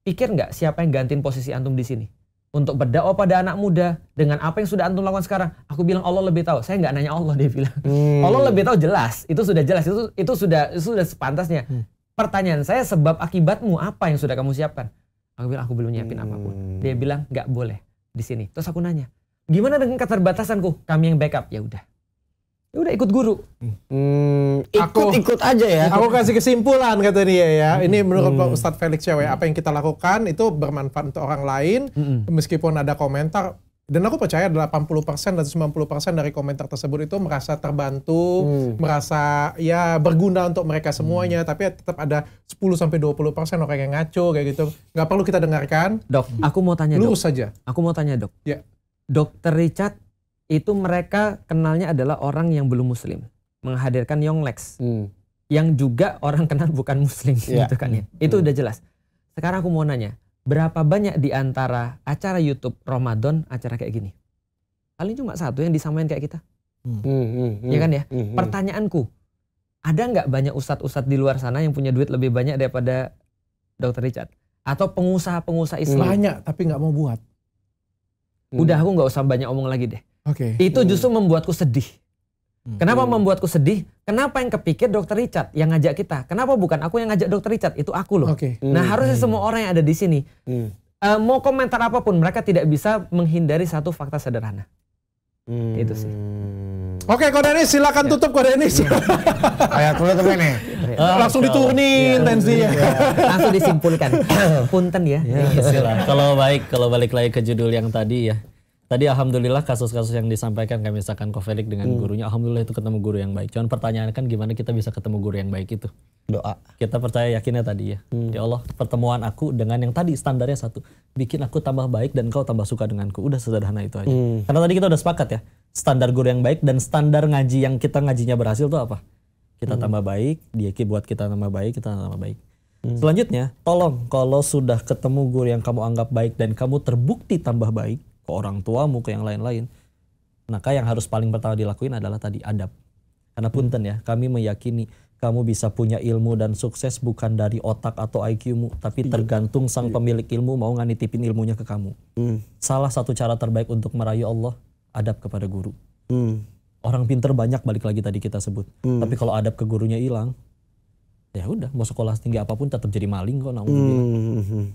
C: pikir nggak siapa yang gantiin posisi antum di sini? Untuk berdakwah pada anak muda dengan apa yang sudah antum lakukan sekarang, aku bilang Allah lebih tahu. Saya nggak nanya Allah dia bilang. Hmm. Allah lebih tahu jelas. Itu sudah jelas. Itu itu sudah itu sudah sepantasnya. Hmm. Pertanyaan saya sebab akibatmu apa yang sudah kamu siapkan? Aku bilang aku belum nyiapin hmm. apapun. Dia bilang nggak boleh di sini. Terus aku nanya, Gimana dengan keterbatasanku? Kami yang backup. Ya udah.
B: Ya udah ikut guru. Hmm, ikut-ikut aja ya. Aku kasih kesimpulan kata dia ya. Hmm. Ini menurut hmm. Ustadz Felix Cewek, apa yang kita lakukan itu bermanfaat untuk orang lain hmm. meskipun ada komentar dan aku percaya 80% dan 90% dari komentar tersebut itu merasa terbantu, hmm. merasa ya berguna untuk mereka hmm. semuanya, hmm. tapi tetap ada 10 sampai 20% orang yang ngaco kayak gitu. nggak perlu kita dengarkan. Dok, aku mau tanya Lurus dok. saja. Aku mau tanya dok. Ya. Dokter Richard itu mereka kenalnya adalah orang
C: yang belum muslim menghadirkan Young hmm. yang juga orang kenal bukan muslim yeah. gitu kan ya. Itu hmm. udah jelas. Sekarang aku mau nanya, berapa banyak di antara acara YouTube Ramadan acara kayak gini? Paling cuma satu yang disamain kayak kita. Hmm. ya kan ya? Hmm, Pertanyaanku, ada nggak banyak ustadz-ustadz di luar sana yang punya duit lebih banyak daripada Dokter Richard? Atau pengusaha-pengusaha Islam? Banyak,
B: tapi nggak mau buat.
C: Hmm. Udah aku nggak usah banyak omong lagi deh. Oke. Okay. Itu hmm. justru membuatku sedih. Hmm. Kenapa hmm. membuatku sedih? Kenapa yang kepikir dokter Richard yang ngajak kita? Kenapa bukan aku yang ngajak dokter Richard? Itu aku loh. Okay. Nah hmm. harusnya hmm. semua orang yang ada di sini hmm. uh, mau komentar apapun mereka tidak bisa menghindari satu fakta sederhana. Hmm. Itu sih. Oke, Kode
B: ini silakan ya. tutup Kode iya. ini. Kayak tutup ini. Langsung iya. diturunin iya. tensinya. Langsung disimpulkan. Punten ya.
A: Kalau baik, kalau balik lagi ke judul yang tadi ya Tadi alhamdulillah kasus-kasus yang disampaikan kayak misalkan kofelik dengan hmm. gurunya, alhamdulillah itu ketemu guru yang baik. Cuman pertanyaan kan gimana kita bisa ketemu guru yang baik itu? Doa. Kita percaya yakinnya tadi ya. Hmm. Ya Allah, pertemuan aku dengan yang tadi standarnya satu, bikin aku tambah baik dan kau tambah suka denganku. Udah sederhana itu aja. Hmm. Karena tadi kita udah sepakat ya, standar guru yang baik dan standar ngaji yang kita ngajinya berhasil tuh apa? Kita hmm. tambah baik, dia buat kita tambah baik, kita tambah baik. Hmm. Selanjutnya, tolong kalau sudah ketemu guru yang kamu anggap baik dan kamu terbukti tambah baik, ke orang tuamu, ke yang lain-lain. Maka yang harus paling pertama dilakuin adalah tadi adab. Karena punten ya, kami meyakini kamu bisa punya ilmu dan sukses bukan dari otak atau IQmu tapi iya. tergantung sang iya. pemilik ilmu mau nganitipin ilmunya ke kamu. Hmm. Salah satu cara terbaik untuk merayu Allah, adab kepada guru. Hmm. Orang pinter banyak balik lagi tadi kita sebut. Hmm. Tapi kalau adab ke gurunya hilang, ya udah mau sekolah tinggi apapun tetap jadi maling kok nggak hmm, hmm, hmm, hmm.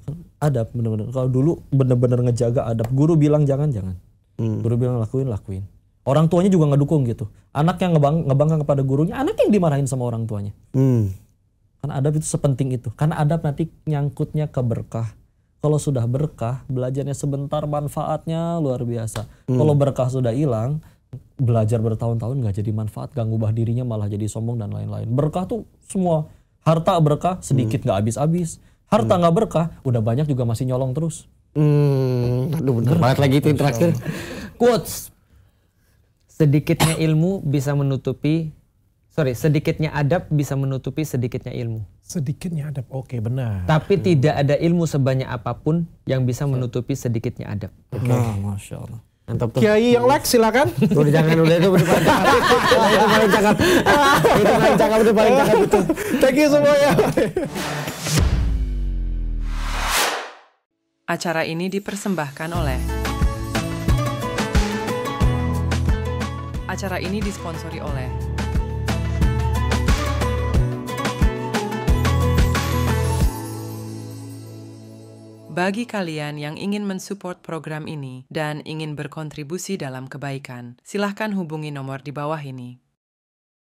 A: adab bener-bener kalau dulu bener-bener ngejaga adab guru bilang jangan jangan hmm. guru bilang lakuin lakuin orang tuanya juga ngedukung gitu anak yang ngebang ngebangga kepada gurunya anak yang dimarahin sama orang tuanya hmm. karena adab itu sepenting itu karena adab nanti nyangkutnya ke berkah kalau sudah berkah belajarnya sebentar manfaatnya luar biasa hmm. kalau berkah sudah hilang belajar bertahun-tahun nggak jadi manfaat ganggu ngubah dirinya malah jadi sombong dan lain-lain berkah tuh semua Harta berkah sedikit hmm. nggak hmm. habis-habis. Harta hmm. nggak hmm. berkah, udah banyak juga masih nyolong terus. Hmm,
D: aduh
B: bener banget lagi itu terakhir.
A: Quotes. Sedikitnya ilmu bisa
C: menutupi sorry, sedikitnya adab bisa menutupi sedikitnya ilmu.
B: Sedikitnya adab, oke okay, benar.
C: Tapi hmm. tidak ada ilmu sebanyak apapun yang bisa menutupi sedikitnya adab.
B: Oke, okay. oh, masya
C: Allah. Mantap
B: tuh. Kiai yang like silakan. Udah jangan udah itu udah paling cakep. itu paling cakep. itu paling cakep itu paling cakep itu. Thank you semuanya.
C: Acara ini dipersembahkan oleh Acara ini disponsori oleh Bagi kalian yang ingin mensupport program ini dan ingin berkontribusi dalam kebaikan, silahkan hubungi nomor di bawah ini.